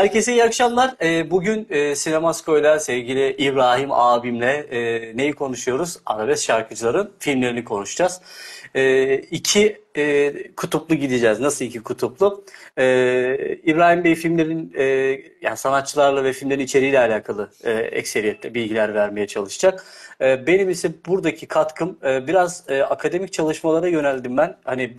Herkese iyi akşamlar. Ee, bugün e, Sinemasko'yla sevgili İbrahim abimle e, neyi konuşuyoruz? Arabesk şarkıcıların filmlerini konuşacağız. Ee, iki e, kutuplu gideceğiz. Nasıl iki kutuplu? Ee, İbrahim Bey filmlerin e, yani sanatçılarla ve filmlerin içeriğiyle alakalı e, ekseriyette bilgiler vermeye çalışacak. Ee, benim ise buradaki katkım e, biraz e, akademik çalışmalara yöneldim ben. Hani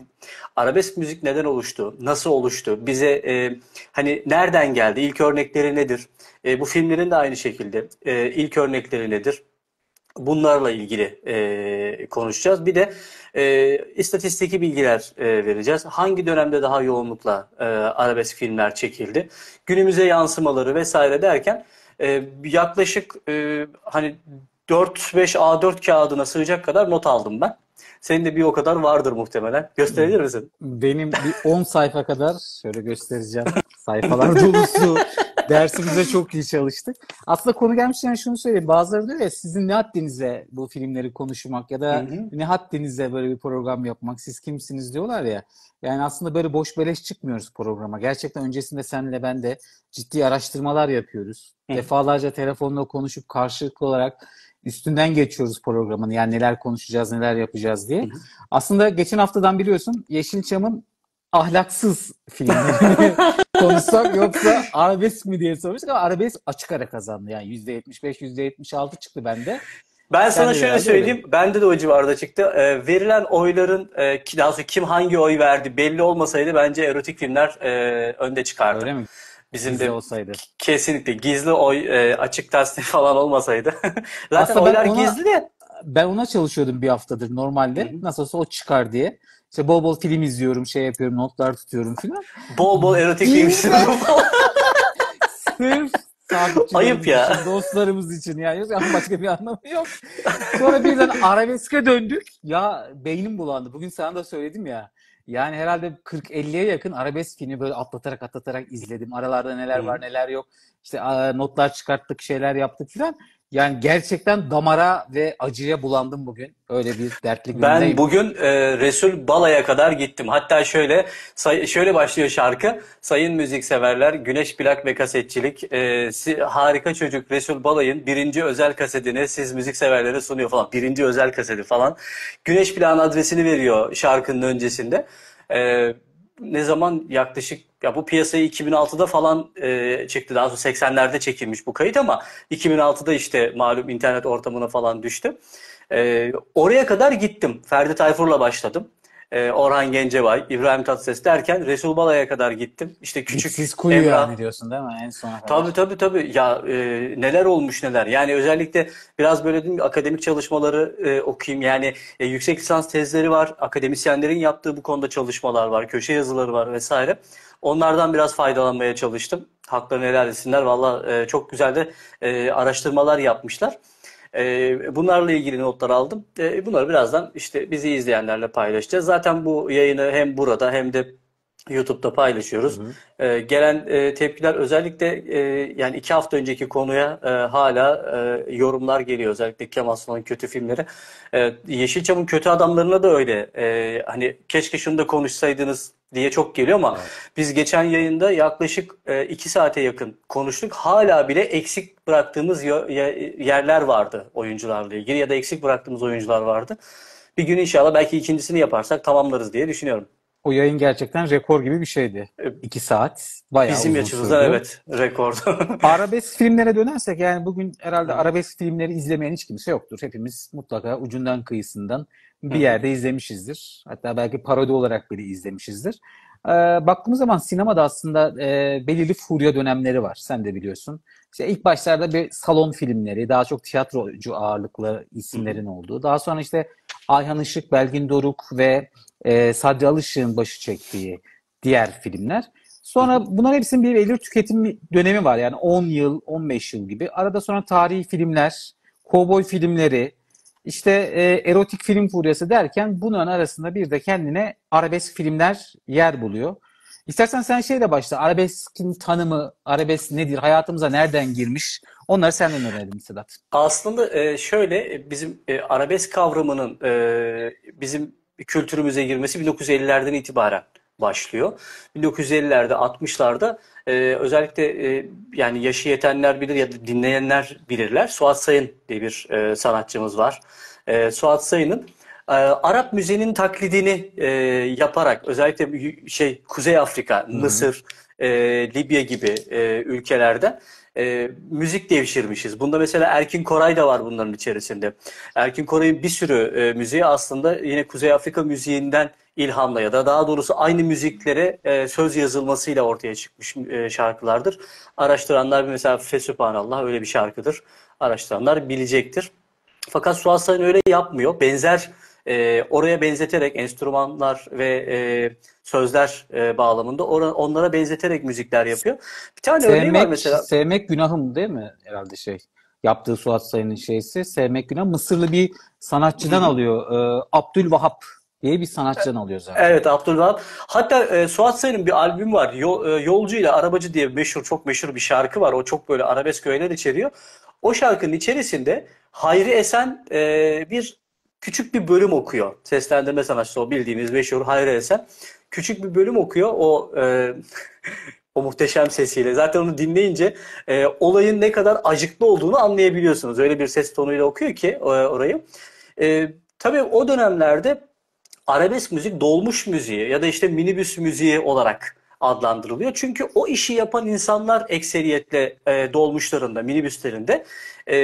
arabesk müzik neden oluştu? Nasıl oluştu? Bize e, hani nereden geldi? İlk örnekleri nedir? Bu filmlerin de aynı şekilde ilk örnekleri nedir? Bunlarla ilgili e, konuşacağız. Bir de e, istatistiki bilgiler e, vereceğiz. Hangi dönemde daha yoğunlukla e, arabesk filmler çekildi? Günümüze yansımaları vesaire derken e, yaklaşık e, hani 4-5 A4 kağıdına sığacak kadar not aldım ben. Senin de bir o kadar vardır muhtemelen. Gösterebilir misin? Benim bir 10 sayfa kadar şöyle göstereceğim. Sayfalar dolusu. Dersimize çok iyi çalıştık. Aslında konu gelmişken şunu söyleyeyim. Bazıları diyor ya sizin ne haddinize bu filmleri konuşmak ya da hı hı. ne haddinize böyle bir program yapmak. Siz kimsiniz diyorlar ya. Yani aslında böyle boş beleş çıkmıyoruz programa. Gerçekten öncesinde senle ben de ciddi araştırmalar yapıyoruz. Hı. Defalarca telefonla konuşup karşılıklı olarak üstünden geçiyoruz programını Yani neler konuşacağız, neler yapacağız diye. Hı hı. Aslında geçen haftadan biliyorsun Yeşilçam'ın ahlaksız filmlerini konuşsak yoksa arabesk mi diye sormuştuk ama arabesk açık ara kazandı. Yani %75, %76 çıktı bende. Ben Sen sana şöyle söyleyeyim. Öyle. Bende de o civarda çıktı. E, verilen oyların e, daha kim hangi oy verdi belli olmasaydı bence erotik filmler e, önde çıkardı. Öyle mi? Bizim gizli de olsaydı. kesinlikle gizli oy e, açık tasnif falan olmasaydı. Zaten Aslında oylar ona, gizli Ben ona çalışıyordum bir haftadır normalde. Hı-hı. Nasıl olsa o çıkar diye. İşte bol bol film izliyorum, şey yapıyorum, notlar tutuyorum filan. Bol bol erotik film izliyorum Sırf Ayıp ya. Için, dostlarımız için yani. Yok, başka bir anlamı yok. Sonra birden arabeske döndük. Ya beynim bulandı. Bugün sana da söyledim ya. Yani herhalde 40-50'ye yakın arabesk filmi böyle atlatarak atlatarak izledim. Aralarda neler var neler yok. İşte notlar çıkarttık şeyler yaptık filan. Yani gerçekten damara ve acıya bulandım bugün. Öyle bir dertli gündeyim. Ben bugün e, Resul Bala'ya kadar gittim. Hatta şöyle say, şöyle başlıyor şarkı. Sayın müzikseverler, Güneş Plak ve Kasetçilik e, si, harika çocuk Resul Balayın birinci özel kasetini siz müzikseverlere sunuyor falan. Birinci özel kaseti falan. Güneş Plak'ın adresini veriyor şarkının öncesinde. E, ne zaman yaklaşık ya bu piyasayı 2006'da falan e, çıktı. Daha sonra 80'lerde çekilmiş bu kayıt ama 2006'da işte malum internet ortamına falan düştü. E, oraya kadar gittim. Ferdi Tayfur'la başladım e, Orhan Gencebay, İbrahim Tatlıses derken Resul Bala'ya kadar gittim. İşte küçük Siz kuyu Emrah. yani diyorsun değil mi? En son kadar. Tabii tabii tabii. Ya e, neler olmuş neler. Yani özellikle biraz böyle dedim, akademik çalışmaları e, okuyayım. Yani e, yüksek lisans tezleri var. Akademisyenlerin yaptığı bu konuda çalışmalar var. Köşe yazıları var vesaire. Onlardan biraz faydalanmaya çalıştım. Haklarını helal etsinler. Valla e, çok güzel de e, araştırmalar yapmışlar. Ee, bunlarla ilgili notlar aldım. Ee, bunları birazdan işte bizi izleyenlerle paylaşacağız. Zaten bu yayını hem burada hem de YouTube'da paylaşıyoruz. Hı hı. E, gelen e, tepkiler özellikle e, yani iki hafta önceki konuya e, hala e, yorumlar geliyor. Özellikle Kemal Sunal'ın kötü filmleri. E, Yeşilçam'ın kötü adamlarına da öyle. E, hani keşke şunu da konuşsaydınız diye çok geliyor ama evet. biz geçen yayında yaklaşık e, iki saate yakın konuştuk. Hala bile eksik bıraktığımız yerler vardı oyuncularla ilgili ya da eksik bıraktığımız oyuncular vardı. Bir gün inşallah belki ikincisini yaparsak tamamlarız diye düşünüyorum. O yayın gerçekten rekor gibi bir şeydi. E, İki saat. Bayağı Bizim açımızda evet rekor. arabesk filmlere dönersek yani bugün herhalde arabesk filmleri izlemeyen hiç kimse yoktur. Hepimiz mutlaka ucundan kıyısından bir yerde izlemişizdir. Hatta belki parodi olarak bile izlemişizdir. Ee, baktığımız zaman sinemada aslında e, belirli furya dönemleri var. Sen de biliyorsun. İşte ilk başlarda bir salon filmleri, daha çok tiyatrocu ağırlıklı isimlerin olduğu. Daha sonra işte Ayhan Işık, Belgin Doruk ve e, Sadri Alışık'ın başı çektiği diğer filmler. Sonra bunların hepsinin bir belirli tüketim dönemi var. Yani 10 yıl, 15 yıl gibi. Arada sonra tarihi filmler, kovboy filmleri, işte e, erotik film furyası derken bunların arasında bir de kendine arabesk filmler yer buluyor. İstersen sen şeyle başla. Arabeskin tanımı, arabesk nedir, hayatımıza nereden girmiş? Onları senden öğrenelim Sedat. Aslında e, şöyle e, bizim e, arabesk kavramının e, bizim kültürümüze girmesi 1950'lerden itibaren başlıyor. 1950'lerde 60'larda e, özellikle yani yaşı yetenler bilir ya da dinleyenler bilirler. Suat Sayın diye bir sanatçımız var. Suat Sayın'ın e, Arap müziğinin taklidini e, yaparak özellikle şey Kuzey Afrika, Hı-hı. Mısır, e, Libya gibi e, ülkelerde e, müzik devşirmişiz. Bunda mesela Erkin Koray da var bunların içerisinde. Erkin Koray'ın bir sürü e, müziği aslında yine Kuzey Afrika müziğinden ilhamla ya da daha doğrusu aynı müziklere e, söz yazılmasıyla ortaya çıkmış e, şarkılardır. Araştıranlar mesela Fesubhanallah öyle bir şarkıdır. Araştıranlar bilecektir. Fakat Suat Sayın öyle yapmıyor. Benzer e, oraya benzeterek enstrümanlar ve e, sözler e, bağlamında or- onlara benzeterek müzikler yapıyor. Bir tane sevmek, örneği var mesela. Sevmek günahım değil mi herhalde şey? Yaptığı Suat Sayın'ın şeysi sevmek günah. Mısırlı bir sanatçıdan alıyor. E, Abdülvahap diye bir sanatçıdan alıyor zaten. Evet Abdülvahap. Hatta e, Suat Sayın'ın bir albüm var. Yo, e, Yolcu ile Arabacı diye meşhur çok meşhur bir şarkı var. O çok böyle arabesk öğeler içeriyor. O şarkının içerisinde Hayri Esen e, bir küçük bir bölüm okuyor. Seslendirme sanatçısı o bildiğimiz meşhur Hayri Esen. Küçük bir bölüm okuyor o e, o muhteşem sesiyle. Zaten onu dinleyince e, olayın ne kadar acıklı olduğunu anlayabiliyorsunuz. Öyle bir ses tonuyla okuyor ki e, orayı. E, tabii o dönemlerde arabesk müzik dolmuş müziği ya da işte minibüs müziği olarak adlandırılıyor. Çünkü o işi yapan insanlar ekseriyetle e, dolmuşlarında, minibüslerinde e,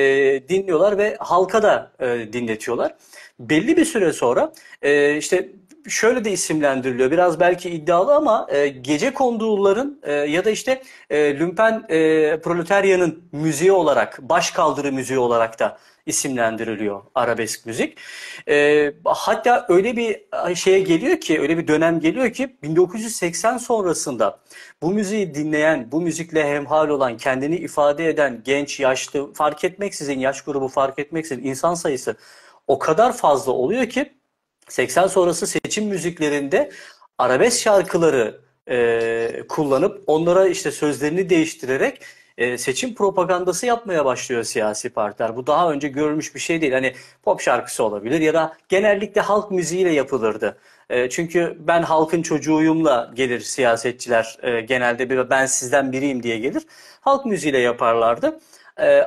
dinliyorlar ve halka da e, dinletiyorlar. Belli bir süre sonra e, işte şöyle de isimlendiriliyor. Biraz belki iddialı ama e, gece konduların e, ya da işte e, lümpen e, proletaryanın müziği olarak, baş kaldırı müziği olarak da isimlendiriliyor arabesk müzik. E, hatta öyle bir şeye geliyor ki, öyle bir dönem geliyor ki 1980 sonrasında bu müziği dinleyen, bu müzikle hemhal olan, kendini ifade eden genç, yaşlı, fark etmeksizin, yaş grubu fark etmeksizin insan sayısı o kadar fazla oluyor ki 80 sonrası seçim müziklerinde arabesk şarkıları e, kullanıp onlara işte sözlerini değiştirerek e, seçim propagandası yapmaya başlıyor siyasi partiler. Bu daha önce görülmüş bir şey değil. Hani pop şarkısı olabilir ya da genellikle halk müziğiyle yapılırdı. E, çünkü ben halkın çocuğuyumla gelir siyasetçiler e, genelde bir ben sizden biriyim diye gelir. Halk müziğiyle yaparlardı.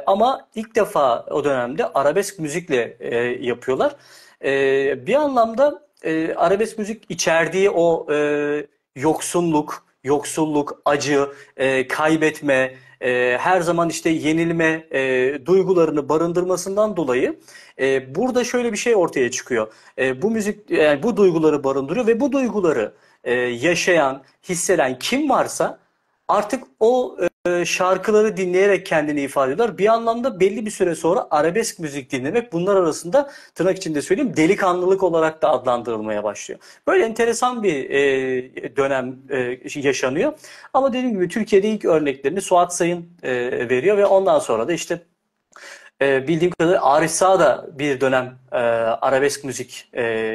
ama ilk defa o dönemde arabesk müzikle yapıyorlar. bir anlamda arabesk müzik içerdiği o e, yoksunluk, yoksulluk, acı, e, kaybetme, e, her zaman işte yenilme e, duygularını barındırmasından dolayı e, burada şöyle bir şey ortaya çıkıyor. E, bu müzik yani bu duyguları barındırıyor ve bu duyguları e, yaşayan, hisselen kim varsa artık o e, e, şarkıları dinleyerek kendini ifade ediyorlar. Bir anlamda belli bir süre sonra arabesk müzik dinlemek bunlar arasında tırnak içinde söyleyeyim delikanlılık olarak da adlandırılmaya başlıyor. Böyle enteresan bir e, dönem e, yaşanıyor. Ama dediğim gibi Türkiye'de ilk örneklerini Suat Sayın e, veriyor ve ondan sonra da işte e, bildiğim kadarıyla Arif Sağ da bir dönem e, arabesk müzik e,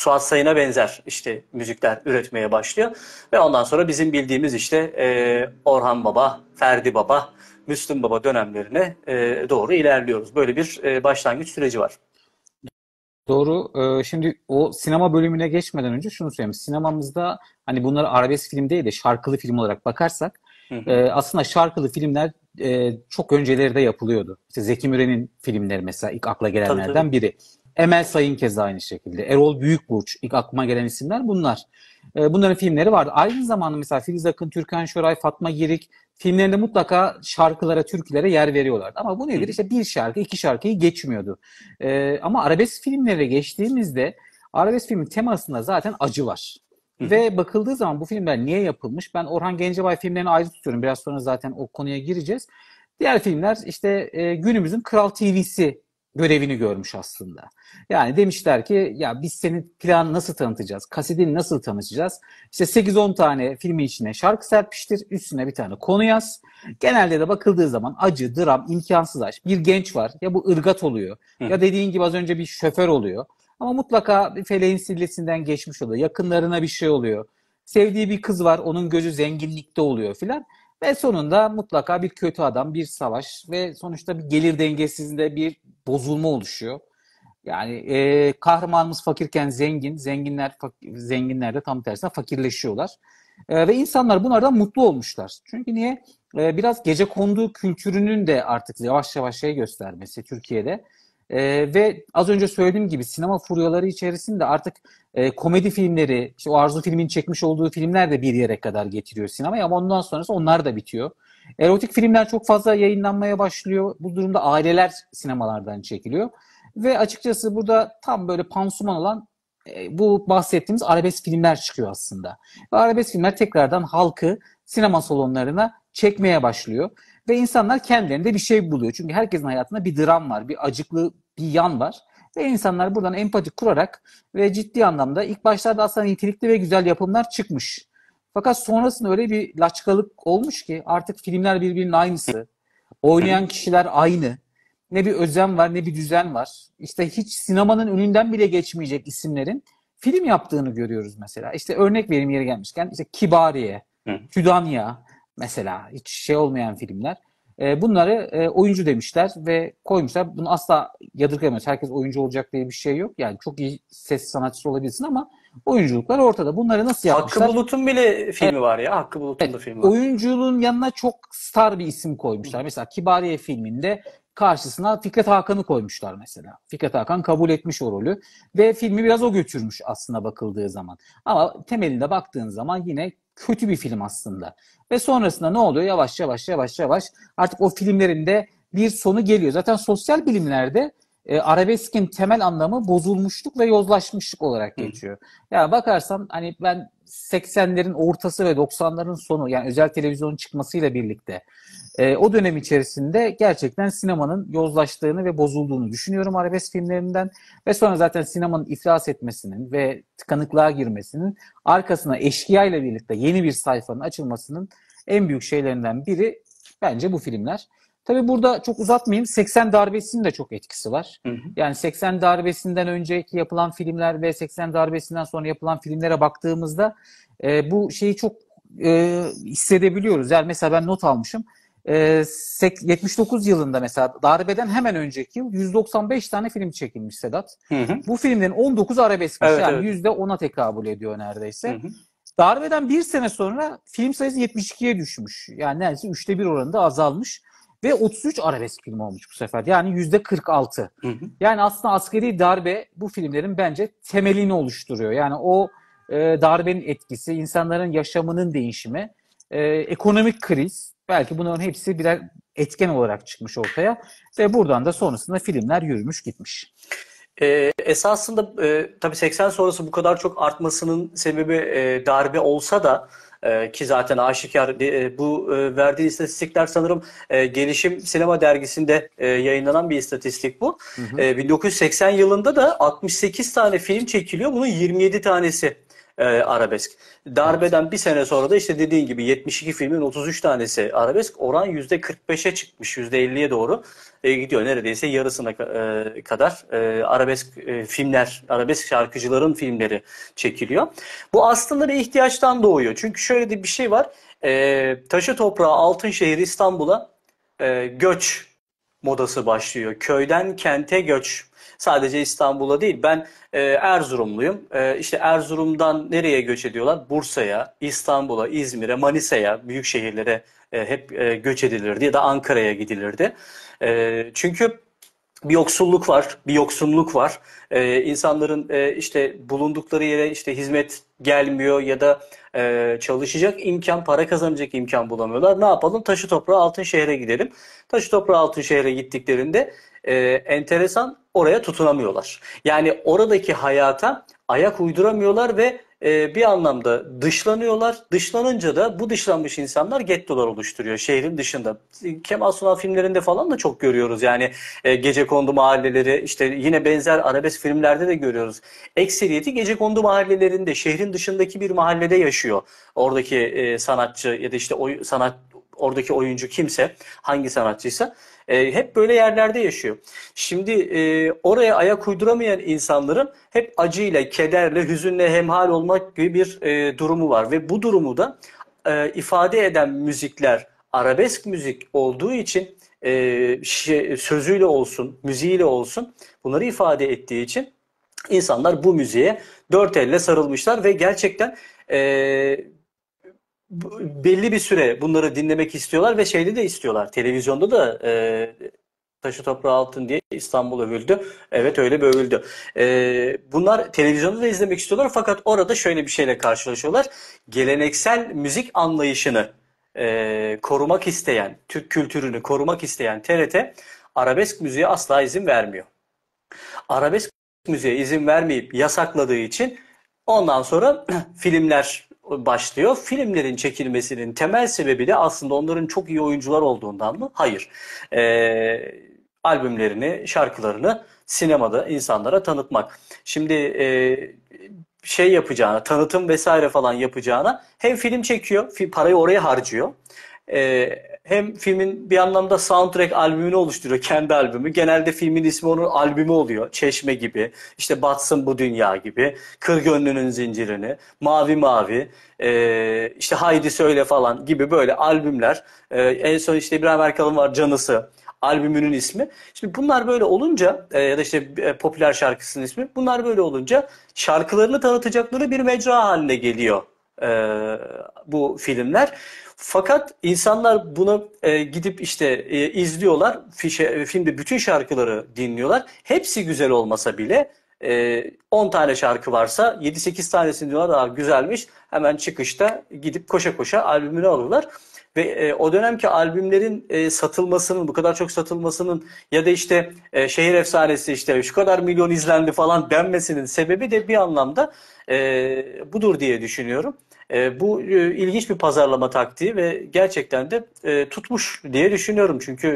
Suat Sayın'a benzer işte müzikler üretmeye başlıyor. Ve ondan sonra bizim bildiğimiz işte e, Orhan Baba, Ferdi Baba, Müslüm Baba dönemlerine e, doğru ilerliyoruz. Böyle bir e, başlangıç süreci var. Doğru. Ee, şimdi o sinema bölümüne geçmeden önce şunu söyleyeyim. Sinemamızda hani bunları arabesk film değil de şarkılı film olarak bakarsak hı hı. E, aslında şarkılı filmler e, çok önceleri de yapılıyordu. İşte Zeki Müren'in filmleri mesela ilk akla gelenlerden tabii, tabii. biri. Emel Sayın kez aynı şekilde. Erol Büyükburç ilk aklıma gelen isimler bunlar. E, bunların filmleri vardı. Aynı zamanda mesela Filiz Akın, Türkan Şoray, Fatma Girik filmlerinde mutlaka şarkılara, türkülere yer veriyorlardı. Ama bu nedir? İşte bir şarkı, iki şarkıyı geçmiyordu. E, ama arabesk filmlere geçtiğimizde arabesk filmin temasında zaten acı var. Ve bakıldığı zaman bu filmler niye yapılmış? Ben Orhan Gencebay filmlerini ayrı tutuyorum. Biraz sonra zaten o konuya gireceğiz. Diğer filmler işte e, günümüzün Kral TV'si görevini görmüş aslında. Yani demişler ki ya biz senin planı nasıl tanıtacağız? Kasidini nasıl tanıtacağız? İşte 8-10 tane filmin içine şarkı serpiştir. Üstüne bir tane konu yaz. Genelde de bakıldığı zaman acı, dram, imkansız aşk. Bir genç var. Ya bu ırgat oluyor. Hı. Ya dediğin gibi az önce bir şoför oluyor. Ama mutlaka bir feleğin sillesinden geçmiş oluyor. Yakınlarına bir şey oluyor. Sevdiği bir kız var. Onun gözü zenginlikte oluyor filan. Ve sonunda mutlaka bir kötü adam, bir savaş ve sonuçta bir gelir dengesizliğinde bir bozulma oluşuyor. Yani e, kahramanımız fakirken zengin, zenginler fakir, zenginler de tam tersine fakirleşiyorlar. E, ve insanlar bunlardan mutlu olmuşlar. Çünkü niye? E, biraz gece konduğu kültürünün de artık yavaş yavaş şey göstermesi Türkiye'de. E, ve az önce söylediğim gibi sinema furyaları içerisinde artık e, komedi filmleri, işte o Arzu filmin çekmiş olduğu filmler de bir yere kadar getiriyor sinemaya ama ondan sonrası onlar da bitiyor. Erotik filmler çok fazla yayınlanmaya başlıyor. Bu durumda aileler sinemalardan çekiliyor. Ve açıkçası burada tam böyle pansuman olan e, bu bahsettiğimiz arabesk filmler çıkıyor aslında. Ve arabesk filmler tekrardan halkı sinema salonlarına çekmeye başlıyor. Ve insanlar kendilerinde bir şey buluyor. Çünkü herkesin hayatında bir dram var, bir acıklı bir yan var. Ve insanlar buradan empati kurarak ve ciddi anlamda ilk başlarda aslında nitelikli ve güzel yapımlar çıkmış. Fakat sonrasında öyle bir laçkalık olmuş ki artık filmler birbirinin aynısı. Oynayan kişiler aynı. Ne bir özen var ne bir düzen var. İşte hiç sinemanın önünden bile geçmeyecek isimlerin film yaptığını görüyoruz mesela. İşte örnek vereyim yeri gelmişken işte Kibariye, Hüdanya mesela hiç şey olmayan filmler. E, bunları e, oyuncu demişler ve koymuşlar. Bunu asla yadırgayamıyoruz. Herkes oyuncu olacak diye bir şey yok. Yani çok iyi ses sanatçısı olabilirsin ama oyunculuklar ortada. Bunları nasıl yapmışlar? Hakkı Bulut'un bile filmi evet. var ya. Hakkı Bulut'un evet. da filmi var. Oyunculuğun yanına çok star bir isim koymuşlar. Mesela Kibariye filminde karşısına Fikret Hakan'ı koymuşlar mesela. Fikret Hakan kabul etmiş o rolü ve filmi biraz o götürmüş aslında bakıldığı zaman. Ama temelinde baktığın zaman yine kötü bir film aslında. Ve sonrasında ne oluyor? Yavaş yavaş yavaş yavaş artık o filmlerinde bir sonu geliyor. Zaten sosyal bilimlerde e, arabeskin temel anlamı bozulmuşluk ve yozlaşmışlık olarak geçiyor. Hı. Yani bakarsan hani ben 80'lerin ortası ve 90'ların sonu yani özel televizyonun çıkmasıyla birlikte e, o dönem içerisinde gerçekten sinemanın yozlaştığını ve bozulduğunu düşünüyorum arabesk filmlerinden ve sonra zaten sinemanın iflas etmesinin ve tıkanıklığa girmesinin arkasına eşkıya ile birlikte yeni bir sayfanın açılmasının en büyük şeylerinden biri bence bu filmler. Tabii burada çok uzatmayayım. 80 darbesinin de çok etkisi var. Hı hı. Yani 80 darbesinden önceki yapılan filmler ve 80 darbesinden sonra yapılan filmlere baktığımızda e, bu şeyi çok e, hissedebiliyoruz. Yani mesela ben not almışım. E, 79 yılında mesela darbeden hemen önceki yıl 195 tane film çekilmiş Sedat. Hı hı. Bu filmlerin 19 arabesk Evet, yani evet. %10'a tekabül ediyor neredeyse. Hı hı. Darbeden bir sene sonra film sayısı 72'ye düşmüş. Yani neredeyse üçte bir oranında azalmış. Ve 33 arabesk film olmuş bu sefer. Yani yüzde %46. Hı hı. Yani aslında askeri darbe bu filmlerin bence temelini oluşturuyor. Yani o e, darbenin etkisi, insanların yaşamının değişimi, e, ekonomik kriz. Belki bunların hepsi birer etken olarak çıkmış ortaya. Ve buradan da sonrasında filmler yürümüş gitmiş. Ee, esasında e, tabii 80 sonrası bu kadar çok artmasının sebebi e, darbe olsa da ee, ki zaten aşikar e, bu e, verdiği istatistikler sanırım e, Gelişim Sinema Dergisi'nde e, yayınlanan bir istatistik bu. Hı hı. 1980 yılında da 68 tane film çekiliyor. Bunun 27 tanesi e, arabesk. Darbeden evet. bir sene sonra da işte dediğin gibi 72 filmin 33 tanesi arabesk. Oran %45'e çıkmış, %50'ye doğru e, gidiyor. Neredeyse yarısına e, kadar e, arabesk e, filmler, arabesk şarkıcıların filmleri çekiliyor. Bu aslında bir ihtiyaçtan doğuyor. Çünkü şöyle de bir şey var. E, taşı toprağı Altınşehir İstanbul'a e, göç modası başlıyor. Köyden kente göç Sadece İstanbul'a değil. Ben e, Erzurumluyum. E, işte Erzurum'dan nereye göç ediyorlar? Bursa'ya, İstanbul'a, İzmir'e, Manisa'ya, büyük şehirlere e, hep e, göç edilirdi ya da Ankara'ya gidilirdi. E, çünkü bir yoksulluk var, bir yoksunluk var. Ee, insanların e, işte bulundukları yere işte hizmet gelmiyor ya da e, çalışacak imkan, para kazanacak imkan bulamıyorlar. Ne yapalım? Taşı toprağı altın şehre gidelim. Taşı toprağı altın şehre gittiklerinde e, enteresan oraya tutunamıyorlar. Yani oradaki hayata ayak uyduramıyorlar ve e, bir anlamda dışlanıyorlar. Dışlanınca da bu dışlanmış insanlar gettolar oluşturuyor şehrin dışında. Kemal Sunal filmlerinde falan da çok görüyoruz. Yani e, gece kondu mahalleleri işte yine benzer arabesk filmlerde de görüyoruz. Ekseriyeti gece kondu mahallelerinde şehrin dışındaki bir mahallede yaşıyor. Oradaki e, sanatçı ya da işte o sanat oradaki oyuncu kimse hangi sanatçıysa e, hep böyle yerlerde yaşıyor. Şimdi e, oraya ayak uyduramayan insanların hep acıyla, kederle, hüzünle hemhal olmak gibi bir e, durumu var. Ve bu durumu da e, ifade eden müzikler arabesk müzik olduğu için e, şey, sözüyle olsun, müziğiyle olsun bunları ifade ettiği için insanlar bu müziğe dört elle sarılmışlar ve gerçekten e, belli bir süre bunları dinlemek istiyorlar ve şeyde de istiyorlar. Televizyonda da e, taşı toprağı altın diye İstanbul övüldü. Evet öyle bir övüldü. E, bunlar televizyonda da izlemek istiyorlar fakat orada şöyle bir şeyle karşılaşıyorlar. Geleneksel müzik anlayışını e, korumak isteyen, Türk kültürünü korumak isteyen TRT arabesk müziğe asla izin vermiyor. Arabesk müziğe izin vermeyip yasakladığı için ondan sonra filmler başlıyor. Filmlerin çekilmesinin temel sebebi de aslında onların çok iyi oyuncular olduğundan mı? Hayır. Ee, albümlerini, şarkılarını sinemada insanlara tanıtmak. Şimdi e, şey yapacağına, tanıtım vesaire falan yapacağına hem film çekiyor, parayı oraya harcıyor. E, hem filmin bir anlamda soundtrack albümünü oluşturuyor kendi albümü. Genelde filmin ismi onun albümü oluyor. Çeşme gibi, işte Batsın Bu Dünya gibi, Kır Gönlünün Zincirini, Mavi Mavi, e, işte Haydi Söyle falan gibi böyle albümler. E, en son işte İbrahim Erkal'ın var Canısı albümünün ismi. Şimdi bunlar böyle olunca e, ya da işte e, popüler şarkısının ismi bunlar böyle olunca şarkılarını tanıtacakları bir mecra haline geliyor e, bu filmler. Fakat insanlar buna e, gidip işte e, izliyorlar, fişe, e, filmde bütün şarkıları dinliyorlar. Hepsi güzel olmasa bile e, 10 tane şarkı varsa 7-8 tanesini diyorlar daha güzelmiş. Hemen çıkışta gidip koşa koşa albümünü alırlar. Ve e, o dönemki albümlerin e, satılmasının, bu kadar çok satılmasının ya da işte e, şehir efsanesi işte şu kadar milyon izlendi falan denmesinin sebebi de bir anlamda e, budur diye düşünüyorum. E, bu e, ilginç bir pazarlama taktiği ve gerçekten de e, tutmuş diye düşünüyorum. Çünkü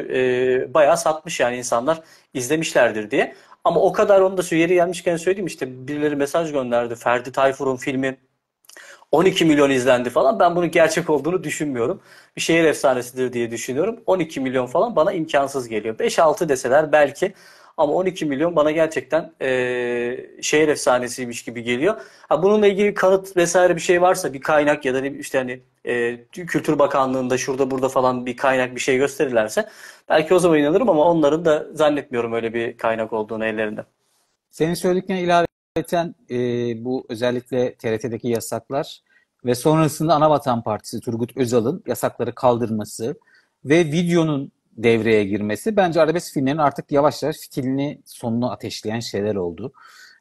e, bayağı satmış yani insanlar izlemişlerdir diye. Ama o kadar onu da yeri gelmişken söyleyeyim işte birileri mesaj gönderdi. Ferdi Tayfur'un filmi 12 milyon izlendi falan. Ben bunun gerçek olduğunu düşünmüyorum. Bir şehir efsanesidir diye düşünüyorum. 12 milyon falan bana imkansız geliyor. 5-6 deseler belki ama 12 milyon bana gerçekten e, şehir efsanesiymiş gibi geliyor. Ha, bununla ilgili kanıt vesaire bir şey varsa bir kaynak ya da işte hani e, Kültür Bakanlığı'nda şurada burada falan bir kaynak bir şey gösterirlerse belki o zaman inanırım ama onların da zannetmiyorum öyle bir kaynak olduğunu ellerinde. Senin söylediklerine ilave eden e, bu özellikle TRT'deki yasaklar ve sonrasında Anavatan Partisi Turgut Özal'ın yasakları kaldırması ve videonun devreye girmesi bence arabesk filmlerin artık yavaş yavaş fitilini sonunu ateşleyen şeyler oldu.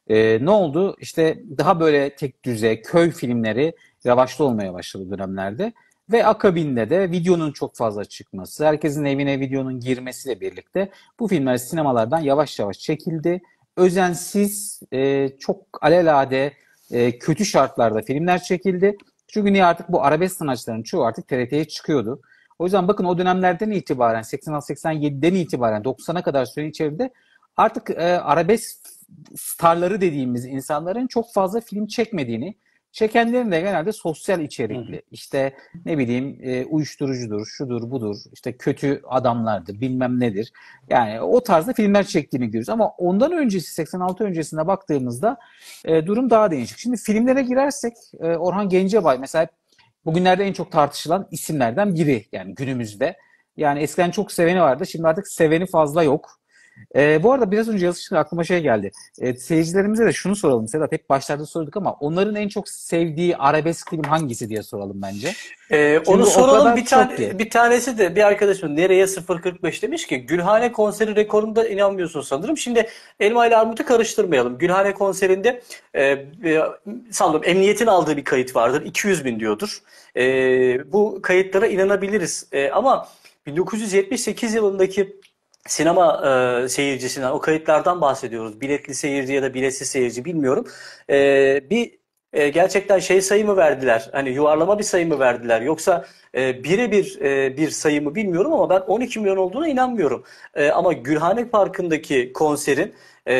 E, ne oldu? İşte daha böyle tek düze köy filmleri yavaşlı olmaya başladı dönemlerde. Ve akabinde de videonun çok fazla çıkması, herkesin evine videonun girmesiyle birlikte bu filmler sinemalardan yavaş yavaş çekildi. Özensiz, e, çok alelade, e, kötü şartlarda filmler çekildi. Çünkü niye artık bu arabesk sanatçıların çoğu artık TRT'ye çıkıyordu. O yüzden bakın o dönemlerden itibaren 86-87'den itibaren 90'a kadar süren içerisinde artık e, arabesk starları dediğimiz insanların çok fazla film çekmediğini, çekenlerin de genelde sosyal içerikli. Hı. İşte ne bileyim e, uyuşturucudur, şudur, budur, işte kötü adamlardır, bilmem nedir. Yani o tarzda filmler çektiğini görüyoruz. Ama ondan öncesi, 86 öncesine baktığımızda e, durum daha değişik. Şimdi filmlere girersek e, Orhan Gencebay mesela bugünlerde en çok tartışılan isimlerden biri yani günümüzde. Yani eskiden çok seveni vardı. Şimdi artık seveni fazla yok. E, bu arada biraz önce yazışırken aklıma şey geldi. E, seyircilerimize de şunu soralım Sedat. Hep başlarda sorduk ama onların en çok sevdiği arabesk film hangisi diye soralım bence. E, onu soralım. Bir, tane, bir tanesi de bir arkadaşım nereye 045 demiş ki Gülhane konseri rekorunda inanmıyorsun sanırım. Şimdi elma ile armutu karıştırmayalım. Gülhane konserinde e, e, sanırım emniyetin aldığı bir kayıt vardır. 200 bin diyordur. E, bu kayıtlara inanabiliriz. E, ama 1978 yılındaki sinema e, seyircisinden, o kayıtlardan bahsediyoruz. Biletli seyirci ya da biletsiz seyirci bilmiyorum. E, bir e, gerçekten şey sayı mı verdiler? Hani yuvarlama bir sayı mı verdiler? Yoksa e, birebir e, bir sayı mı bilmiyorum ama ben 12 milyon olduğuna inanmıyorum. E, ama Gülhane Parkı'ndaki konserin e,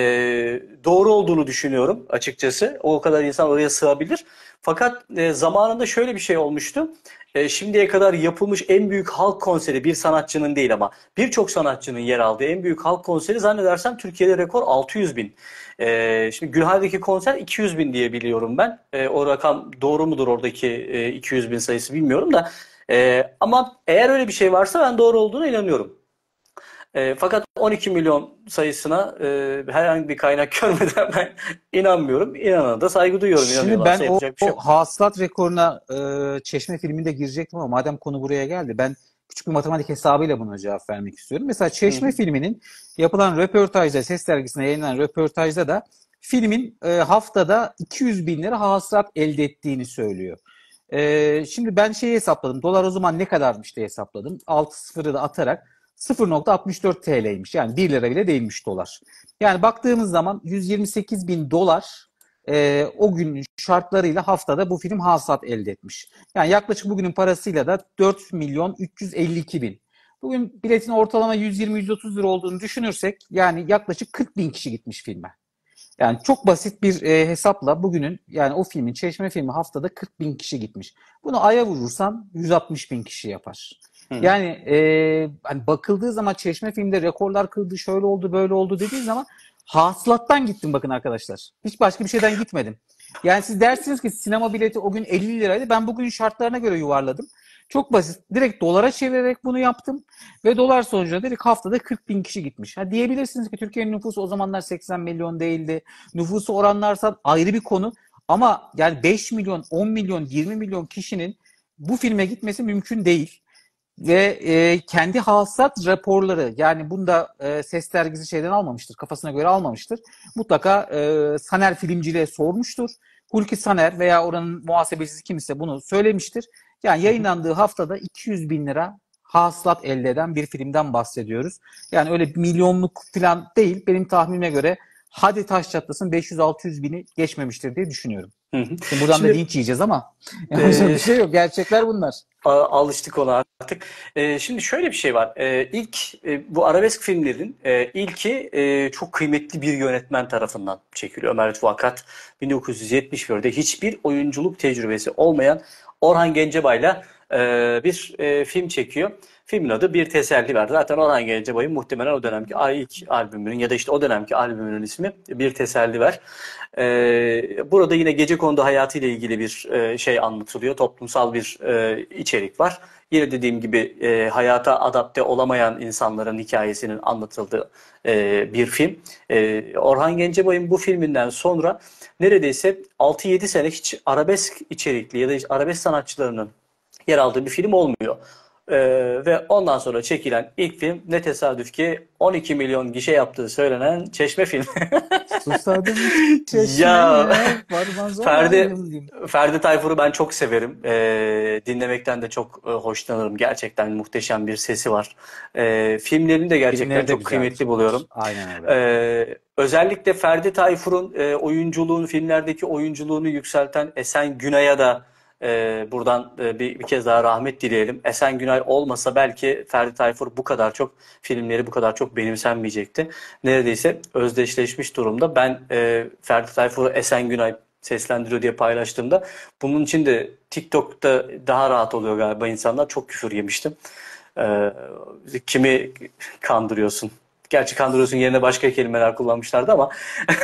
doğru olduğunu düşünüyorum açıkçası. O kadar insan oraya sığabilir. Fakat e, zamanında şöyle bir şey olmuştu. E, şimdiye kadar yapılmış en büyük halk konseri bir sanatçının değil ama birçok sanatçının yer aldığı en büyük halk konseri zannedersem Türkiye'de rekor 600 bin. E, şimdi Gülhane'deki konser 200 bin diye biliyorum ben. E, o rakam doğru mudur oradaki 200 bin sayısı bilmiyorum da. ama eğer öyle bir şey varsa ben doğru olduğuna inanıyorum. E, fakat 12 milyon sayısına e, herhangi bir kaynak görmeden ben inanmıyorum. İnanana da saygı duyuyorum. Şimdi ben o, şey o hasılat rekoruna e, Çeşme filminde girecektim ama madem konu buraya geldi ben küçük bir matematik hesabıyla buna cevap vermek istiyorum. Mesela Çeşme Hı. filminin yapılan röportajda, ses dergisine yayınlanan röportajda da filmin e, haftada 200 bin lira hasılat elde ettiğini söylüyor. E, şimdi ben şeyi hesapladım. Dolar o zaman ne kadarmış diye hesapladım. 6 sıfırı da atarak 0.64 TL'ymiş. Yani 1 lira bile değilmiş dolar. Yani baktığımız zaman 128 bin dolar e, o gün şartlarıyla haftada bu film hasat elde etmiş. Yani yaklaşık bugünün parasıyla da 4 milyon 352 bin. Bugün biletin ortalama 120-130 lira olduğunu düşünürsek yani yaklaşık 40 bin kişi gitmiş filme. Yani çok basit bir e, hesapla bugünün yani o filmin Çeşme filmi haftada 40 bin kişi gitmiş. Bunu aya vurursan 160 bin kişi yapar. Yani e, hani bakıldığı zaman Çeşme filmde rekorlar kırdı, şöyle oldu, böyle oldu dediği zaman hasılattan gittim bakın arkadaşlar. Hiç başka bir şeyden gitmedim. Yani siz dersiniz ki sinema bileti o gün 50 liraydı. Ben bugün şartlarına göre yuvarladım. Çok basit. Direkt dolara çevirerek bunu yaptım. Ve dolar sonucunda dedik haftada 40 bin kişi gitmiş. Ha diyebilirsiniz ki Türkiye'nin nüfusu o zamanlar 80 milyon değildi. Nüfusu oranlarsa ayrı bir konu. Ama yani 5 milyon, 10 milyon, 20 milyon kişinin bu filme gitmesi mümkün değil ve e, kendi hasat raporları yani bunda e, ses dergisi şeyden almamıştır kafasına göre almamıştır mutlaka e, Saner filmciliğe sormuştur Hulki Saner veya oranın muhasebecisi kimse bunu söylemiştir yani yayınlandığı haftada 200 bin lira hasılat elde eden bir filmden bahsediyoruz yani öyle milyonluk falan değil benim tahminime göre hadi taş çatlasın 500-600 bini geçmemiştir diye düşünüyorum. Hı hı. Şimdi buradan Şimdi, da linç yiyeceğiz ama e, bir şey yok. Gerçekler bunlar. Alıştık ona artık. E, şimdi şöyle bir şey var. E, ilk e, bu arabesk filmlerin e, ilki e, çok kıymetli bir yönetmen tarafından çekiliyor. Ömer Lütfü Akat 1971'de hiçbir oyunculuk tecrübesi olmayan Orhan Gencebay'la e, bir e, film çekiyor. Filmin adı Bir Teselli var. Zaten Orhan Gencebay'ın muhtemelen o dönemki ilk albümünün ya da işte o dönemki albümünün ismi Bir Teselli Ver. Ee, burada yine gece kondu hayatıyla ilgili bir e, şey anlatılıyor. Toplumsal bir e, içerik var. Yine dediğim gibi e, hayata adapte olamayan insanların hikayesinin anlatıldığı e, bir film. E, Orhan Gencebay'ın bu filminden sonra neredeyse 6-7 sene hiç arabesk içerikli ya da hiç arabesk sanatçılarının yer aldığı bir film olmuyor. Ee, ve ondan sonra çekilen ilk film ne tesadüf ki 12 milyon gişe yaptığı söylenen Çeşme filmi. Susadım Çeşme. Ya, ya. Ferdi, Ferdi Tayfur'u ben çok severim. Ee, dinlemekten de çok e, hoşlanırım. Gerçekten muhteşem bir sesi var. Ee, filmlerini de gerçekten Filmleri çok güzel. kıymetli buluyorum. Aynen öyle. Ee, özellikle Ferdi Tayfur'un e, oyunculuğun, filmlerdeki oyunculuğunu yükselten Esen Günay'a da ee, buradan e, bir, bir kez daha rahmet dileyelim. Esen Günay olmasa belki Ferdi Tayfur bu kadar çok filmleri bu kadar çok benimsenmeyecekti. Neredeyse özdeşleşmiş durumda. Ben e, Ferdi Tayfur'u Esen Günay seslendiriyor diye paylaştığımda bunun için de TikTok'ta daha rahat oluyor galiba insanlar. Çok küfür yemiştim. Ee, kimi kandırıyorsun? Gerçi kandırıyorsun yerine başka kelimeler kullanmışlardı ama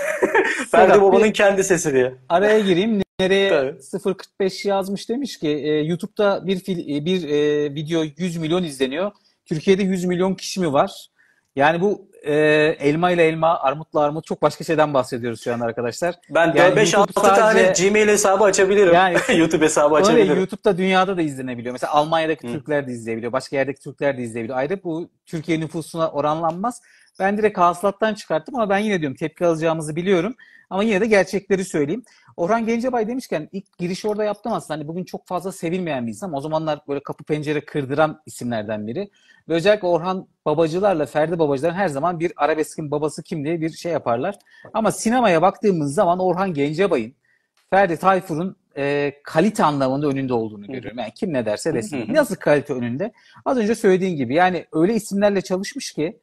Ferdi Babanın kendi sesi diye. Araya gireyim. Nereye evet. 045 yazmış demiş ki e, YouTube'da bir fil, e, bir e, video 100 milyon izleniyor. Türkiye'de 100 milyon kişi mi var? Yani bu e, elma ile elma, armutla armut çok başka şeyden bahsediyoruz şu an arkadaşlar. Ben yani 5-6 tane Gmail hesabı açabilirim. Yani YouTube hesabı açabilirim. YouTube'da dünyada da izlenebiliyor. Mesela Almanya'daki Hı. Türkler de izleyebiliyor. Başka yerdeki Türkler de izleyebiliyor. Ayrıca bu Türkiye nüfusuna oranlanmaz. Ben direkt hasılattan çıkarttım ama ben yine diyorum tepki alacağımızı biliyorum. Ama yine de gerçekleri söyleyeyim. Orhan Gencebay demişken ilk giriş orada yaptım aslında. Hani bugün çok fazla sevilmeyen bir insan. O zamanlar böyle kapı pencere kırdıran isimlerden biri. Ve özellikle Orhan Babacılarla Ferdi babacıların her zaman bir arabeskin babası kim diye bir şey yaparlar. Ama sinemaya baktığımız zaman Orhan Gencebay'ın, Ferdi Tayfur'un e, kalite anlamında önünde olduğunu görüyorum. Yani kim ne derse desin. Nasıl kalite önünde? Az önce söylediğin gibi yani öyle isimlerle çalışmış ki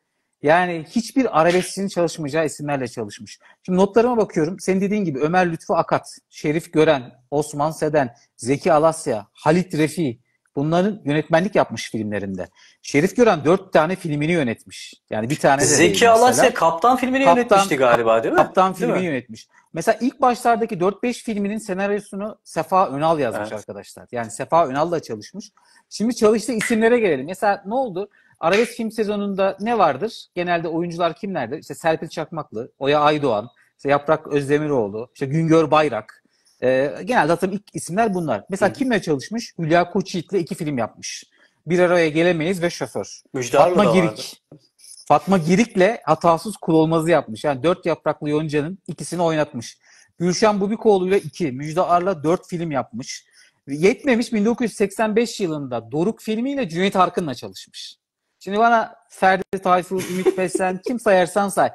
yani hiçbir arabeskçinin çalışmayacağı isimlerle çalışmış. Şimdi notlarıma bakıyorum. Senin dediğin gibi Ömer Lütfü Akat, Şerif Gören, Osman Seden, Zeki Alasya, Halit Refi bunların yönetmenlik yapmış filmlerinde. Şerif Gören dört tane filmini yönetmiş. Yani bir tane de Zeki Alasya Kaptan filmini Kaptan, yönetmişti galiba değil mi? Kaptan filmini mi? yönetmiş. Mesela ilk başlardaki 4-5 filminin senaryosunu Sefa Önal yazmış evet. arkadaşlar. Yani Sefa Önal da çalışmış. Şimdi çalıştığı isimlere gelelim. Mesela ne oldu? Arabesk film sezonunda ne vardır? Genelde oyuncular kimlerdir? İşte Serpil Çakmaklı, Oya Aydoğan, işte Yaprak Özdemiroğlu, işte Güngör Bayrak. Ee, genelde zaten ilk isimler bunlar. Mesela Hı. kimle çalışmış? Hülya Koçyiğit'le iki film yapmış. Bir araya gelemeyiz ve şoför. Müjdar Fatma Girik. Vardı. Fatma Girik'le hatasız kul olmazı yapmış. Yani dört yapraklı Yonca'nın ikisini oynatmış. Gülşen Bubikoğlu ile iki, Müjde Ar'la dört film yapmış. Yetmemiş 1985 yılında Doruk filmiyle Cüneyt Arkın'la çalışmış. Şimdi bana Ferdi Tayfur, Ümit Besen kim sayarsan say.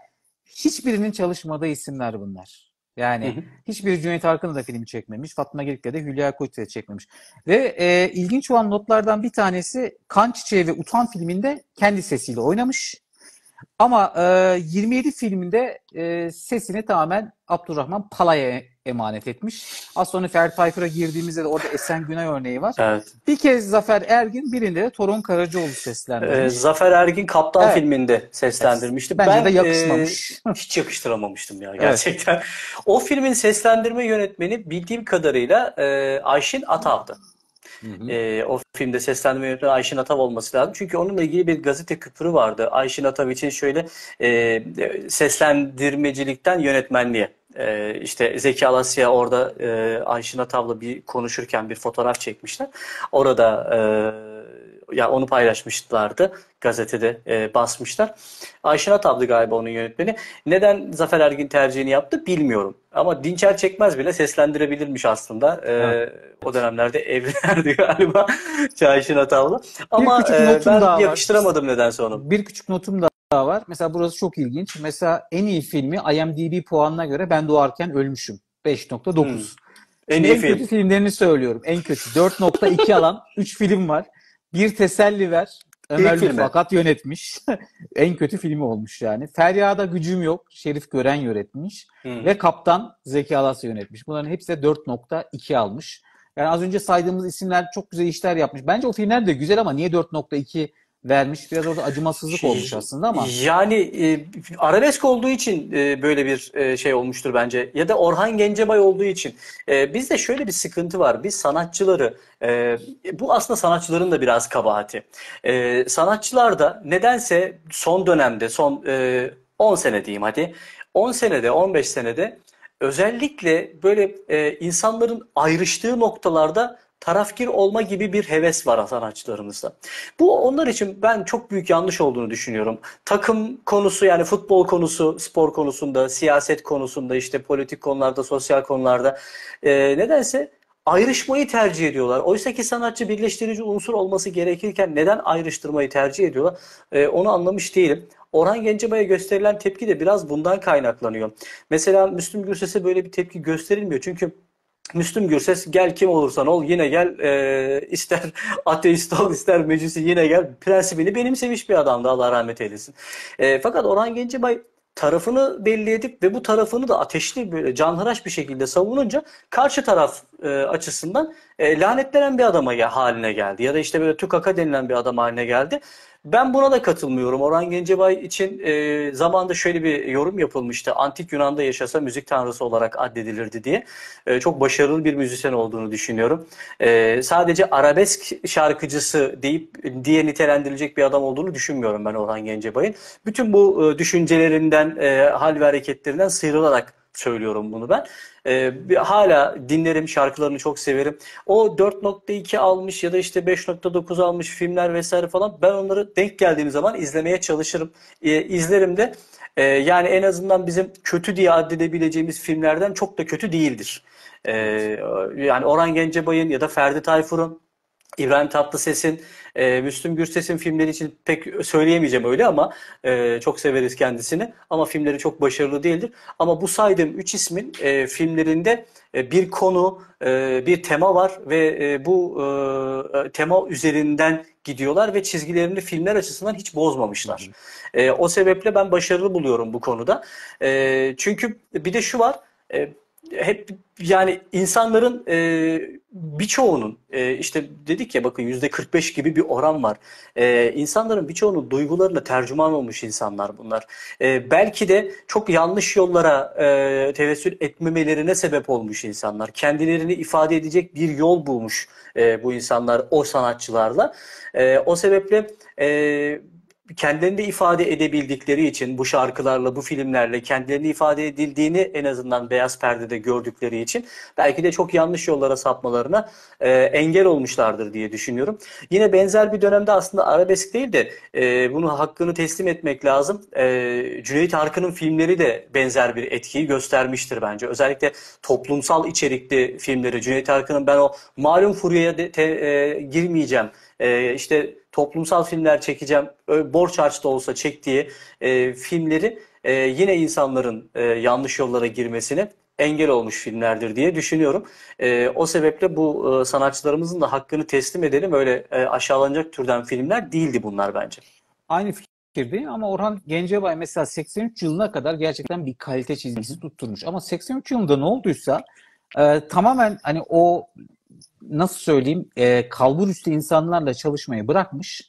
Hiçbirinin çalışmadığı isimler bunlar. Yani hiçbir Cüneyt Arkın'ı da film çekmemiş. Fatma Girik'le de Hülya Koç'u da çekmemiş. Ve e, ilginç olan notlardan bir tanesi Kan Çiçeği ve Utan filminde kendi sesiyle oynamış. Ama e, 27 filminde e, sesini tamamen Abdurrahman Pala'ya emanet etmiş. Az sonra Ferdi Tayfur'a girdiğimizde de orada Esen Günay örneği var. Evet. Bir kez Zafer Ergin birinde de Torun Karacaoğlu e, seslendirmiş. Ee, Zafer Ergin Kaptan evet. filminde seslendirmişti. Bence ben, de e, yakışmamış. E, hiç yakıştıramamıştım ya gerçekten. Evet. O filmin seslendirme yönetmeni bildiğim kadarıyla e, Ayşin Atav'dı. Hı hı. E, o filmde seslendirme yönetmeni Ayşin Atav olması lazım. Çünkü onunla ilgili bir gazete küpürü vardı. Ayşin Atav için şöyle e, seslendirmecilikten yönetmenliğe. E, işte Zeki Alasya orada e, Ayşin Atav'la bir konuşurken bir fotoğraf çekmişler. Orada e, ya onu paylaşmışlardı gazetede e, basmışlar. Ayşenat abla galiba onun yönetmeni. Neden Zafer Ergin tercihini yaptı bilmiyorum. Ama Dinçer Çekmez bile seslendirebilirmiş aslında. E, O dönemlerde evlilerdi galiba Ayşenat abla. Ama e, ben yakıştıramadım var. nedense onu. Bir küçük notum daha var. Mesela burası çok ilginç. Mesela en iyi filmi IMDb puanına göre Ben Doğarken Ölmüşüm. 5.9. Hmm. En iyi en film. kötü filmlerini söylüyorum. En kötü. 4.2 alan 3 film var. Bir teselli ver. Ömer fakat yönetmiş. en kötü filmi olmuş yani. Feryada Gücüm Yok. Şerif Gören yönetmiş. Hmm. Ve Kaptan Zeki Alasya yönetmiş. Bunların hepsi de 4.2 almış. Yani az önce saydığımız isimler çok güzel işler yapmış. Bence o filmler de güzel ama niye 4.2 vermiş. Biraz orada acımasızlık olmuş şey, aslında ama. Yani e, arabesk olduğu için e, böyle bir e, şey olmuştur bence. Ya da Orhan Gencebay olduğu için. E, bizde şöyle bir sıkıntı var. Biz sanatçıları, e, bu aslında sanatçıların da biraz kabahati. E, sanatçılar da nedense son dönemde, son e, 10 sene diyeyim hadi. 10 senede, 15 senede özellikle böyle e, insanların ayrıştığı noktalarda tarafkir olma gibi bir heves var sanatçılarımızda. Bu onlar için ben çok büyük yanlış olduğunu düşünüyorum. Takım konusu yani futbol konusu, spor konusunda, siyaset konusunda, işte politik konularda, sosyal konularda e, nedense ayrışmayı tercih ediyorlar. Oysa ki sanatçı birleştirici unsur olması gerekirken neden ayrıştırmayı tercih ediyorlar? E, onu anlamış değilim. Orhan Gencebay'a gösterilen tepki de biraz bundan kaynaklanıyor. Mesela Müslüm Gürses'e böyle bir tepki gösterilmiyor. Çünkü Müslüm Gürses gel kim olursan ol yine gel e, ister ateist ol ister mecusi yine gel prensibini benimsemiş bir adamdı Allah rahmet eylesin. E, fakat Orhan Gencebay tarafını belli edip ve bu tarafını da ateşli böyle canhıraş bir şekilde savununca karşı taraf e, açısından e, lanetlenen bir adama haline geldi ya da işte böyle tükaka denilen bir adam haline geldi. Ben buna da katılmıyorum. Orhan Gencebay için e, zamanda şöyle bir yorum yapılmıştı. Antik Yunan'da yaşasa müzik tanrısı olarak addedilirdi diye. E, çok başarılı bir müzisyen olduğunu düşünüyorum. E, sadece arabesk şarkıcısı deyip diye nitelendirilecek bir adam olduğunu düşünmüyorum ben Orhan Gencebay'ın. Bütün bu e, düşüncelerinden, e, hal ve hareketlerinden sıyrılarak söylüyorum bunu ben. E, hala dinlerim, şarkılarını çok severim. O 4.2 almış ya da işte 5.9 almış filmler vesaire falan ben onları denk geldiğim zaman izlemeye çalışırım. E, izlerim de e, yani en azından bizim kötü diye addedebileceğimiz filmlerden çok da kötü değildir. E, yani Orhan Gencebay'ın ya da Ferdi Tayfur'un İbrahim Tatlıses'in, e, Müslüm Gürses'in filmleri için pek söyleyemeyeceğim öyle ama e, çok severiz kendisini. Ama filmleri çok başarılı değildir. Ama bu saydığım üç ismin e, filmlerinde e, bir konu, e, bir tema var ve e, bu e, tema üzerinden gidiyorlar ve çizgilerini filmler açısından hiç bozmamışlar. E, o sebeple ben başarılı buluyorum bu konuda. E, çünkü bir de şu var, e, hep yani insanların e, birçoğunun e, işte dedik ya bakın yüzde 45 gibi bir oran var. E, insanların birçoğunun duygularına tercüman olmuş insanlar bunlar. E, belki de çok yanlış yollara e, tevessül etmemelerine sebep olmuş insanlar. Kendilerini ifade edecek bir yol bulmuş e, bu insanlar o sanatçılarla. E, o sebeple e, kendilerini de ifade edebildikleri için bu şarkılarla, bu filmlerle kendilerini ifade edildiğini en azından beyaz perdede gördükleri için belki de çok yanlış yollara sapmalarına e, engel olmuşlardır diye düşünüyorum. Yine benzer bir dönemde aslında arabesk değil de e, bunun hakkını teslim etmek lazım. E, Cüneyt Arkın'ın filmleri de benzer bir etkiyi göstermiştir bence. Özellikle toplumsal içerikli filmleri. Cüneyt Arkın'ın ben o malum furyaya de, te, e, girmeyeceğim. E, işte toplumsal filmler çekeceğim, borç harç olsa çektiği e, filmleri e, yine insanların e, yanlış yollara girmesini engel olmuş filmlerdir diye düşünüyorum. E, o sebeple bu e, sanatçılarımızın da hakkını teslim edelim. Öyle e, aşağılanacak türden filmler değildi bunlar bence. Aynı fikirdeyim ama Orhan Gencebay mesela 83 yılına kadar gerçekten bir kalite çizgisi tutturmuş. Ama 83 yılında ne olduysa e, tamamen hani o nasıl söyleyeyim e, kalbur üstü insanlarla çalışmayı bırakmış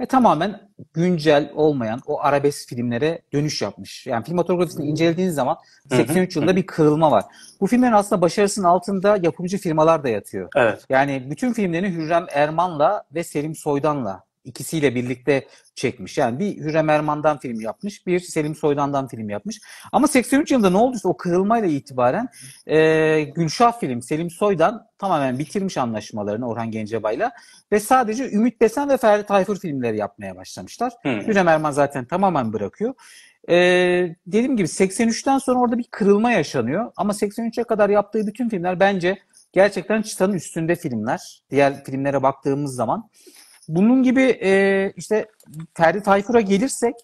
ve tamamen güncel olmayan o arabesk filmlere dönüş yapmış. Yani filmatografisini hmm. incelediğiniz zaman 83 yılında bir kırılma var. Bu filmlerin aslında başarısının altında yapımcı firmalar da yatıyor. Evet. Yani bütün filmlerini Hürrem Erman'la ve Selim Soydan'la ikisiyle birlikte çekmiş. Yani bir Hürrem Erman'dan film yapmış, bir Selim Soydan'dan film yapmış. Ama 83 yılında ne olduysa o kırılmayla itibaren e, Gülşah film, Selim Soydan tamamen bitirmiş anlaşmalarını Orhan Gencebay'la ve sadece Ümit Besen ve Ferdi Tayfur filmleri yapmaya başlamışlar. Hmm. Hürrem Erman zaten tamamen bırakıyor. E, dediğim gibi 83'ten sonra orada bir kırılma yaşanıyor ama 83'e kadar yaptığı bütün filmler bence gerçekten çıtanın üstünde filmler. Diğer filmlere baktığımız zaman bunun gibi e, işte Ferdi Tayfur'a gelirsek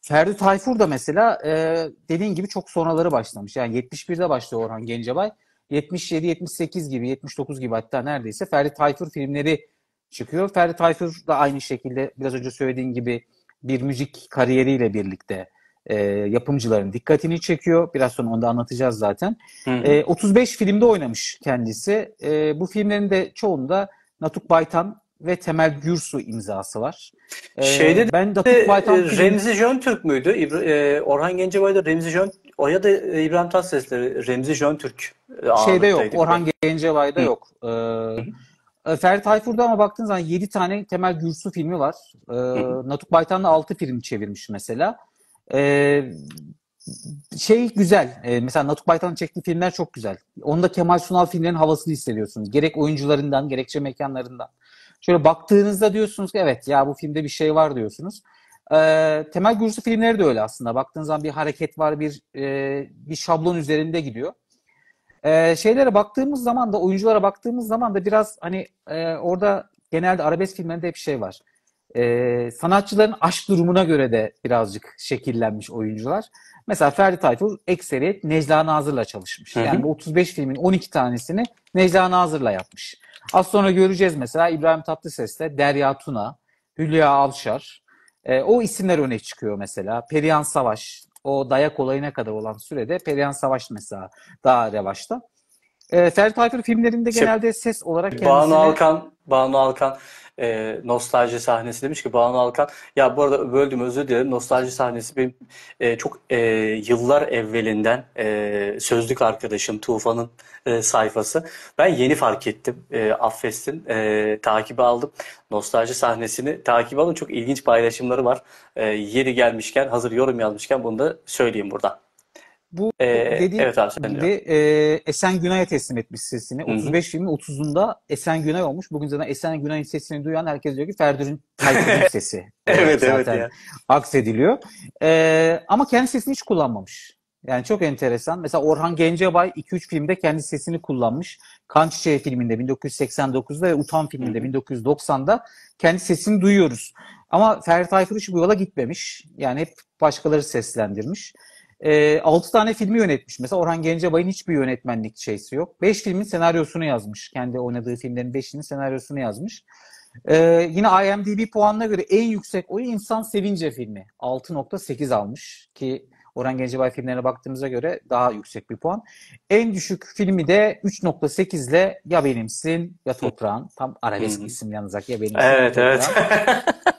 Ferdi Tayfur da mesela e, dediğin gibi çok sonraları başlamış. Yani 71'de başlıyor Orhan Gencebay. 77, 78 gibi, 79 gibi hatta neredeyse Ferdi Tayfur filmleri çıkıyor. Ferdi Tayfur da aynı şekilde biraz önce söylediğin gibi bir müzik kariyeriyle birlikte e, yapımcıların dikkatini çekiyor. Biraz sonra onu da anlatacağız zaten. Hı hı. E, 35 filmde oynamış kendisi. E, bu filmlerin de çoğunda Natuk Baytan ve Temel Gürsu imzası var. Ee, Şeyde ben de, Baytan e, Remzi Jöntürk müydü? İbra, e, Orhan Gencebay'da Remzi Jön oraya da e, İbrahim Tatlıses'le Remzi Jöntürk e, Şeyde yok. Orhan Gencebay da yok. Ee, Hı. Tayfur'da ama baktığın zaman 7 tane Temel Gürsu filmi var. Ee, Natuk Baytan'da 6 film çevirmiş mesela. Ee, şey güzel. Ee, mesela Natuk Baytan'ın çektiği filmler çok güzel. Onda Kemal Sunal filmlerin havasını hissediyorsunuz. Gerek oyuncularından, gerekçe mekanlarından. Şöyle baktığınızda diyorsunuz ki evet ya bu filmde bir şey var diyorsunuz. E, temel Gürcü filmleri de öyle aslında. Baktığınız zaman bir hareket var, bir e, bir şablon üzerinde gidiyor. E, şeylere baktığımız zaman da, oyunculara baktığımız zaman da biraz hani e, orada genelde arabesk filmlerinde hep şey var. E, sanatçıların aşk durumuna göre de birazcık şekillenmiş oyuncular. Mesela Ferdi Tayfur ekseriyet Necla Nazır'la çalışmış. Yani hı hı. 35 filmin 12 tanesini Necla Nazır'la yapmış. Az sonra göreceğiz mesela İbrahim Tatlıses'te Derya Tuna, Hülya Avşar. E, o isimler öne çıkıyor mesela. Perihan Savaş. O dayak olayına kadar olan sürede Perihan Savaş mesela daha revaçta. E, Ferdi Tayfur filmlerinde şey, genelde ses olarak kendisine... Banu Alkan, Banu Alkan e, nostalji sahnesi demiş ki Banu Alkan ya bu arada böldüm özür dilerim nostalji sahnesi benim e, çok e, yıllar evvelinden e, sözlük arkadaşım Tufan'ın e, sayfası. Ben yeni fark ettim. E, Affest'in e, takibi aldım. Nostalji sahnesini takip alın. Çok ilginç paylaşımları var. E, yeri gelmişken hazır yorum yazmışken bunu da söyleyeyim buradan. Bu ee, dediğim evet gibi e, Esen Günay'a teslim etmiş sesini. 35 filmin 30'unda Esen Günay olmuş. Bugün zaten Esen Günay'ın sesini duyan herkes diyor ki Ferdür'ün sesi. evet zaten evet. Yani. Aksediliyor. E, ama kendi sesini hiç kullanmamış. Yani çok enteresan. Mesela Orhan Gencebay 2-3 filmde kendi sesini kullanmış. Kan Çiçeği filminde 1989'da ve Utan filminde 1990'da kendi sesini duyuyoruz. Ama Ferdi Tayfur hiç bu yola gitmemiş. Yani hep başkaları seslendirmiş. E, ee, 6 tane filmi yönetmiş. Mesela Orhan Gencebay'ın hiçbir yönetmenlik şeysi yok. 5 filmin senaryosunu yazmış. Kendi oynadığı filmlerin 5'inin senaryosunu yazmış. E, yine IMDb puanına göre en yüksek oyu İnsan Sevince filmi. 6.8 almış ki Orhan Gencebay filmlerine baktığımıza göre daha yüksek bir puan. En düşük filmi de 3.8 ile Ya Benimsin Ya Toprağın. Tam arabesk hmm. isim yalnız Ya Benimsin Evet ya evet.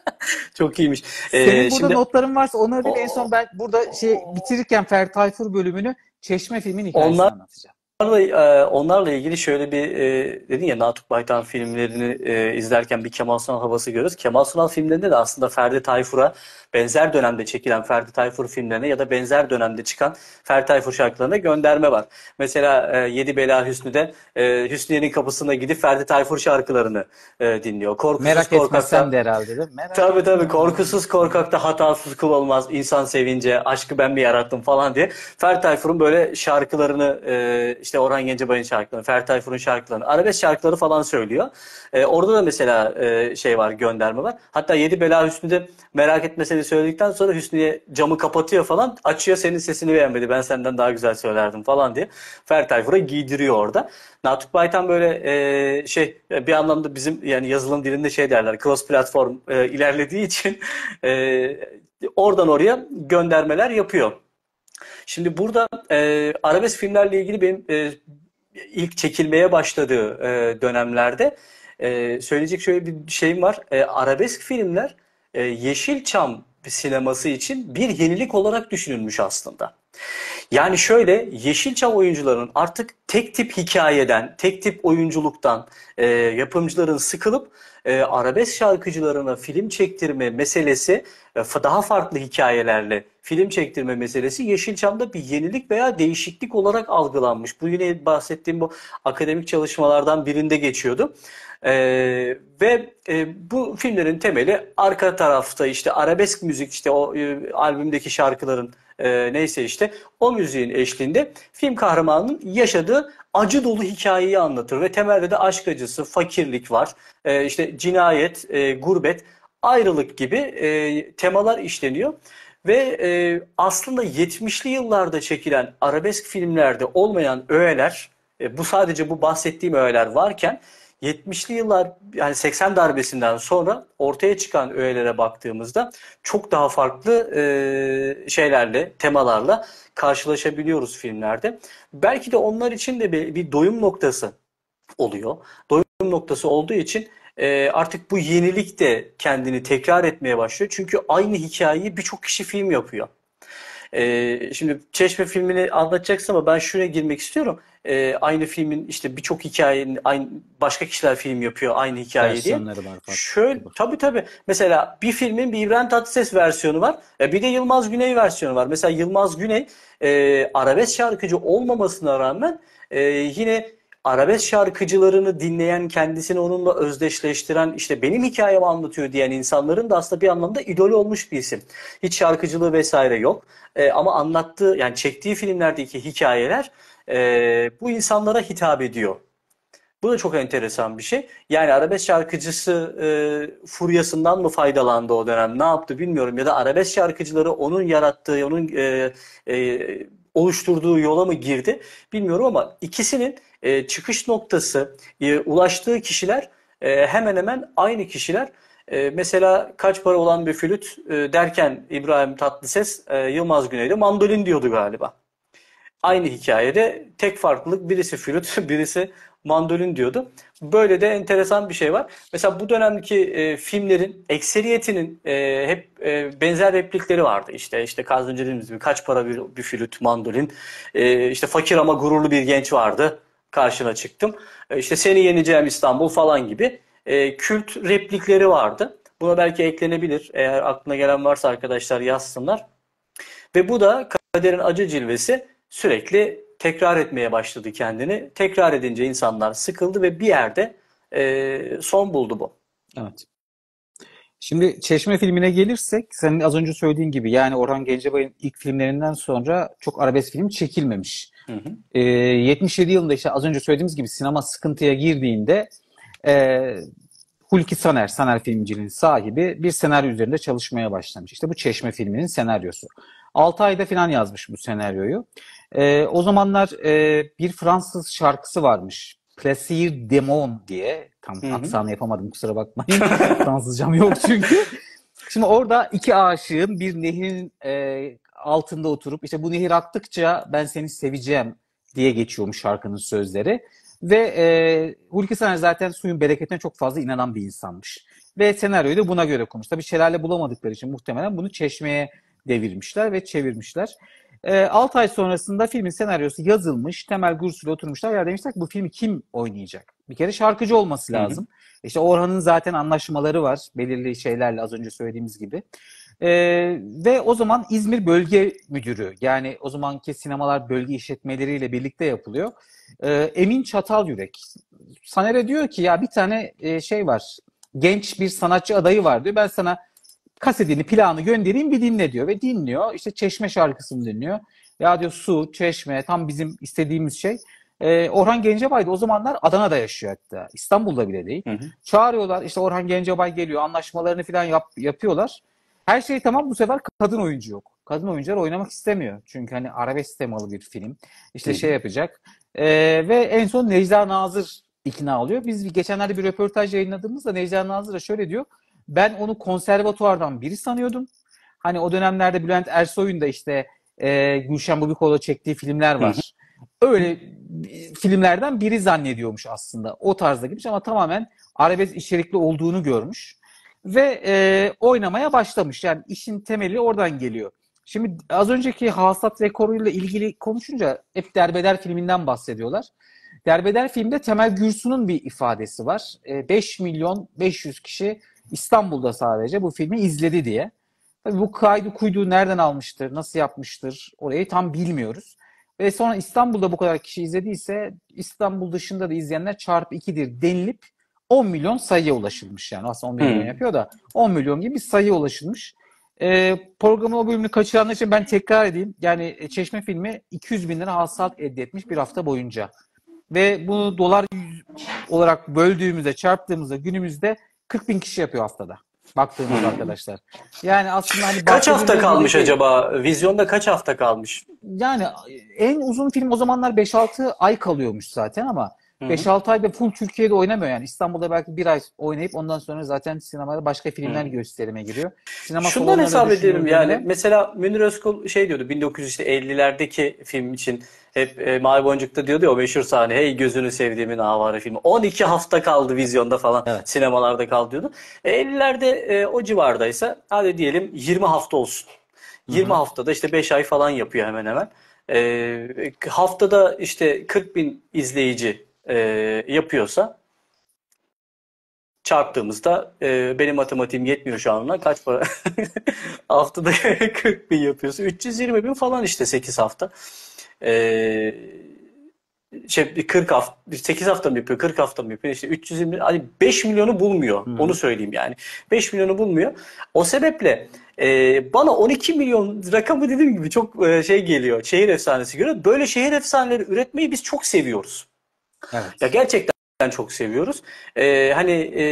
Çok iyiymiş. Ee, Senin burada şimdi... notların varsa onu öyle en son ben burada şey bitirirken Ferdi Tayfur bölümünü Çeşme filmin hikayesini Onlar... anlatacağım. Onlarla, onlarla ilgili şöyle bir e, dedin ya Natuk Baytan filmlerini e, izlerken bir Kemal Sunal havası görürüz. Kemal Sunal filmlerinde de aslında Ferdi Tayfur'a benzer dönemde çekilen Ferdi Tayfur filmlerine ya da benzer dönemde çıkan Ferdi Tayfur şarkılarına gönderme var. Mesela e, Yedi Bela Hüsnü'de e, Hüsnü'nün kapısına gidip Ferdi Tayfur şarkılarını e, dinliyor. Korkusuz Merak korkakta, etmesem de herhalde değil Merak tabii tabii korkusuz korkakta hatasız kul olmaz, insan sevince, aşkı ben mi yarattım falan diye Ferdi Tayfur'un böyle şarkılarını e, işte Orhan Gencebay'ın şarkılarını, Ferdi Tayfur'un şarkılarını, arabesk şarkıları falan söylüyor. E, orada da mesela e, şey var, gönderme var. Hatta Yedi Bela Hüsnü merak etmesini söyledikten sonra Hüsnü'ye camı kapatıyor falan. Açıyor senin sesini beğenmedi. Ben senden daha güzel söylerdim falan diye. Ferdi Tayfur'a giydiriyor orada. Natuk Baytan böyle e, şey bir anlamda bizim yani yazılım dilinde şey derler cross platform e, ilerlediği için e, oradan oraya göndermeler yapıyor. Şimdi burada e, arabesk filmlerle ilgili benim e, ilk çekilmeye başladığı e, dönemlerde e, söyleyecek şöyle bir şeyim var. E, arabesk filmler e, Yeşilçam sineması için bir yenilik olarak düşünülmüş aslında. Yani şöyle Yeşilçam oyuncuların artık tek tip hikayeden, tek tip oyunculuktan e, yapımcıların sıkılıp e, arabesk şarkıcılarına film çektirme meselesi e, daha farklı hikayelerle film çektirme meselesi Yeşilçam'da bir yenilik veya değişiklik olarak algılanmış. Bu yine bahsettiğim bu akademik çalışmalardan birinde geçiyordu. E, ve e, bu filmlerin temeli arka tarafta işte arabesk müzik işte o e, albümdeki şarkıların e, neyse işte o müziğin eşliğinde film kahramanının yaşadığı acı dolu hikayeyi anlatır ve temelde de aşk acısı, fakirlik var, e, işte cinayet, e, gurbet, ayrılık gibi e, temalar işleniyor. Ve e, aslında 70'li yıllarda çekilen arabesk filmlerde olmayan öğeler, e, bu sadece bu bahsettiğim öğeler varken 70'li yıllar yani 80 darbesinden sonra ortaya çıkan öğelere baktığımızda çok daha farklı e, şeylerle, temalarla karşılaşabiliyoruz filmlerde. Belki de onlar için de bir, bir doyum noktası oluyor. Doyum noktası olduğu için e, artık bu yenilik de kendini tekrar etmeye başlıyor. Çünkü aynı hikayeyi birçok kişi film yapıyor. Ee, şimdi Çeşme filmini anlatacaksın ama ben şuraya girmek istiyorum. E, aynı filmin işte birçok hikayenin aynı, başka kişiler film yapıyor aynı hikayeyi diye. Versiyonları var. Farklı. Şöyle, tabi tabi Mesela bir filmin bir İbrahim Tatlıses versiyonu var. E, bir de Yılmaz Güney versiyonu var. Mesela Yılmaz Güney e, arabesk şarkıcı olmamasına rağmen e, yine arabesk şarkıcılarını dinleyen, kendisini onunla özdeşleştiren, işte benim hikayemi anlatıyor diyen insanların da aslında bir anlamda idol olmuş bir isim. Hiç şarkıcılığı vesaire yok. E, ama anlattığı, yani çektiği filmlerdeki hikayeler e, bu insanlara hitap ediyor. Bu da çok enteresan bir şey. Yani arabesk şarkıcısı e, furyasından mı faydalandı o dönem? Ne yaptı bilmiyorum. Ya da arabesk şarkıcıları onun yarattığı, onun e, e, oluşturduğu yola mı girdi bilmiyorum ama ikisinin e, çıkış noktası e, ulaştığı kişiler e, hemen hemen aynı kişiler. E, mesela kaç para olan bir flüt e, derken İbrahim Tatlıses, e, Yılmaz Güney'de mandolin diyordu galiba. Aynı hikayede tek farklılık birisi flüt, birisi mandolin diyordu. Böyle de enteresan bir şey var. Mesela bu dönemki e, filmlerin ekseriyetinin e, hep e, benzer replikleri vardı. İşte işte az önce dediğimiz gibi kaç para bir, bir flüt, mandolin. E, işte fakir ama gururlu bir genç vardı karşına çıktım. E, işte seni yeneceğim İstanbul falan gibi e, kült replikleri vardı. Buna belki eklenebilir. Eğer aklına gelen varsa arkadaşlar yazsınlar. Ve bu da kaderin acı cilvesi sürekli tekrar etmeye başladı kendini. Tekrar edince insanlar sıkıldı ve bir yerde e, son buldu bu. Evet. Şimdi Çeşme filmine gelirsek senin az önce söylediğin gibi yani Orhan Gencebay'ın ilk filmlerinden sonra çok arabesk film çekilmemiş. Hı hı. E, ee, 77 yılında işte az önce söylediğimiz gibi sinema sıkıntıya girdiğinde e, Hulki Saner, Saner filmciliğin sahibi bir senaryo üzerinde çalışmaya başlamış. İşte bu Çeşme filminin senaryosu. 6 ayda falan yazmış bu senaryoyu. E, o zamanlar e, bir Fransız şarkısı varmış. Plaisir Demon diye. Tam hı aksanı yapamadım kusura bakmayın. Fransızcam yok çünkü. Şimdi orada iki aşığın bir nehrin e, altında oturup işte bu nehir attıkça ben seni seveceğim diye geçiyormuş şarkının sözleri. Ve e, Hulki Saner zaten suyun bereketine çok fazla inanan bir insanmış. Ve senaryoyu da buna göre kurmuş. Tabii şelale bulamadıkları için muhtemelen bunu çeşmeye devirmişler ve çevirmişler. E, 6 ay sonrasında filmin senaryosu yazılmış. Temel Gürsul oturmuşlar. Ya demişler ki bu filmi kim oynayacak? Bir kere şarkıcı olması lazım. Hı hı. İşte Orhan'ın zaten anlaşmaları var. Belirli şeylerle az önce söylediğimiz gibi. E, ve o zaman İzmir Bölge Müdürü yani o zamanki sinemalar bölge işletmeleriyle birlikte yapılıyor. E, Emin Çatal Yürek. Saner'e diyor ki ya bir tane e, şey var genç bir sanatçı adayı var diyor. Ben sana kasetini planı göndereyim bir dinle diyor ve dinliyor. işte Çeşme şarkısını dinliyor. Ya diyor su, çeşme tam bizim istediğimiz şey. Ee, Orhan Gencebay da o zamanlar Adana'da yaşıyor hatta. İstanbul'da bile değil. Hı hı. Çağırıyorlar işte Orhan Gencebay geliyor anlaşmalarını falan yap, yapıyorlar. Her şey tamam bu sefer kadın oyuncu yok. Kadın oyuncular oynamak istemiyor. Çünkü hani arabesk temalı bir film. İşte şey yapacak. Ee, ve en son Necla Nazır ikna alıyor. Biz geçenlerde bir röportaj yayınladığımızda Necla Nazır'a şöyle diyor. Ben onu konservatuardan biri sanıyordum. Hani o dönemlerde Bülent Ersoy'un da işte e, Gülşen Bubikoğlu çektiği filmler var. Öyle filmlerden biri zannediyormuş aslında. O tarzda gitmiş ama tamamen arabesk içerikli olduğunu görmüş ve e, oynamaya başlamış. Yani işin temeli oradan geliyor. Şimdi az önceki hasat rekoruyla ilgili konuşunca hep Derbeder filminden bahsediyorlar. Derbeder filmde Temel Gürsu'nun bir ifadesi var. E, 5 milyon 500 kişi İstanbul'da sadece bu filmi izledi diye. Tabii bu kaydı kuyduğu nereden almıştır, nasıl yapmıştır orayı tam bilmiyoruz. Ve sonra İstanbul'da bu kadar kişi izlediyse İstanbul dışında da izleyenler çarpı 2'dir denilip 10 milyon sayıya ulaşılmış yani. Aslında 10 milyon hmm. yapıyor da 10 milyon gibi bir sayıya ulaşılmış. E, programın o bölümünü kaçıranlar için ben tekrar edeyim. Yani e, Çeşme filmi 200 bin lira hasılat elde etmiş bir hafta boyunca. Ve bunu dolar olarak böldüğümüzde, çarptığımızda günümüzde 40 bin kişi yapıyor haftada. Baktığımız hmm. arkadaşlar. Yani aslında hani kaç hafta kalmış şey, acaba? Vizyonda kaç hafta kalmış? Yani e, en uzun film o zamanlar 5-6 ay kalıyormuş zaten ama 5-6 ayda full Türkiye'de oynamıyor yani. İstanbul'da belki bir ay oynayıp ondan sonra zaten sinemada başka filmler Hı. gösterime giriyor. Sinema Şundan hesap edelim yani. Dönemi... Mesela Münir Özkul şey diyordu 1950'lerdeki film için hep e, Mavi Boncuk'ta diyordu ya o meşhur sahne hey gözünü sevdiğimin avare filmi. 12 hafta kaldı vizyonda falan evet. sinemalarda kaldı diyordu. E, 50'lerde e, o civardaysa hadi diyelim 20 hafta olsun. 20 Hı-hı. haftada işte 5 ay falan yapıyor hemen hemen. E, haftada işte 40 bin izleyici e, yapıyorsa çarptığımızda e, benim matematiğim yetmiyor şu anına kaç para haftada 40 bin yapıyorsa 320 bin falan işte 8 hafta e, şey 40 hafta 8 hafta mı yapıyor 40 hafta mı yapıyor işte 320 hani 5 milyonu bulmuyor hı onu söyleyeyim yani 5 milyonu bulmuyor o sebeple e, bana 12 milyon rakamı dediğim gibi çok e, şey geliyor şehir efsanesi göre böyle şehir efsaneleri üretmeyi biz çok seviyoruz. Evet. Ya gerçekten çok seviyoruz. Ee, hani e,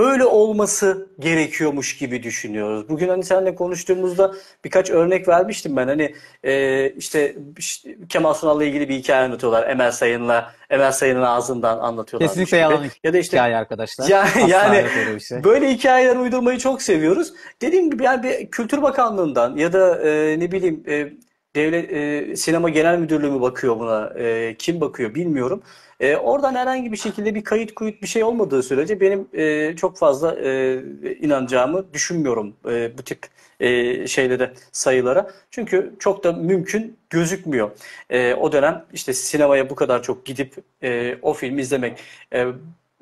öyle olması gerekiyormuş gibi düşünüyoruz. Bugün hani seninle konuştuğumuzda birkaç örnek vermiştim ben. Hani e, işte, işte Kemal Sunal'la ilgili bir hikaye anlatıyorlar. Emel Sayın'la Emel Sayın'ın ağzından anlatıyorlar. Kesinlikle yalan ya da işte hikaye arkadaşlar. Ya, yani şey. böyle hikayeler uydurmayı çok seviyoruz. Dediğim gibi yani bir Kültür Bakanlığından ya da e, ne bileyim e, Devlet e, Sinema Genel Müdürlüğü mü bakıyor buna? E, kim bakıyor bilmiyorum. E, oradan herhangi bir şekilde bir kayıt kuyut bir şey olmadığı sürece benim e, çok fazla e, inanacağımı düşünmüyorum e, bu tip e, şeylere, sayılara. Çünkü çok da mümkün gözükmüyor. E, o dönem işte sinemaya bu kadar çok gidip e, o filmi izlemek... E,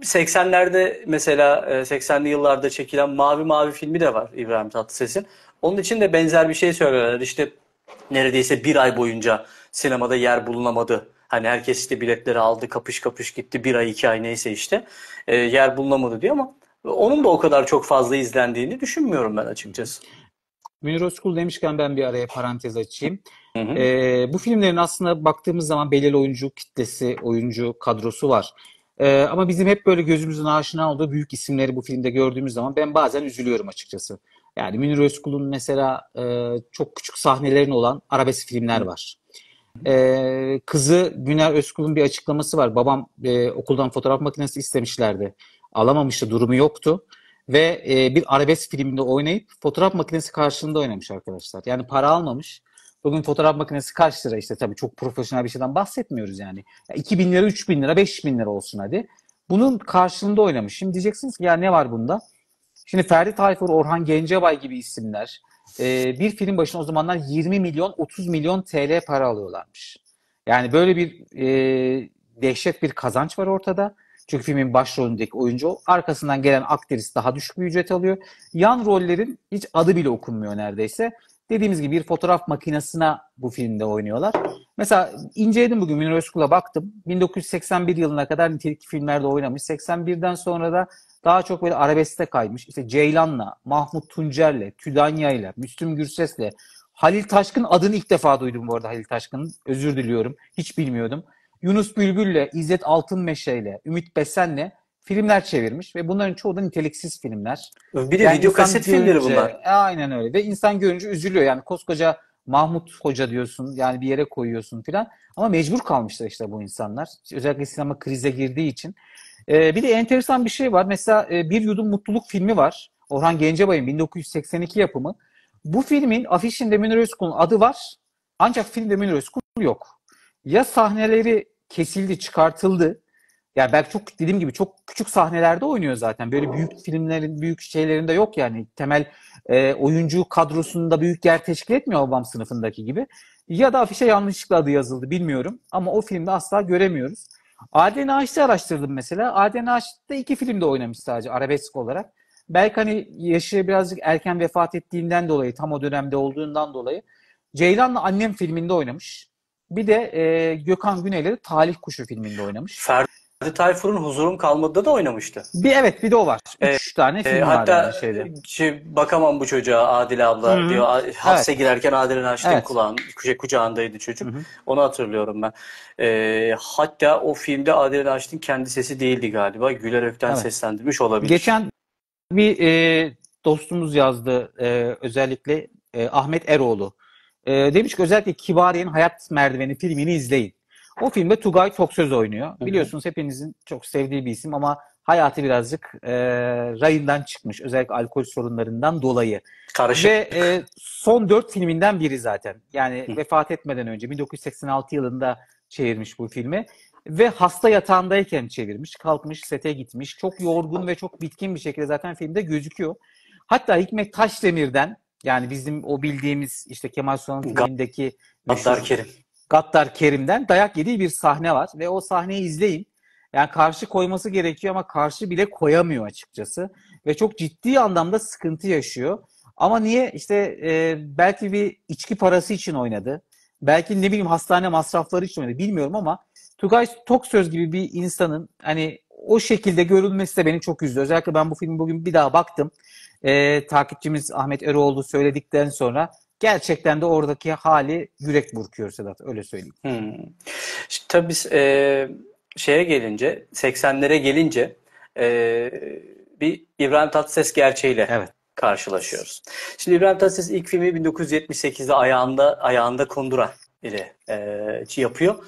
80'lerde mesela 80'li e, yıllarda çekilen Mavi Mavi filmi de var İbrahim Tatlıses'in. Onun için de benzer bir şey söylerler İşte neredeyse bir ay boyunca sinemada yer bulunamadı. Hani herkes işte biletleri aldı kapış kapış gitti bir ay iki ay neyse işte e, yer bulunamadı diyor ama onun da o kadar çok fazla izlendiğini düşünmüyorum ben açıkçası. Münir Özkul demişken ben bir araya parantez açayım. Hı hı. E, bu filmlerin aslında baktığımız zaman belirli oyuncu kitlesi, oyuncu kadrosu var. E, ama bizim hep böyle gözümüzün aşina olduğu büyük isimleri bu filmde gördüğümüz zaman ben bazen üzülüyorum açıkçası. Yani Münir Özkul'un mesela e, çok küçük sahnelerin olan arabesk filmler var. E, kızı Güner Özkul'un bir açıklaması var. Babam e, okuldan fotoğraf makinesi istemişlerdi. Alamamıştı, durumu yoktu. Ve e, bir arabesk filminde oynayıp fotoğraf makinesi karşılığında oynamış arkadaşlar. Yani para almamış. Bugün fotoğraf makinesi kaç lira işte tabii çok profesyonel bir şeyden bahsetmiyoruz yani. Ya 2000 lira, 3000 lira, 5000 lira olsun hadi. Bunun karşılığında oynamış. Şimdi diyeceksiniz ki ya ne var bunda? Şimdi Ferdi Tayfur, Orhan Gencebay gibi isimler e, bir film başına o zamanlar 20 milyon 30 milyon TL para alıyorlarmış. Yani böyle bir e, dehşet bir kazanç var ortada. Çünkü filmin başrolündeki oyuncu arkasından gelen aktris daha düşük bir ücret alıyor. Yan rollerin hiç adı bile okunmuyor neredeyse. Dediğimiz gibi bir fotoğraf makinesine bu filmde oynuyorlar. Mesela inceledim bugün Münir Özkul'a baktım. 1981 yılına kadar nitelikli filmlerde oynamış. 81'den sonra da daha çok böyle arabeste kaymış. İşte Ceylan'la, Mahmut Tuncer'le, Tüdanya'yla, Müslüm Gürses'le, Halil Taşkın adını ilk defa duydum bu arada Halil Taşkın'ın. Özür diliyorum. Hiç bilmiyordum. Yunus Bülbül'le, İzzet Altınmeşe'yle, Ümit Besen'le filmler çevirmiş ve bunların çoğu da niteliksiz filmler. Bir de yani video kaset filmleri bunlar. E, aynen öyle. Ve insan görünce üzülüyor. Yani koskoca Mahmut Hoca diyorsun yani bir yere koyuyorsun filan. Ama mecbur kalmışlar işte bu insanlar. Özellikle sinema krize girdiği için. Ee, bir de enteresan bir şey var. Mesela e, Bir Yudum Mutluluk filmi var. Orhan Gencebay'ın 1982 yapımı. Bu filmin afişinde Münir Özkul'un adı var. Ancak filmde Münir Özkul yok. Ya sahneleri kesildi, çıkartıldı. Yani belki çok dediğim gibi çok küçük sahnelerde oynuyor zaten. Böyle büyük filmlerin, büyük şeylerinde yok yani. Temel e, oyuncu kadrosunda büyük yer teşkil etmiyor Obam sınıfındaki gibi. Ya da afişe yanlışlıkla adı yazıldı bilmiyorum. Ama o filmde asla göremiyoruz. Aden Ağaç'ta araştırdım mesela. Aden Ağaç'ta iki filmde oynamış sadece arabesk olarak. Belki hani yaşı birazcık erken vefat ettiğinden dolayı, tam o dönemde olduğundan dolayı Ceylan'la Annem filminde oynamış. Bir de e, Gökhan Güneyleri Talih Kuşu filminde oynamış. Ferdi Ferdi hani Tayfur'un Huzurum Kalmadı'da da oynamıştı. Bir evet bir de o var. Ee, tane e, film e, hatta, yani şeyde. Hatta şey, bakamam bu çocuğa Adil abla Hı-hı. diyor. Hapse evet. girerken Adile Naşit'in evet. kulağın, kucağındaydı çocuk. Hı-hı. Onu hatırlıyorum ben. Ee, hatta o filmde Adil'in Naşit'in kendi sesi değildi galiba. Güler Ökten evet. seslendirmiş olabilir. Geçen bir e, dostumuz yazdı e, özellikle e, Ahmet Eroğlu. E, demiş ki özellikle Kibariye'nin Hayat Merdiveni filmini izleyin. O filmde Tugay Toksöz oynuyor. Hı-hı. Biliyorsunuz hepinizin çok sevdiği bir isim ama hayatı birazcık e, rayından çıkmış. Özellikle alkol sorunlarından dolayı. Karışık. Ve e, son dört filminden biri zaten. Yani Hı. vefat etmeden önce 1986 yılında çevirmiş bu filmi. Ve hasta yatağındayken çevirmiş. Kalkmış sete gitmiş. Çok yorgun ve çok bitkin bir şekilde zaten filmde gözüküyor. Hatta Hikmet Taşdemir'den yani bizim o bildiğimiz işte Kemal Sunal'ın filmindeki Gattar Kerim. Gattar Kerim'den dayak yediği bir sahne var ve o sahneyi izleyin. Yani karşı koyması gerekiyor ama karşı bile koyamıyor açıkçası. Ve çok ciddi anlamda sıkıntı yaşıyor. Ama niye? İşte e, belki bir içki parası için oynadı. Belki ne bileyim hastane masrafları için oynadı. Bilmiyorum ama Tugay Toksöz gibi bir insanın hani o şekilde görülmesi de beni çok üzdü. Özellikle ben bu filmi bugün bir daha baktım. E, takipçimiz Ahmet Eroğlu söyledikten sonra gerçekten de oradaki hali yürek burkuyor Sedat öyle söyleyeyim. Hmm. Şimdi tabii e, şeye gelince 80'lere gelince e, bir İbrahim Tatlıses gerçeğiyle evet. karşılaşıyoruz. Şimdi İbrahim Tatlıses ilk filmi 1978'de ayağında ayağında Kondura ile e, yapıyor.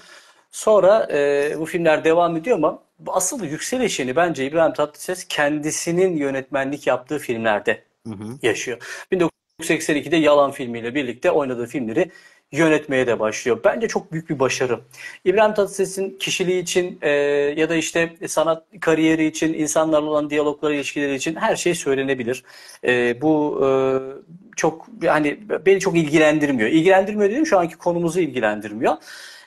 Sonra e, bu filmler devam ediyor ama asıl yükselişini bence İbrahim Tatlıses kendisinin yönetmenlik yaptığı filmlerde hı hı. yaşıyor. 19 1982'de Yalan filmiyle birlikte oynadığı filmleri yönetmeye de başlıyor. Bence çok büyük bir başarı. İbrahim Tatlıses'in kişiliği için e, ya da işte sanat kariyeri için, insanlarla olan diyalogları, ilişkileri için her şey söylenebilir. E, bu e, çok hani beni çok ilgilendirmiyor. İlgilendirmiyor dedim şu anki konumuzu ilgilendirmiyor.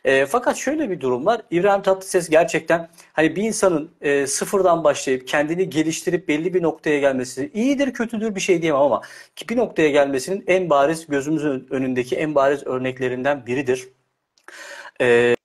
E, fakat şöyle bir durum var. İbrahim Tatlıses gerçekten hani bir insanın e, sıfırdan başlayıp kendini geliştirip belli bir noktaya gelmesi iyidir kötüdür bir şey diyemem ama bir noktaya gelmesinin en bariz gözümüzün önündeki en bariz örneklerinden biridir. Eee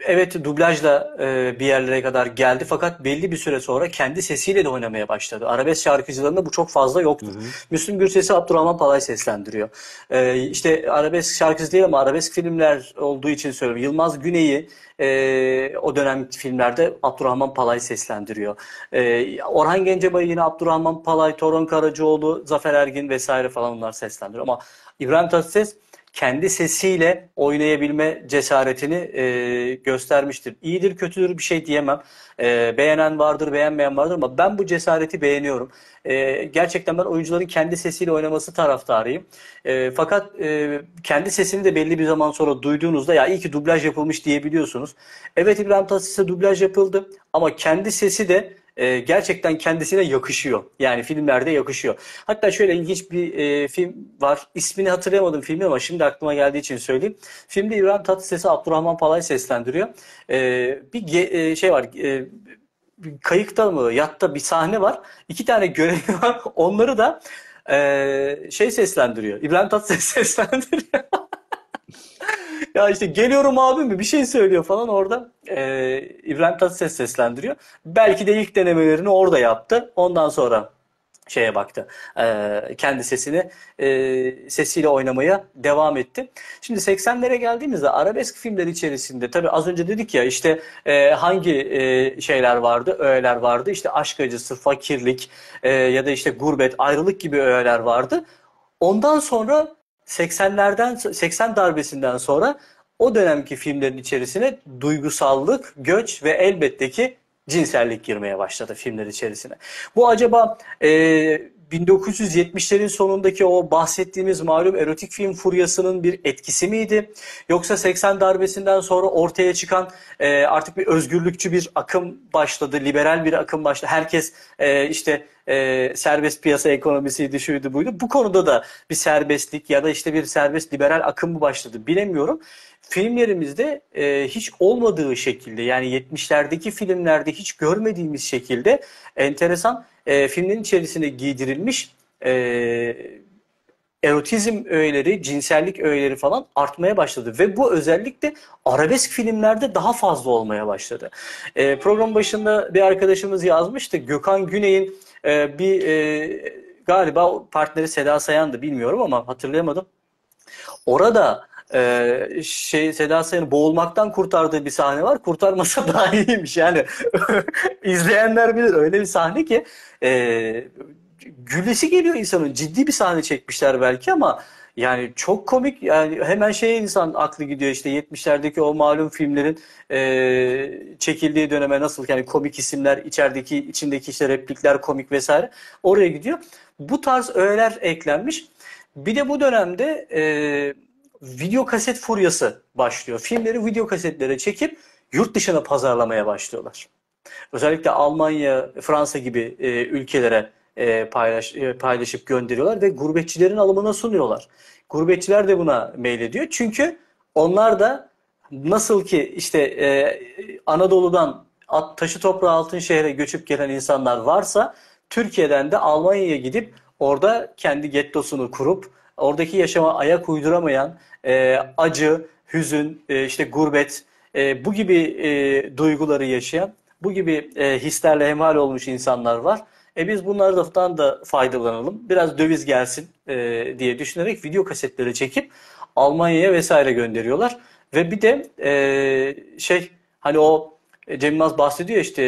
Evet dublajla e, bir yerlere kadar geldi fakat belli bir süre sonra kendi sesiyle de oynamaya başladı. Arabesk şarkıcılarında bu çok fazla yoktu. Hı hı. Müslüm Gürses'i Abdurrahman Palay seslendiriyor. E, işte arabesk şarkıcı değil ama arabesk filmler olduğu için söylüyorum. Yılmaz Güney'i e, o dönem filmlerde Abdurrahman Palay seslendiriyor. E, Orhan Gencebay'ı yine Abdurrahman Palay, Torun Karacaoğlu, Zafer Ergin vesaire falan onlar seslendiriyor. Ama İbrahim Tatlıses kendi sesiyle oynayabilme cesaretini e, göstermiştir. İyidir kötüdür bir şey diyemem. E, beğenen vardır beğenmeyen vardır ama ben bu cesareti beğeniyorum. E, gerçekten ben oyuncuların kendi sesiyle oynaması taraftarıyım. E, fakat e, kendi sesini de belli bir zaman sonra duyduğunuzda ya iyi ki dublaj yapılmış diyebiliyorsunuz. Evet İbrahim Tatlıses'e dublaj yapıldı ama kendi sesi de e, gerçekten kendisine yakışıyor. Yani filmlerde yakışıyor. Hatta şöyle ilginç bir e, film var. İsmini hatırlayamadım filmi ama şimdi aklıma geldiği için söyleyeyim. Filmde İbrahim Tatlıses'i Abdurrahman Palay seslendiriyor. E, bir ge, e, şey var... E, kayıkta mı yatta bir sahne var. İki tane görevi var. Onları da e, şey seslendiriyor. İbrahim Tatlıses seslendiriyor ya işte geliyorum abim mi bir şey söylüyor falan orada. E, İbrahim Tatlıses seslendiriyor. Belki de ilk denemelerini orada yaptı. Ondan sonra şeye baktı. E, kendi sesini e, sesiyle oynamaya devam etti. Şimdi 80'lere geldiğimizde arabesk filmler içerisinde tabi az önce dedik ya işte e, hangi e, şeyler vardı, öğeler vardı. İşte aşk acısı, fakirlik e, ya da işte gurbet, ayrılık gibi öğeler vardı. Ondan sonra 80'lerden 80 darbesinden sonra o dönemki filmlerin içerisine duygusallık, göç ve elbette ki cinsellik girmeye başladı filmler içerisine. Bu acaba e, 1970'lerin sonundaki o bahsettiğimiz malum erotik film furyasının bir etkisi miydi? Yoksa 80 darbesinden sonra ortaya çıkan e, artık bir özgürlükçü bir akım başladı, liberal bir akım başladı. Herkes e, işte e, serbest piyasa ekonomisiydi, şuydu buydu. Bu konuda da bir serbestlik ya da işte bir serbest liberal akım mı başladı bilemiyorum. Filmlerimizde e, hiç olmadığı şekilde yani 70'lerdeki filmlerde hiç görmediğimiz şekilde enteresan e, filmin içerisinde giydirilmiş e, erotizm öğeleri, cinsellik öğeleri falan artmaya başladı. Ve bu özellikle arabesk filmlerde daha fazla olmaya başladı. E, program başında bir arkadaşımız yazmıştı. Gökhan Güney'in e, bir e, galiba partneri Seda Sayan'dı bilmiyorum ama hatırlayamadım. Orada e, şey Seda Sayan'ı boğulmaktan kurtardığı bir sahne var. Kurtarmasa daha iyiymiş yani. izleyenler bilir öyle bir sahne ki e, gülesi geliyor insanın. Ciddi bir sahne çekmişler belki ama yani çok komik yani hemen şey insan aklı gidiyor işte 70'lerdeki o malum filmlerin e, çekildiği döneme nasıl yani komik isimler içerideki içindeki işte replikler komik vesaire oraya gidiyor. Bu tarz öğeler eklenmiş. Bir de bu dönemde e, video kaset furyası başlıyor. Filmleri video kasetlere çekip yurt dışına pazarlamaya başlıyorlar. Özellikle Almanya, Fransa gibi e, ülkelere e, paylaş, e, paylaşıp gönderiyorlar ve gurbetçilerin alımına sunuyorlar. Gurbetçiler de buna meylediyor. Çünkü onlar da nasıl ki işte e, Anadolu'dan at, taşı toprağı altın şehre göçüp gelen insanlar varsa Türkiye'den de Almanya'ya gidip orada kendi gettosunu kurup oradaki yaşama ayak uyduramayan e, acı, hüzün, e, işte gurbet e, bu gibi e, duyguları yaşayan, bu gibi e, hislerle hemhal olmuş insanlar var. E biz bunlardan da faydalanalım. Biraz döviz gelsin e, diye düşünerek video kasetleri çekip Almanya'ya vesaire gönderiyorlar. Ve bir de e, şey hani o e, Cem Yılmaz bahsediyor işte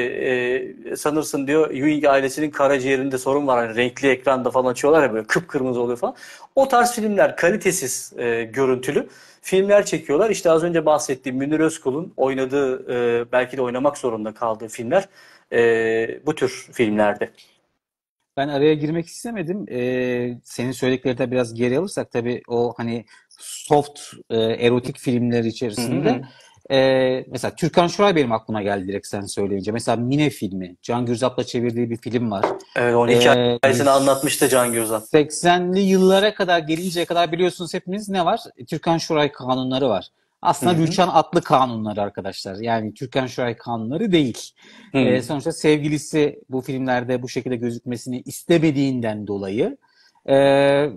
e, sanırsın diyor Ewing ailesinin karaciğerinde sorun var. Hani renkli ekranda falan açıyorlar ya böyle kıpkırmızı oluyor falan. O tarz filmler kalitesiz e, görüntülü filmler çekiyorlar. İşte az önce bahsettiğim Münir Özkul'un oynadığı e, belki de oynamak zorunda kaldığı filmler e, bu tür filmlerde. Ben araya girmek istemedim. Ee, senin söylediklerine biraz geri alırsak tabii o hani soft e, erotik filmler içerisinde... Hı hı e, mesela Türkan Şoray benim aklıma geldi direkt sen söyleyince. Mesela Mine filmi. Can Gürzap'la çevirdiği bir film var. Evet onun hikayesini ee, anlatmıştı Can Gürzap. 80'li yıllara kadar gelinceye kadar biliyorsunuz hepiniz ne var? Türkan Şoray kanunları var. Aslında Hı-hı. Rüçhan Atlı kanunları arkadaşlar. Yani Türkan Şoray kanunları değil. E, sonuçta sevgilisi bu filmlerde bu şekilde gözükmesini istemediğinden dolayı e,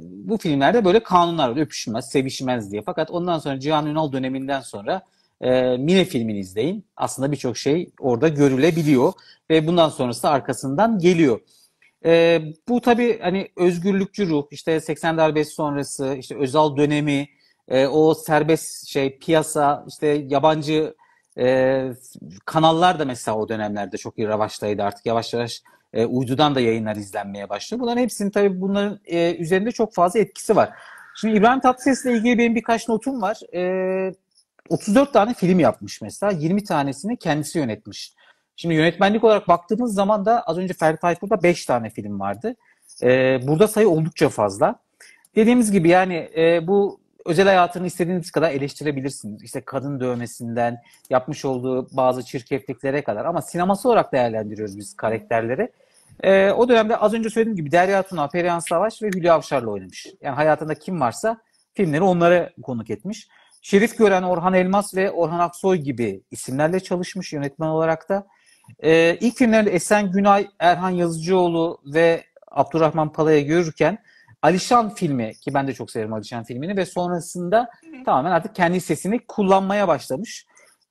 bu filmlerde böyle kanunlar var. Öpüşmez, sevişmez diye. Fakat ondan sonra Cihan Ünal döneminden sonra e, ee, mini filmini izleyin. Aslında birçok şey orada görülebiliyor ve bundan sonrası arkasından geliyor. E, bu tabii hani özgürlükçü ruh, işte 80 darbesi sonrası, işte özel dönemi, e, o serbest şey piyasa, işte yabancı e, kanallar da mesela o dönemlerde çok iyi revaçtaydı artık yavaş yavaş e, uydudan da yayınlar izlenmeye başladı. Bunların hepsinin tabii bunların e, üzerinde çok fazla etkisi var. Şimdi İbrahim Tatlıses'le ilgili benim birkaç notum var. E, 34 tane film yapmış mesela. 20 tanesini kendisi yönetmiş. Şimdi yönetmenlik olarak baktığımız zaman da az önce Ferdi Tayfur'da 5 tane film vardı. Ee, burada sayı oldukça fazla. Dediğimiz gibi yani e, bu özel hayatını istediğiniz kadar eleştirebilirsiniz. İşte kadın dövmesinden yapmış olduğu bazı çirkefliklere kadar ama sineması olarak değerlendiriyoruz biz karakterleri. E, o dönemde az önce söylediğim gibi Derya Tuna, Perihan Savaş ve Hülya Avşar'la oynamış. Yani hayatında kim varsa filmleri onlara konuk etmiş. Şerif Gören, Orhan Elmas ve Orhan Aksoy gibi isimlerle çalışmış yönetmen olarak da. Ee, ilk filmlerinde Esen Günay, Erhan Yazıcıoğlu ve Abdurrahman Pala'ya görürken Alişan filmi ki ben de çok severim Alişan filmini ve sonrasında Hı. tamamen artık kendi sesini kullanmaya başlamış.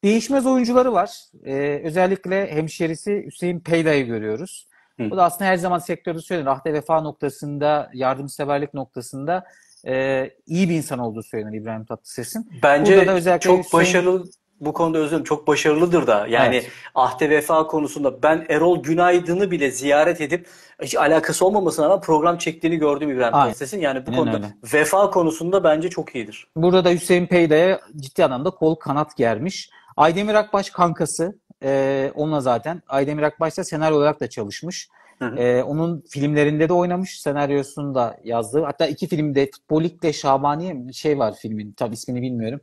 Değişmez oyuncuları var. Ee, özellikle hemşerisi Hüseyin Peyda'yı görüyoruz. Hı. Bu da aslında her zaman sektörde söylenir. Ahde vefa noktasında, yardımseverlik noktasında e, iyi bir insan olduğu söylenir İbrahim Tatlıses'in. Bence da özellikle çok Hüseyin... başarılı bu konuda özür çok başarılıdır da. Yani evet. ahde vefa konusunda ben Erol Günaydın'ı bile ziyaret edip hiç alakası olmamasına rağmen program çektiğini gördüm İbrahim Tatlıses'in. Yani bu Aynen konuda öyle. vefa konusunda bence çok iyidir. Burada da Hüseyin Peyda'ya ciddi anlamda kol kanat germiş. Aydemir Akbaş kankası. Ee, onunla zaten. Aydemir Akbaş da senaryo olarak da çalışmış. Ee, onun filmlerinde de oynamış, senaryosunu da yazdı. Hatta iki filmde Futbolik'le Şabaniye bir şey var filmin. Tabi ismini bilmiyorum.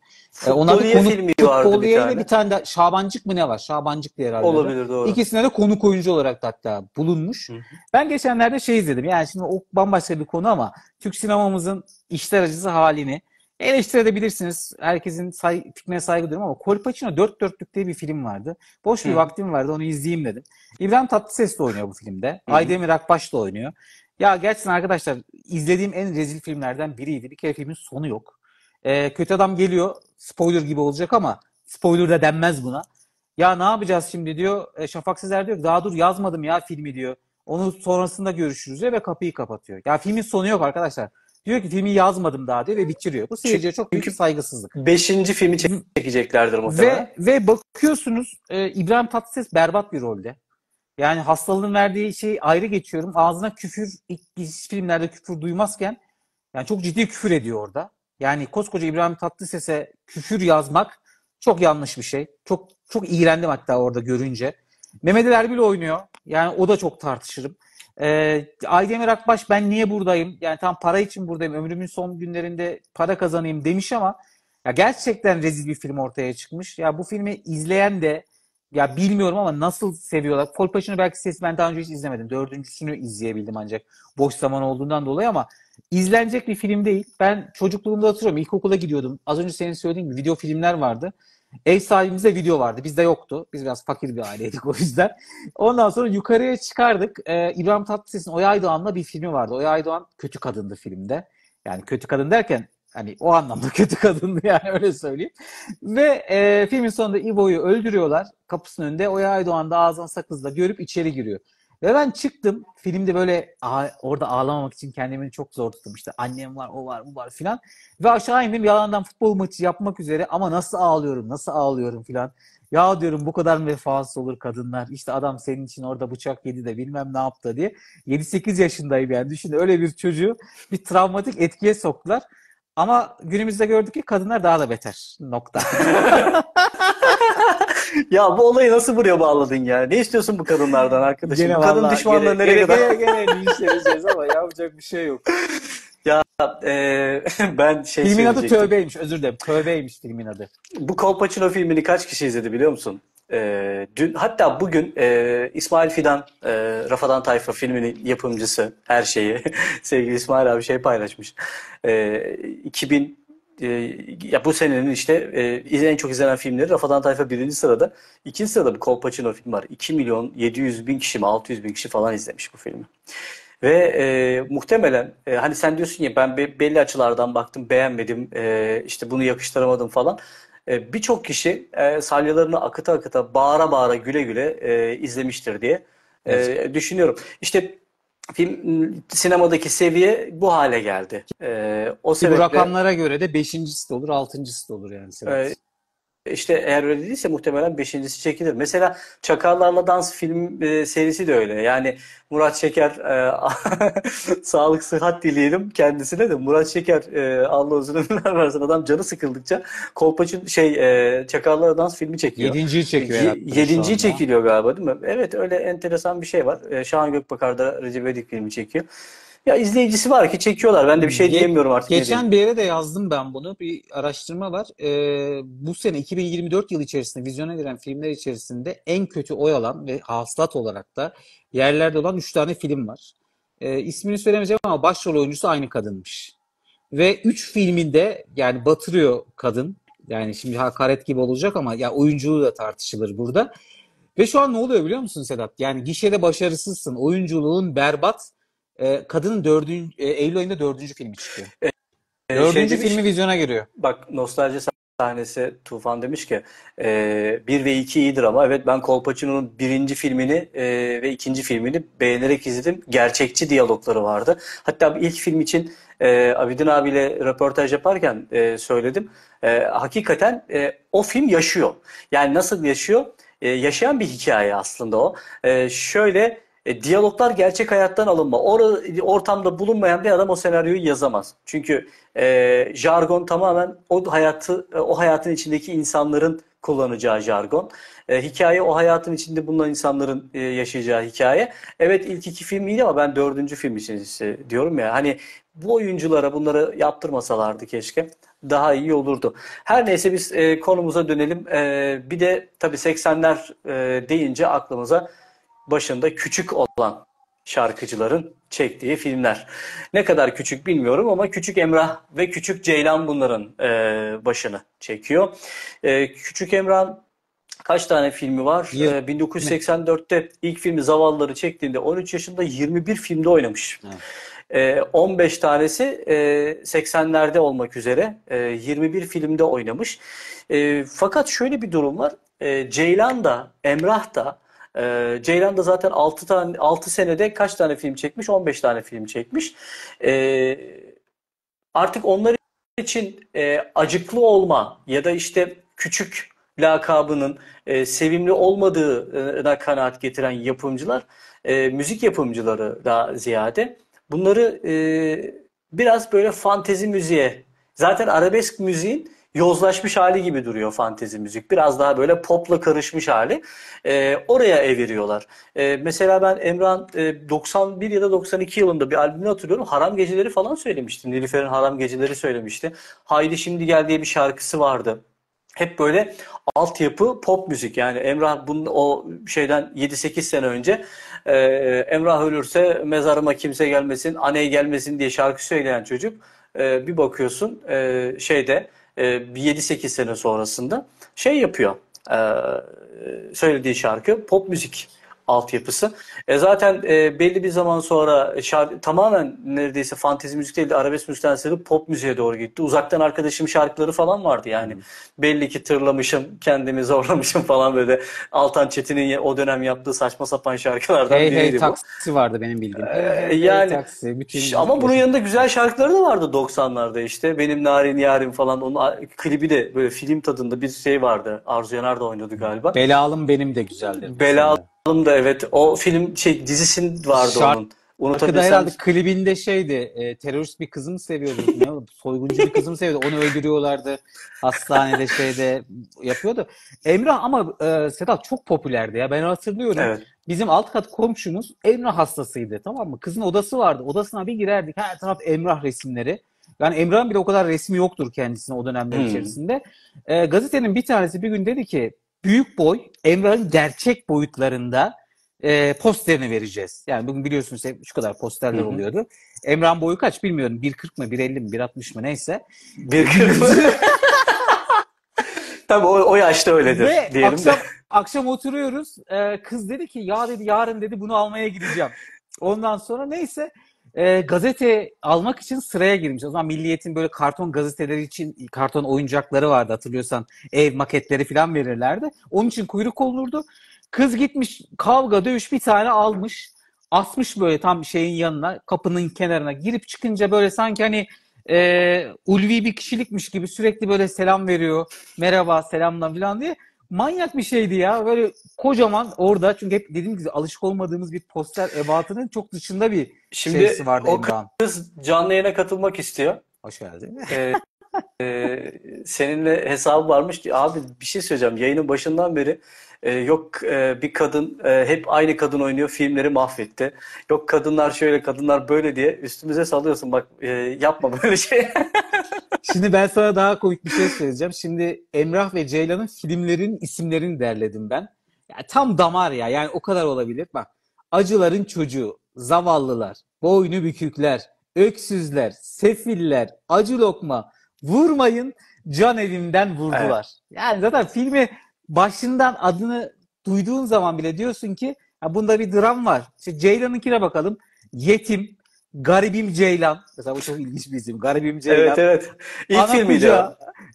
Ee, ona da konu, filmi vardı Futboliye bir tane. bir tane de Şabancık mı ne var? Şabancık diye herhalde. Olabilir doğru. İkisine de konuk oyuncu olarak da hatta bulunmuş. Hı-hı. Ben geçenlerde şey izledim. Yani şimdi o bambaşka bir konu ama Türk sinemamızın işler acısı halini Eleştirebilirsiniz. Herkesin say fikrine saygı duyuyorum ama Kolpaçino 4 dörtlük diye bir film vardı. Boş bir Hı. vaktim vardı onu izleyeyim dedim. İbrahim Tatlıses de oynuyor bu filmde. Aydemir Akbaş da oynuyor. Ya gerçekten arkadaşlar izlediğim en rezil filmlerden biriydi. Bir kere filmin sonu yok. Ee, kötü adam geliyor. Spoiler gibi olacak ama spoiler da denmez buna. Ya ne yapacağız şimdi diyor. E, Şafak Sezer diyor daha dur yazmadım ya filmi diyor. Onu sonrasında görüşürüz diyor ve kapıyı kapatıyor. Ya filmin sonu yok arkadaşlar. Diyor ki filmi yazmadım daha diyor ve bitiriyor. Bu seyirciye çok büyük bir saygısızlık. Beşinci filmi çekeceklerdir muhtemelen. Ve, ve bakıyorsunuz e, İbrahim Tatlıses berbat bir rolde. Yani hastalığın verdiği şey ayrı geçiyorum. Ağzına küfür, ilk filmlerde küfür duymazken yani çok ciddi küfür ediyor orada. Yani koskoca İbrahim Tatlıses'e küfür yazmak çok yanlış bir şey. Çok çok iğrendim hatta orada görünce. Mehmet Ali Erbil oynuyor. Yani o da çok tartışırım. E, Aydemir Akbaş ben niye buradayım? Yani tam para için buradayım. Ömrümün son günlerinde para kazanayım demiş ama ya gerçekten rezil bir film ortaya çıkmış. Ya bu filmi izleyen de ya bilmiyorum ama nasıl seviyorlar. Kolpaçino belki ses ben daha önce hiç izlemedim. Dördüncüsünü izleyebildim ancak boş zaman olduğundan dolayı ama izlenecek bir film değil. Ben çocukluğumda hatırlıyorum. İlkokula gidiyordum. Az önce senin söylediğin gibi video filmler vardı. Ev sahibimize video vardı. Bizde yoktu. Biz biraz fakir bir aileydik o yüzden. Ondan sonra yukarıya çıkardık. Ee, İbrahim Tatlıses'in Oya Aydoğan'la bir filmi vardı. Oya Aydoğan kötü kadındı filmde. Yani kötü kadın derken hani o anlamda kötü kadındı yani öyle söyleyeyim. Ve e, filmin sonunda İbo'yu öldürüyorlar. Kapısının önünde Oya Aydoğan da ağzına sakızla görüp içeri giriyor. Ve ben çıktım. Filmde böyle orada ağlamamak için kendimi çok zor tuttum. İşte annem var, o var, bu var filan. Ve aşağı indim yalandan futbol maçı yapmak üzere ama nasıl ağlıyorum, nasıl ağlıyorum filan. Ya diyorum bu kadar mı vefasız olur kadınlar? İşte adam senin için orada bıçak yedi de bilmem ne yaptı diye. 7-8 yaşındayım yani. Düşün öyle bir çocuğu bir travmatik etkiye soktular. Ama günümüzde gördük ki kadınlar daha da beter. Nokta. ya bu olayı nasıl buraya bağladın ya? Ne istiyorsun bu kadınlardan arkadaşım? Gene bu kadın düşmanlığı nereye gene, kadar? Gene gene bir işleyeceğiz ama yapacak bir şey yok. Ya e, ben şey Filmin adı Tövbeymiş özür dilerim. Tövbeymiş filmin adı. Bu Kolpaçino filmini kaç kişi izledi biliyor musun? E, dün hatta bugün e, İsmail Fidan e, Rafadan Tayfa filminin yapımcısı her şeyi sevgili İsmail abi şey paylaşmış. E, 2000 e, ya bu senenin işte e, en çok izlenen filmleri Rafadan Tayfa birinci sırada. ikinci sırada bir Kolpaçino film var. 2 milyon 700 bin kişi mi 600 bin kişi falan izlemiş bu filmi. Ve e, muhtemelen e, hani sen diyorsun ya ben belli açılardan baktım beğenmedim e, işte bunu yakıştıramadım falan. E, Birçok kişi e, salyalarını akıta akıta bağıra bağıra güle güle e, izlemiştir diye e, evet. düşünüyorum. İşte film sinemadaki seviye bu hale geldi. Ee, o sebeple, bu rakamlara göre de beşincisi de olur, altıncısı da olur yani. E, işte eğer öyle değilse muhtemelen beşincisi çekilir. Mesela Çakallarla Dans film e, serisi de öyle. Yani Murat Şeker e, sağlık sıhhat dileyelim kendisine de. Murat Şeker e, Allah uzun ömürler versin adam canı sıkıldıkça Kolpaç'ın şey e, Çakallarla Dans filmi çekiyor. Yedinciyi çekiyor. Y- yedinciyi çekiliyor galiba değil mi? Evet öyle enteresan bir şey var. E, Şahan Gökbakar da Recep İvedik filmi çekiyor. Ya izleyicisi var ki çekiyorlar. Ben de bir şey Ge- diyemiyorum artık. Geçen bir yere de yazdım ben bunu. Bir araştırma var. Ee, bu sene 2024 yıl içerisinde vizyona giren filmler içerisinde en kötü oy alan ve hasılat olarak da yerlerde olan 3 tane film var. Ee, ismini söylemeyeceğim ama başrol oyuncusu aynı kadınmış. Ve 3 filminde yani batırıyor kadın. Yani şimdi hakaret gibi olacak ama ya oyunculuğu da tartışılır burada. Ve şu an ne oluyor biliyor musun Sedat? Yani gişede başarısızsın. Oyunculuğun berbat e, kadının dördüncü, e, Eylül ayında dördüncü filmi çıkıyor. E, e şey dördüncü şey filmi vizyona giriyor. Bak nostalji sahnesi Tufan demiş ki e, 1 ve 2 iyidir ama evet ben Kolpaçino'nun birinci filmini e, ve ikinci filmini beğenerek izledim. Gerçekçi diyalogları vardı. Hatta ilk film için e, Abidin abiyle röportaj yaparken e, söyledim. E, hakikaten e, o film yaşıyor. Yani nasıl yaşıyor? E, yaşayan bir hikaye aslında o. E, şöyle e, diyaloglar gerçek hayattan alınma. Or ortamda bulunmayan bir adam o senaryoyu yazamaz. Çünkü e, jargon tamamen o hayatı, e, o hayatın içindeki insanların kullanacağı jargon. E, hikaye o hayatın içinde bulunan insanların e, yaşayacağı hikaye. Evet ilk iki film iyiydi ama ben dördüncü film için işte diyorum ya. Hani bu oyunculara bunları yaptırmasalardı keşke daha iyi olurdu. Her neyse biz e, konumuza dönelim. E, bir de tabii 80'ler e, deyince aklımıza başında küçük olan şarkıcıların çektiği filmler. Ne kadar küçük bilmiyorum ama Küçük Emrah ve Küçük Ceylan bunların e, başını çekiyor. E, küçük Emrah kaç tane filmi var? E, 1984'te ilk filmi Zavallıları çektiğinde 13 yaşında 21 filmde oynamış. Evet. 15 e, tanesi 80'lerde e, olmak üzere 21 e, filmde oynamış. Fakat şöyle bir durum var. Ceylan da Emrah da e, Ceylan da zaten 6 tane 6 senede kaç tane film çekmiş? 15 tane film çekmiş. E, artık onlar için e, acıklı olma ya da işte küçük lakabının e, sevimli olmadığına kanaat getiren yapımcılar e, müzik yapımcıları daha ziyade bunları e, biraz böyle fantezi müziğe zaten arabesk müziğin yozlaşmış hali gibi duruyor fantezi müzik. Biraz daha böyle popla karışmış hali. E, oraya eviriyorlar. E, ee, mesela ben Emran e, 91 ya da 92 yılında bir albümünü hatırlıyorum. Haram Geceleri falan söylemişti. Nilüfer'in Haram Geceleri söylemişti. Haydi Şimdi Gel diye bir şarkısı vardı hep böyle altyapı pop müzik. Yani Emrah bunun o şeyden 7-8 sene önce e, Emrah ölürse mezarıma kimse gelmesin, aney gelmesin diye şarkı söyleyen çocuk e, bir bakıyorsun e, şeyde e, bir 7-8 sene sonrasında şey yapıyor. E, e söylediği şarkı pop müzik altyapısı. E zaten e, belli bir zaman sonra şarkı, tamamen neredeyse fantezi müzik değil de arabesk müzikten sevip pop müziğe doğru gitti. Uzaktan arkadaşım şarkıları falan vardı yani. Belli ki tırlamışım, kendimi zorlamışım falan böyle. Altan Çetin'in o dönem yaptığı saçma sapan şarkılardan hey, biriydi hey, bu. Taksi vardı benim bildiğim. Ee, hey, yani hey, taksi, bütün ama bunun yanında güzel şarkıları da vardı 90'larda işte. Benim Narin Yarim falan onun klibi de böyle film tadında bir şey vardı. Arzu Yanar da oynuyordu galiba. Belalım benim de güzeldi. Belalım Alım da evet. O film şey dizisin vardı Şarkı onun. Arkada herhalde klibinde şeydi, e, terörist bir kızı mı seviyordu? ne, soyguncu bir kızı mı seviyordu? Onu öldürüyorlardı hastanede şeyde yapıyordu. Emrah ama e, Sedat çok popülerdi ya ben hatırlıyorum. Evet. Bizim alt kat komşumuz Emrah hastasıydı tamam mı? Kızın odası vardı. Odasına bir girerdik her taraf Emrah resimleri. Yani Emrah'ın bile o kadar resmi yoktur kendisine o dönemler Hmm. içerisinde. E, gazetenin bir tanesi bir gün dedi ki büyük boy Emrah'ın gerçek boyutlarında e, posterini vereceğiz. Yani bugün biliyorsunuz hep şu kadar posterler Hı-hı. oluyordu. Emrah boyu kaç bilmiyorum. 1.40 mı 1.50 mi 1.60 mı neyse. 1.40 mı? Tabii o, o yaşta öyledir Ve diyelim akşam, de. Akşam oturuyoruz. E, kız dedi ki ya dedi yarın dedi bunu almaya gideceğim. Ondan sonra neyse e, gazete almak için sıraya girmiş. O zaman Milliyet'in böyle karton gazeteleri için karton oyuncakları vardı hatırlıyorsan. Ev maketleri falan verirlerdi. Onun için kuyruk olurdu. Kız gitmiş kavga dövüş bir tane almış. Asmış böyle tam şeyin yanına kapının kenarına girip çıkınca böyle sanki hani e, ulvi bir kişilikmiş gibi sürekli böyle selam veriyor. Merhaba selamla falan diye. Manyak bir şeydi ya. Böyle kocaman orada çünkü hep dediğim gibi alışık olmadığımız bir poster ebatının çok dışında bir Şimdi şeysi vardı o kız canlı yayına katılmak istiyor. Hoş geldin. Ee, e, seninle hesabı varmış. Abi bir şey söyleyeceğim. Yayının başından beri ee, yok e, bir kadın e, hep aynı kadın oynuyor filmleri mahvetti. Yok kadınlar şöyle kadınlar böyle diye üstümüze salıyorsun bak e, yapma böyle şey. Şimdi ben sana daha komik bir şey söyleyeceğim. Şimdi Emrah ve Ceylan'ın filmlerin isimlerini derledim ben. Ya, tam damar ya yani o kadar olabilir. Bak acıların çocuğu, zavallılar, boynu bükükler, öksüzler, sefiller, acı lokma, vurmayın can evimden vurdular. Evet. Yani zaten filmi başından adını duyduğun zaman bile diyorsun ki ya bunda bir dram var. İşte Ceylan'ınkine bakalım. Yetim, Garibim Ceylan. Mesela bu çok ilginç bir isim. Garibim Ceylan. Evet evet. İlk ana filmiydi.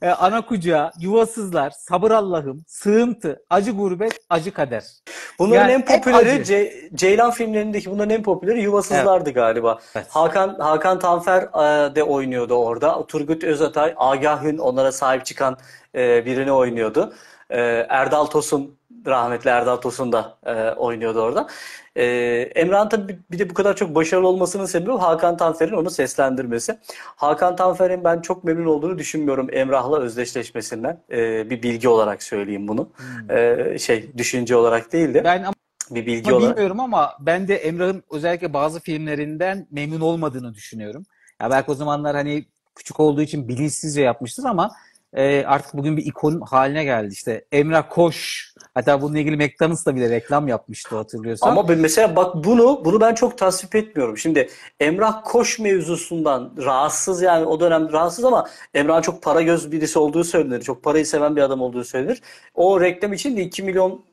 E, ana kucağı, yuvasızlar, sabır Allah'ım, sığıntı, acı gurbet, acı kader. Bunların yani en popüleri Ce- Ceylan filmlerindeki bunların en popüleri yuvasızlardı evet. galiba. Evet. Hakan Hakan Tanfer e, de oynuyordu orada. Turgut Özatay, Agah onlara sahip çıkan e, birini oynuyordu. E, Erdal Tosun rahmetli Erdal Tosun da e, oynuyordu orada. E, Emrah'ın tabii bir de bu kadar çok başarılı olmasının sebebi Hakan Tanfer'in onu seslendirmesi. Hakan Tanfer'in ben çok memnun olduğunu düşünmüyorum Emrah'la özdeşleşmesinden. E, bir bilgi olarak söyleyeyim bunu. Hmm. E, şey düşünce olarak değil de. Ben bir bilgi ama olarak. Bilmiyorum ama ben de Emrah'ın özellikle bazı filmlerinden memnun olmadığını düşünüyorum. Ya belki o zamanlar hani küçük olduğu için bilinçsizce yapmıştır ama e, artık bugün bir ikon haline geldi işte. Emrah Koş hatta bununla ilgili McDonald's da bile reklam yapmıştı hatırlıyorsan. Ama ben mesela bak bunu bunu ben çok tasvip etmiyorum. Şimdi Emrah Koş mevzusundan rahatsız yani o dönem rahatsız ama Emrah çok para göz birisi olduğu söylenir. Çok parayı seven bir adam olduğu söylenir. O reklam için de 2 milyon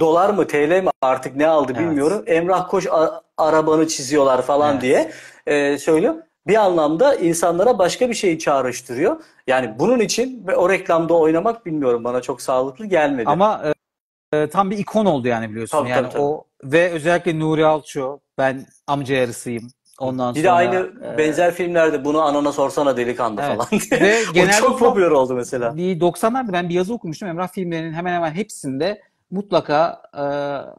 dolar mı TL mi artık ne aldı bilmiyorum. Evet. Emrah Koç arabanı çiziyorlar falan evet. diye e, söylüyor bir anlamda insanlara başka bir şeyi çağrıştırıyor. Yani bunun için ve o reklamda oynamak bilmiyorum bana çok sağlıklı gelmedi. Ama e, e tam bir ikon oldu yani biliyorsun. Tabii, yani tabii, tabii. o ve özellikle Nuri Alço ben amca yarısıyım. Ondan bir sonra, de aynı e, benzer filmlerde bunu anana sorsana delikanlı evet. falan Ve genelde çok popüler oldu mesela. 90'larda ben bir yazı okumuştum. Emrah filmlerinin hemen hemen hepsinde mutlaka e,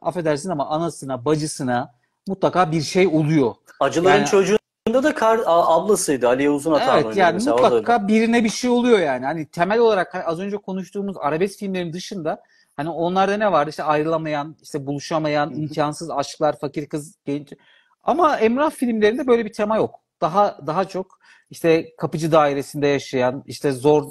affedersin ama anasına, bacısına mutlaka bir şey oluyor. Acıların yani, çocuğu oyunda da kar, a, ablasıydı. Ali Yavuz'un atan evet, yani mesela. mutlaka birine bir şey oluyor yani. Hani temel olarak hani az önce konuştuğumuz arabesk filmlerin dışında hani onlarda ne vardı? İşte ayrılamayan, işte buluşamayan, imkansız aşklar, fakir kız, genç. Ama Emrah filmlerinde böyle bir tema yok. Daha daha çok işte kapıcı dairesinde yaşayan, işte zor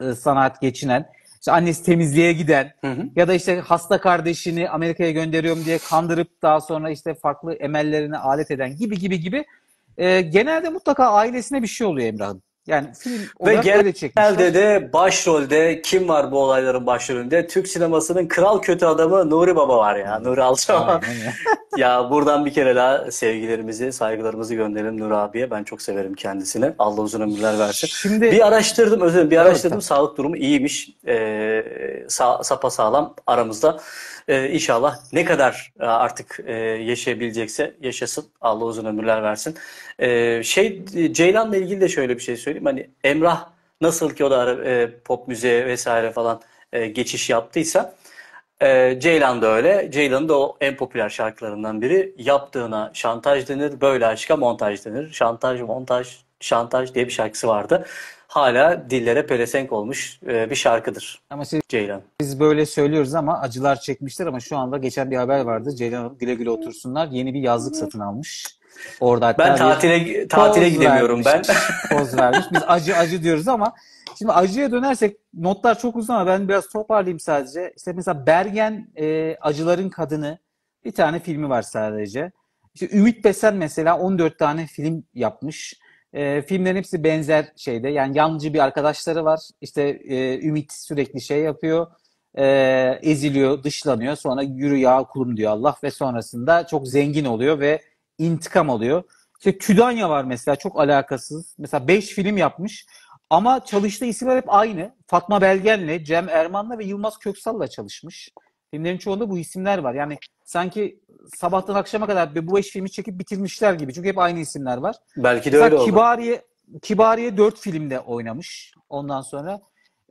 e, sanat geçinen, işte annesi temizliğe giden hı hı. ya da işte hasta kardeşini Amerika'ya gönderiyorum diye kandırıp daha sonra işte farklı emellerini alet eden gibi gibi gibi e, genelde mutlaka ailesine bir şey oluyor Emrah'ın. Yani film Ve genelde de başrolde kim var bu olayların başrolünde? Türk sinemasının kral kötü adamı Nuri Baba var ya. Nuri Alçaman. ya. buradan bir kere daha sevgilerimizi, saygılarımızı gönderelim Nuri abiye. Ben çok severim kendisini. Allah uzun ömürler versin. Şimdi... Bir araştırdım, özür dilerim. Bir araştırdım. Evet, sağlık durumu iyiymiş. Ee, sa sapa sağlam aramızda. E, inşallah ne kadar e, artık e, yaşayabilecekse yaşasın. Allah uzun ömürler versin. E, şey Ceylan'la ilgili de şöyle bir şey söyleyeyim. Hani Emrah nasıl ki o da e, pop müziğe vesaire falan e, geçiş yaptıysa e, Ceylan da öyle. Ceylan'ın da o en popüler şarkılarından biri. Yaptığına şantaj denir, böyle aşka montaj denir. Şantaj, montaj, şantaj diye bir şarkısı vardı hala dillere pelesenk olmuş e, bir şarkıdır. Ama siz, Ceylan. Biz böyle söylüyoruz ama acılar çekmişler ama şu anda geçen bir haber vardı. Ceylan güle güle otursunlar yeni bir yazlık satın almış. Orada ben tatile tatile gidemiyorum vermiş, ben. Poz vermiş. Biz acı acı diyoruz ama şimdi acıya dönersek notlar çok uzun ama ben biraz toparlayayım sadece. İşte mesela Bergen e, Acıların Kadını bir tane filmi var sadece. İşte Ümit Besen mesela 14 tane film yapmış. E, filmlerin hepsi benzer şeyde. Yani yalnızca bir arkadaşları var. İşte e, Ümit sürekli şey yapıyor. E, eziliyor, dışlanıyor. Sonra yürü ya kulum diyor Allah ve sonrasında çok zengin oluyor ve intikam alıyor. İşte Küdanya var mesela çok alakasız. Mesela 5 film yapmış ama çalıştığı isimler hep aynı. Fatma Belgen'le, Cem Erman'la ve Yılmaz Köksal'la çalışmış. Filmlerin çoğunda bu isimler var. Yani sanki sabahtan akşama kadar bir bu beş filmi çekip bitirmişler gibi. Çünkü hep aynı isimler var. Belki de Mesela öyle oldu. Kibariye, Kibariye 4 filmde oynamış ondan sonra.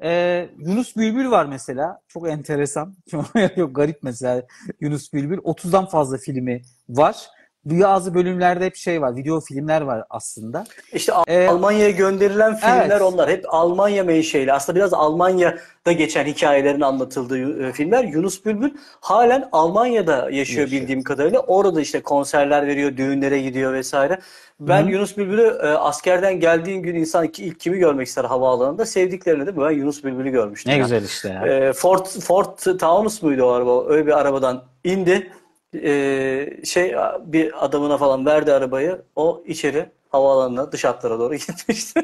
Ee, Yunus Bülbül var mesela. Çok enteresan. Yok garip mesela Yunus Bülbül. 30'dan fazla filmi var bazı bölümlerde hep şey var, video filmler var aslında. İşte Al ee, Almanya'ya gönderilen filmler evet. onlar. Hep Almanya menşeli. Aslında biraz Almanya'da geçen hikayelerin anlatıldığı e, filmler. Yunus Bülbül halen Almanya'da yaşıyor Yaşıyor. bildiğim kadarıyla. Orada işte konserler veriyor, düğünlere gidiyor vesaire. Ben Hı. Yunus Bülbül'ü e, askerden geldiğin gün insan ilk kimi görmek ister havaalanında? Sevdiklerini de ben Yunus Bülbül'ü görmüştüm. Ne yani. güzel işte ya. E, Ford, Ford Taunus muydu o araba? Öyle bir arabadan indi e, şey bir adamına falan verdi arabayı. O içeri havaalanına dış hatlara doğru gitmişti.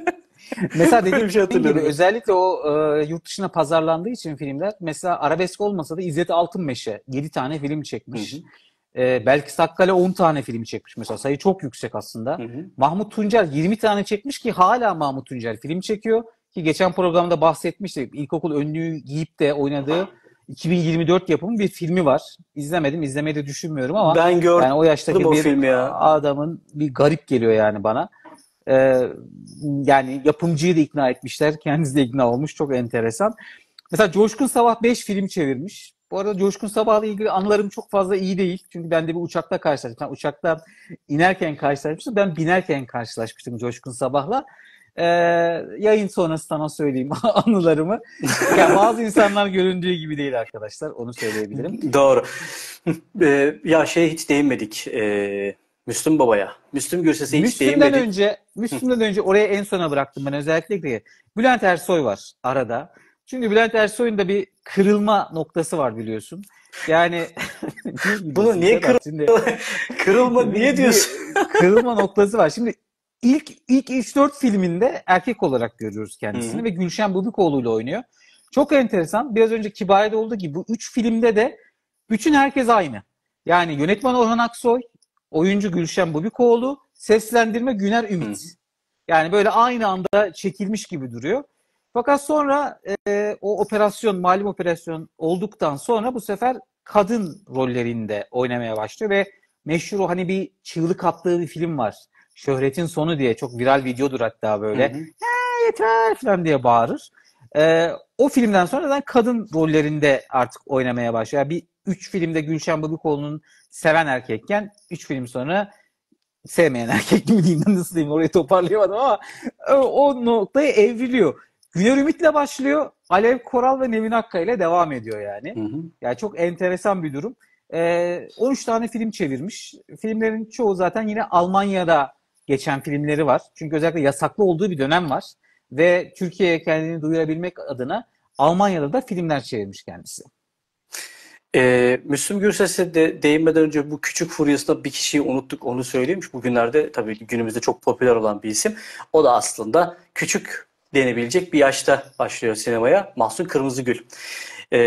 mesela dediğim şey gibi özellikle o e, yurt dışına pazarlandığı için filmler mesela arabesk olmasa da İzzet Altınmeşe 7 tane film çekmiş. Hı hı. E, belki Sakkale 10 tane film çekmiş mesela. Sayı çok yüksek aslında. Hı hı. Mahmut Tuncel 20 tane çekmiş ki hala Mahmut Tuncel film çekiyor. Ki geçen programda bahsetmiştik. İlkokul önlüğü giyip de oynadığı 2024 yapımı bir filmi var. İzlemedim, izlemeyi de düşünmüyorum ama ben gördüm yani o yaştaki o bir film ya. adamın bir garip geliyor yani bana. Ee, yani yapımcıyı da ikna etmişler. Kendisi de ikna olmuş. Çok enteresan. Mesela Coşkun Sabah 5 film çevirmiş. Bu arada Coşkun Sabah'la ilgili anılarım çok fazla iyi değil. Çünkü ben de bir uçakta karşılaştım. Yani uçaktan inerken karşılaşmıştım. Ben binerken karşılaşmıştım Coşkun Sabah'la e, yayın sonrası sana söyleyeyim anılarımı. Yani bazı insanlar göründüğü gibi değil arkadaşlar. Onu söyleyebilirim. Doğru. e, ya şey hiç değinmedik. E, Müslüm Baba'ya. Müslüm Gürses'e hiç Müslüm'den değinmedik. Önce, Müslüm'den önce oraya en sona bıraktım ben özellikle. Bülent Ersoy var arada. Çünkü Bülent Ersoy'un da bir kırılma noktası var biliyorsun. Yani bunu niye kırılma, kırılma niye diyorsun? kırılma noktası var. Şimdi ilk ilk 3-4 filminde erkek olarak görüyoruz kendisini Hı-hı. ve Gülşen Bubikoğlu ile oynuyor. Çok enteresan. Biraz önce Kibari'de olduğu gibi bu 3 filmde de bütün herkes aynı. Yani yönetmen Orhan Aksoy, oyuncu Gülşen Bubikoğlu, seslendirme Güner Ümit. Hı-hı. Yani böyle aynı anda çekilmiş gibi duruyor. Fakat sonra e, o operasyon, malum operasyon olduktan sonra bu sefer kadın rollerinde oynamaya başlıyor ve meşhur o hani bir çığlık attığı bir film var. Şöhretin sonu diye çok viral videodur hatta böyle. Hı hı. yeter falan diye bağırır. Ee, o filmden sonra da kadın rollerinde artık oynamaya başlıyor. Yani bir üç filmde Gülşen Babikoğlu'nun seven erkekken üç film sonra sevmeyen erkek gibi diyeyim nasıl diyeyim orayı toparlayamadım ama o noktaya evriliyor. Güner Ümit'le başlıyor. Alev Koral ve Nevin Akka ile devam ediyor yani. Hı hı. Yani çok enteresan bir durum. Ee, 13 tane film çevirmiş. Filmlerin çoğu zaten yine Almanya'da geçen filmleri var. Çünkü özellikle yasaklı olduğu bir dönem var. Ve Türkiye'ye kendini duyurabilmek adına Almanya'da da filmler çevirmiş kendisi. Ee, Müslüm Gürses'e de değinmeden önce bu küçük furyasında bir kişiyi unuttuk onu söyleyeyim. Bugünlerde tabii günümüzde çok popüler olan bir isim. O da aslında küçük denebilecek bir yaşta başlıyor sinemaya. Mahsun Kırmızıgül. Ee,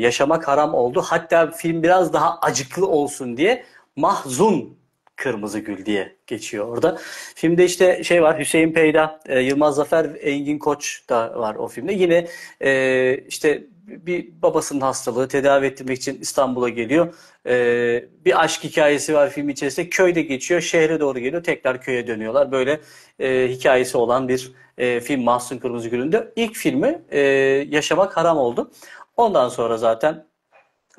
yaşamak haram oldu. Hatta film biraz daha acıklı olsun diye mahzun Kırmızı Gül diye geçiyor orada. Filmde işte şey var Hüseyin Peyda, e, Yılmaz Zafer, Engin Koç da var o filmde. Yine e, işte bir babasının hastalığı tedavi ettirmek için İstanbul'a geliyor. Ee, bir aşk hikayesi var film içerisinde. Köyde geçiyor, şehre doğru geliyor. Tekrar köye dönüyorlar. Böyle e, hikayesi olan bir e, film Mahsun Kırmızıgül'ün de ilk filmi e, Yaşamak Haram Oldu. Ondan sonra zaten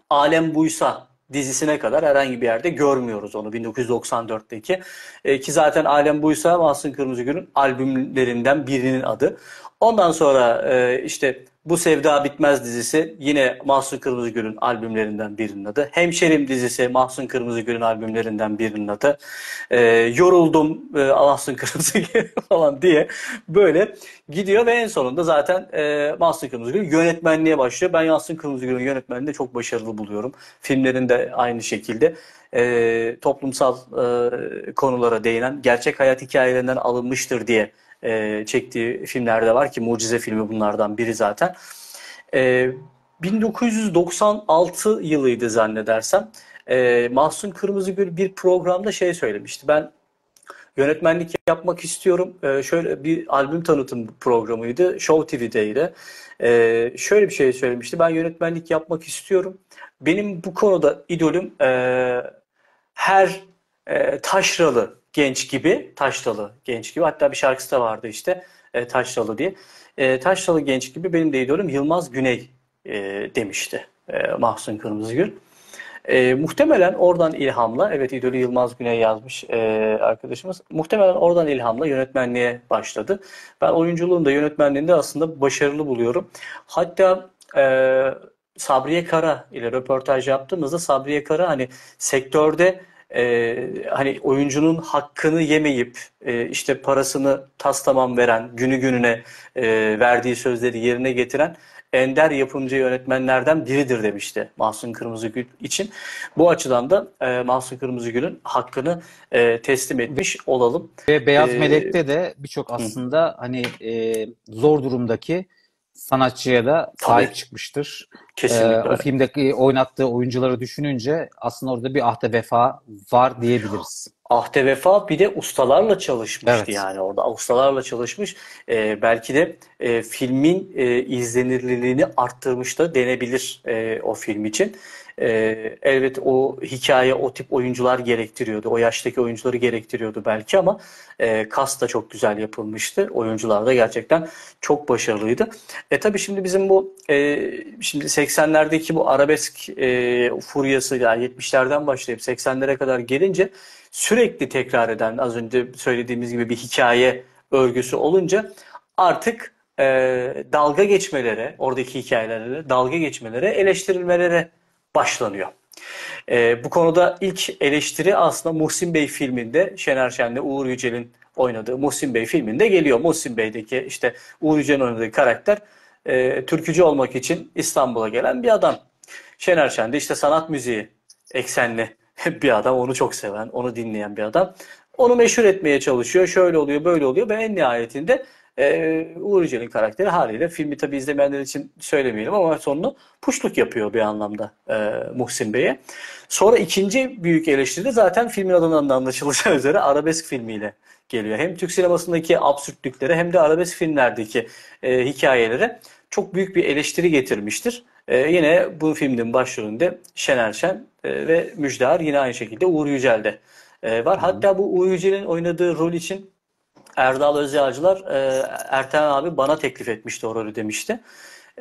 Alem Buysa dizisine kadar herhangi bir yerde görmüyoruz onu 1994'teki. E, ki zaten Alem Buysa Mahsun Kırmızıgül'ün albümlerinden birinin adı. Ondan sonra e, işte bu Sevda Bitmez dizisi yine Mahsun Kırmızıgül'ün albümlerinden birinin adı. Hemşerim dizisi Mahsun Kırmızıgül'ün albümlerinden birinin adı. E, yoruldum e, Mahsun Kırmızıgül falan diye böyle gidiyor ve en sonunda zaten e, Mahsun Kırmızıgül yönetmenliğe başlıyor. Ben Mahsun Kırmızıgül'ün yönetmenliğini çok başarılı buluyorum. Filmlerinde aynı şekilde e, toplumsal e, konulara değinen gerçek hayat hikayelerinden alınmıştır diye e, çektiği filmler de var ki Mucize filmi bunlardan biri zaten. E, 1996 yılıydı zannedersem. E, Mahsun Kırmızıgül bir programda şey söylemişti. Ben yönetmenlik yapmak istiyorum. E, şöyle bir albüm tanıtım programıydı. Show TV'deydi. E, şöyle bir şey söylemişti. Ben yönetmenlik yapmak istiyorum. Benim bu konuda idolüm e, her e, taşralı genç gibi, Taşralı genç gibi. Hatta bir şarkısı da vardı işte e, Taşralı diye. E, Taşralı genç gibi benim de idolüm Yılmaz Güney e, demişti e, Mahsun Kırmızıgül. E, muhtemelen oradan ilhamla, evet idolü Yılmaz Güney yazmış e, arkadaşımız. Muhtemelen oradan ilhamla yönetmenliğe başladı. Ben oyunculuğunda yönetmenliğinde aslında başarılı buluyorum. Hatta e, Sabriye Kara ile röportaj yaptığımızda Sabriye Kara hani sektörde e, hani oyuncunun hakkını yemeyip e, işte parasını tas tamam veren, günü gününe e, verdiği sözleri yerine getiren ender yapımcı yönetmenlerden biridir demişti Mahsun Kırmızıgül için. Bu açıdan da e, Mahsun Kırmızıgül'ün hakkını e, teslim etmiş olalım. Ve Beyaz ee, Melek'te de birçok aslında hı. hani e, zor durumdaki sanatçıya da sahip Tabii. çıkmıştır. Kesinlikle. Ee, o filmdeki oynattığı oyuncuları düşününce aslında orada bir ahde vefa var diyebiliriz. Ahde vefa bir de ustalarla çalışmıştı evet. yani orada. Ustalarla çalışmış. E, belki de e, filmin e, izlenirliliğini arttırmış da denebilir e, o film için. E, ee, elbet o hikaye o tip oyuncular gerektiriyordu. O yaştaki oyuncuları gerektiriyordu belki ama e, kas da çok güzel yapılmıştı. Oyuncular da gerçekten çok başarılıydı. E tabi şimdi bizim bu e, şimdi 80'lerdeki bu arabesk e, furyası yani 70'lerden başlayıp 80'lere kadar gelince sürekli tekrar eden az önce söylediğimiz gibi bir hikaye örgüsü olunca artık e, dalga geçmelere, oradaki hikayelere dalga geçmelere, eleştirilmelere başlanıyor. E, bu konuda ilk eleştiri aslında Muhsin Bey filminde Şener Şen'le Uğur Yücel'in oynadığı Muhsin Bey filminde geliyor. Muhsin Bey'deki işte Uğur Yücel'in oynadığı karakter e, türkücü olmak için İstanbul'a gelen bir adam. Şener Şen de işte sanat müziği eksenli bir adam. Onu çok seven, onu dinleyen bir adam. Onu meşhur etmeye çalışıyor. Şöyle oluyor, böyle oluyor ve en nihayetinde ee, Uğur Yücel'in karakteri haliyle filmi tabi izlemeyenler için söylemeyelim ama sonunu puşluk yapıyor bir anlamda e, Muhsin Bey'e. Sonra ikinci büyük eleştiri zaten filmin adından da anlaşılacağı üzere arabesk filmiyle geliyor. Hem Türk sinemasındaki absürtlükleri hem de arabesk filmlerdeki e, hikayelere çok büyük bir eleştiri getirmiştir. E, yine bu filmin başrolünde Şener Şen e, ve Müjdar yine aynı şekilde Uğur Yücel'de e, var. Hatta bu Uğur Yücel'in oynadığı rol için Erdal Özyağcılar e, Erten abi bana teklif etmişti horroru demişti.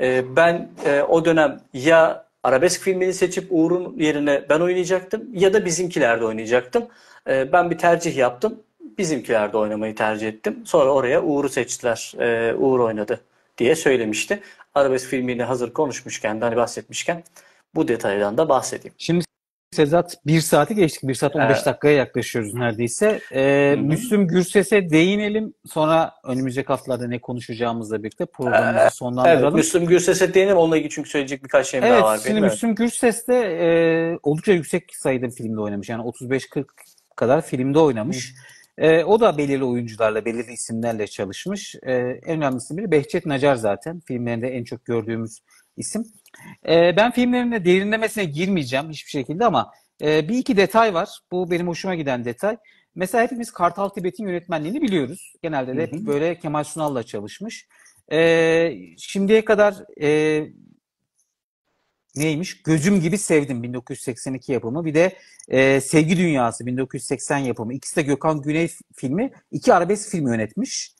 E, ben e, o dönem ya arabesk filmini seçip Uğur'un yerine ben oynayacaktım ya da bizimkilerde oynayacaktım. E, ben bir tercih yaptım. Bizimkilerde oynamayı tercih ettim. Sonra oraya Uğur'u seçtiler. E, Uğur oynadı diye söylemişti. Arabesk filmini hazır konuşmuşken, hani bahsetmişken bu detaydan da bahsedeyim. Şimdi Sezat bir saati geçtik. Bir saat 15 ee, dakikaya yaklaşıyoruz neredeyse. Ee, Müslüm Gürses'e değinelim. Sonra önümüzdeki haftalarda ne konuşacağımızla birlikte programımızı ee, sonlandıralım. Evet, Müslüm Gürses'e değinelim. Onunla ilgili çünkü söyleyecek birkaç şeyim evet, daha var. Şimdi Müslüm Gürses de e, oldukça yüksek sayıda bir filmde oynamış. Yani 35-40 kadar filmde oynamış. E, o da belirli oyuncularla, belirli isimlerle çalışmış. E, en önemlisi biri Behçet Nacar zaten. Filmlerinde en çok gördüğümüz isim. E, ben filmlerinde derinlemesine girmeyeceğim hiçbir şekilde ama e, bir iki detay var. Bu benim hoşuma giden detay. Mesela hepimiz Kartal Tibet'in yönetmenliğini biliyoruz. Genelde de hep böyle Kemal Sunal'la çalışmış. E, şimdiye kadar e, neymiş? Gözüm gibi sevdim 1982 yapımı. Bir de e, Sevgi Dünyası 1980 yapımı. İkisi de Gökhan Güney filmi. İki arabesk filmi yönetmiş.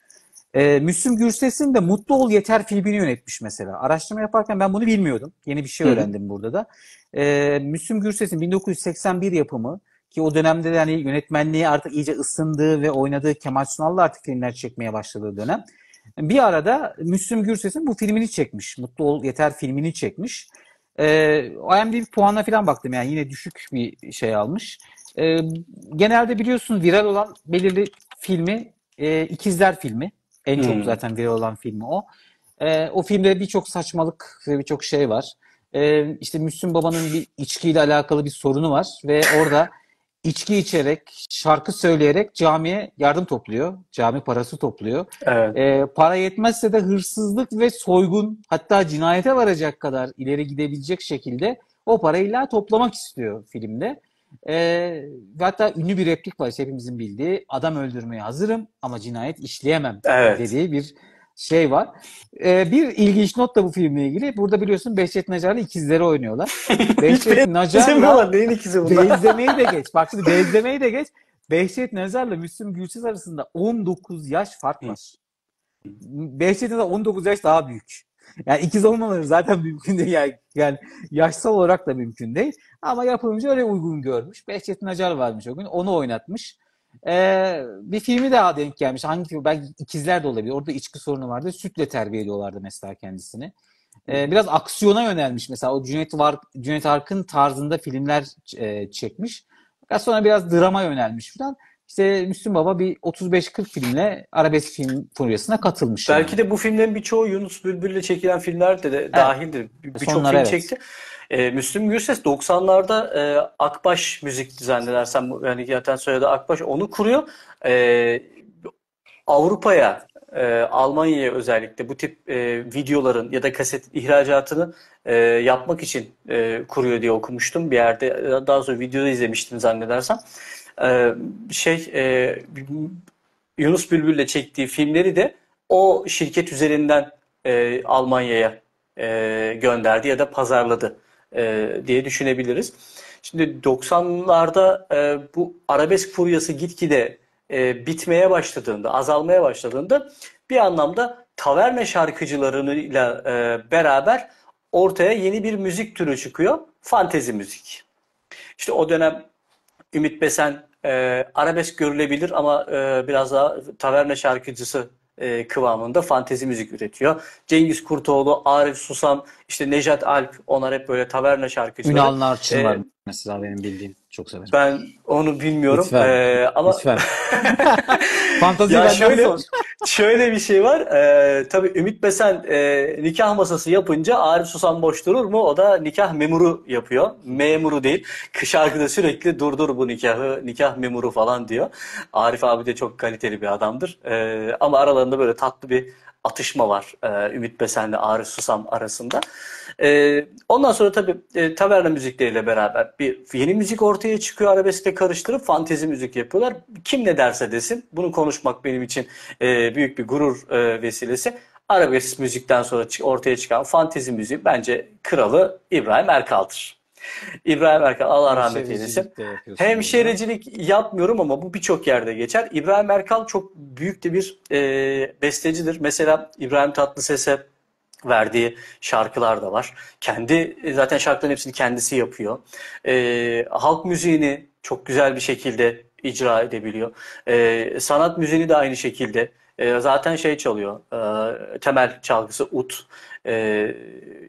E, Müslüm Gürses'in de Mutlu Ol Yeter filmini yönetmiş mesela. Araştırma yaparken ben bunu bilmiyordum. Yeni bir şey öğrendim Hı. burada da. E, Müslüm Gürses'in 1981 yapımı ki o dönemde de hani yönetmenliği artık iyice ısındığı ve oynadığı Kemal Sunal'la artık filmler çekmeye başladığı dönem. Bir arada Müslüm Gürses'in bu filmini çekmiş. Mutlu Ol Yeter filmini çekmiş. E, ee, IMDb puanına falan baktım yani yine düşük bir şey almış. E, genelde biliyorsun viral olan belirli filmi e, İkizler filmi. En çok hmm. zaten viral olan filmi o. E, o filmde birçok saçmalık ve birçok şey var. E, işte Müslüm Baba'nın bir içkiyle alakalı bir sorunu var ve orada içki içerek, şarkı söyleyerek camiye yardım topluyor. Cami parası topluyor. Evet. E, para yetmezse de hırsızlık ve soygun hatta cinayete varacak kadar ileri gidebilecek şekilde o parayı illa toplamak istiyor filmde. E, ee, ve hatta ünlü bir replik var işte hepimizin bildiği. Adam öldürmeye hazırım ama cinayet işleyemem evet. dediği bir şey var. E, bir ilginç not da bu filmle ilgili. Burada biliyorsun Behçet Nacar'la ikizleri oynuyorlar. Behçet Nacar'la neyin ikizi bunlar? Benzlemeyi de geç. Bak şimdi benzlemeyi de geç. Behçet Nazar'la Müslüm Gülses arasında 19 yaş fark var. Behçet Nazar 19 yaş daha büyük. Yani ikiz olmaları zaten mümkün değil. Yani, yani yaşsal olarak da mümkün değil. Ama yapımcı öyle uygun görmüş. Behçet'in Acar varmış o gün. Onu oynatmış. Ee, bir filmi daha denk gelmiş. Hangi film? Belki ikizler de olabilir. Orada içki sorunu vardı. Sütle terbiye ediyorlardı mesela kendisini. Ee, biraz aksiyona yönelmiş mesela. O Cüneyt, Var Cüneyt Arkın tarzında filmler e, çekmiş. sonra biraz drama yönelmiş falan. İşte Müslüm Baba bir 35-40 filmle arabesk film furyasına katılmış. Belki yani. de bu filmlerin birçoğu Yunus Bülbül'le çekilen filmler de, de evet. dahildir. Birçok film evet. çekti. E, Müslüm Gürses 90'larda e, Akbaş müzik zannedersem yani zaten söyledi Akbaş onu kuruyor. E, Avrupa'ya e, Almanya'ya özellikle bu tip e, videoların ya da kaset ihracatını e, yapmak için e, kuruyor diye okumuştum bir yerde. E, daha sonra videoda izlemiştim zannedersem. Ee, şey e, Yunus Bülbül'le çektiği filmleri de o şirket üzerinden e, Almanya'ya e, gönderdi ya da pazarladı diye düşünebiliriz. Şimdi 90'larda bu arabesk furyası gitgide bitmeye başladığında, azalmaya başladığında bir anlamda taverne şarkıcılarıyla e, beraber ortaya yeni bir müzik türü çıkıyor. Fantezi müzik. İşte o dönem Ümit Besen e, arabesk görülebilir ama e, biraz daha taverna şarkıcısı e, kıvamında fantezi müzik üretiyor. Cengiz Kurtoğlu, Arif Susam, işte Nejat Alp onlar hep böyle taverna şarkıcıları. Ünal Narçın e, var mesela benim bildiğim. Çok severim. Ben onu bilmiyorum. Lütfen. Ee, ama... Lütfen. Fantezi ya şöyle, şöyle bir şey var. Ee, tabii Ümit Besen e, nikah masası yapınca Arif Susan boş durur mu? O da nikah memuru yapıyor. Memuru değil. Kış Şarkıda sürekli durdur bu nikahı, nikah memuru falan diyor. Arif abi de çok kaliteli bir adamdır. Ee, ama aralarında böyle tatlı bir atışma var e, Ümit ile Arif Susam arasında. E, ondan sonra tabii e, taverna müzikleriyle beraber bir yeni müzik ortaya çıkıyor arabeskle karıştırıp fantezi müzik yapıyorlar. Kim ne derse desin bunu konuşmak benim için e, büyük bir gurur e, vesilesi. Arabesk müzikten sonra ortaya çıkan fantezi müziği bence kralı İbrahim Erkal'dır. İbrahim Erkal Allah rahmet eylesin. Hemşericilik ya. yapmıyorum ama bu birçok yerde geçer. İbrahim Erkal çok büyük de bir e, bestecidir. Mesela İbrahim Tatlıses'e verdiği şarkılar da var. Kendi e, zaten şarkıların hepsini kendisi yapıyor. E, halk müziğini çok güzel bir şekilde icra edebiliyor. E, sanat müziğini de aynı şekilde. E, zaten şey çalıyor. E, temel çalgısı ut. E,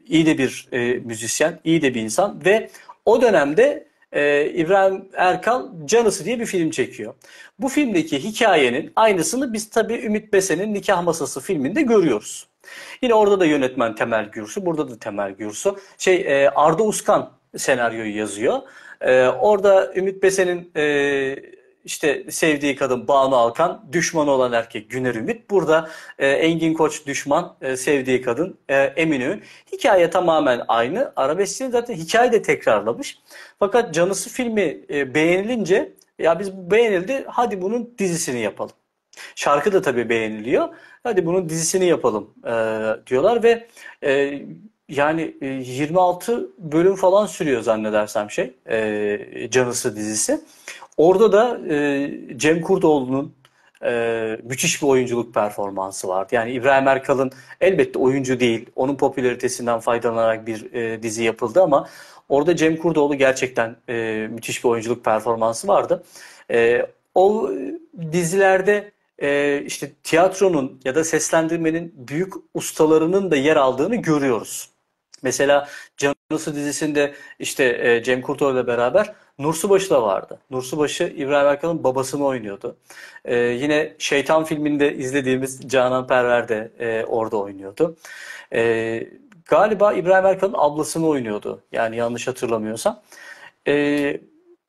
iyi de bir e, müzisyen, iyi de bir insan ve o dönemde e, İbrahim Erkal Canısı diye bir film çekiyor. Bu filmdeki hikayenin aynısını biz tabii Ümit Besen'in Nikah Masası filminde görüyoruz. Yine orada da yönetmen Temel Gürsu, burada da Temel Gürsu. Şey e, Arda Uskan senaryoyu yazıyor. E, orada Ümit Besen'in e, işte sevdiği kadın Banu Alkan, düşmanı olan erkek Güner Ümit. Burada Engin Koç düşman, sevdiği kadın e, Hikaye tamamen aynı. Arabeskini zaten hikaye de tekrarlamış. Fakat Canısı filmi beğenilince ya biz beğenildi hadi bunun dizisini yapalım. Şarkı da tabii beğeniliyor hadi bunun dizisini yapalım e, diyorlar ve e, yani 26 e, bölüm falan sürüyor zannedersem şey e, Canısı dizisi. Orada da e, Cem Kurdoğlu'nun e, müthiş bir oyunculuk performansı vardı. Yani İbrahim Erkal'ın elbette oyuncu değil, onun popülaritesinden faydalanarak bir e, dizi yapıldı ama orada Cem Kurdoğlu gerçekten e, müthiş bir oyunculuk performansı vardı. E, o dizilerde e, işte tiyatronun ya da seslendirmenin büyük ustalarının da yer aldığını görüyoruz. Mesela Canısı dizisinde işte e, Cem ile beraber Nursu başı da vardı. Nursu başı İbrahim Erkal'ın babasını oynuyordu. E, yine Şeytan filminde izlediğimiz Canan Perver de e, orada oynuyordu. E, galiba İbrahim Erkal'ın ablasını oynuyordu. Yani yanlış hatırlamıyorsam. E,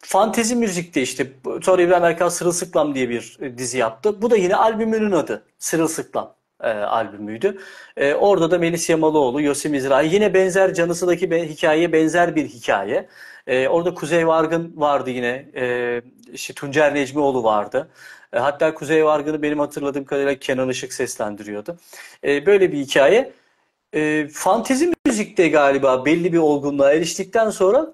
Fantezi müzikte işte sonra İbrahim Erkan Sırılsıklam diye bir e, dizi yaptı. Bu da yine albümünün adı Sırılsıklam e, albümüydü. E, orada da Melis Yamalıoğlu, Yosim İzrail yine benzer Canısı'daki be, hikayeye benzer bir hikaye. E, orada Kuzey Vargın vardı yine. E, işte Tuncer Necmioğlu vardı. E, hatta Kuzey Vargın'ı benim hatırladığım kadarıyla Kenan Işık seslendiriyordu. E, böyle bir hikaye. E, fantezi müzikte galiba belli bir olgunluğa eriştikten sonra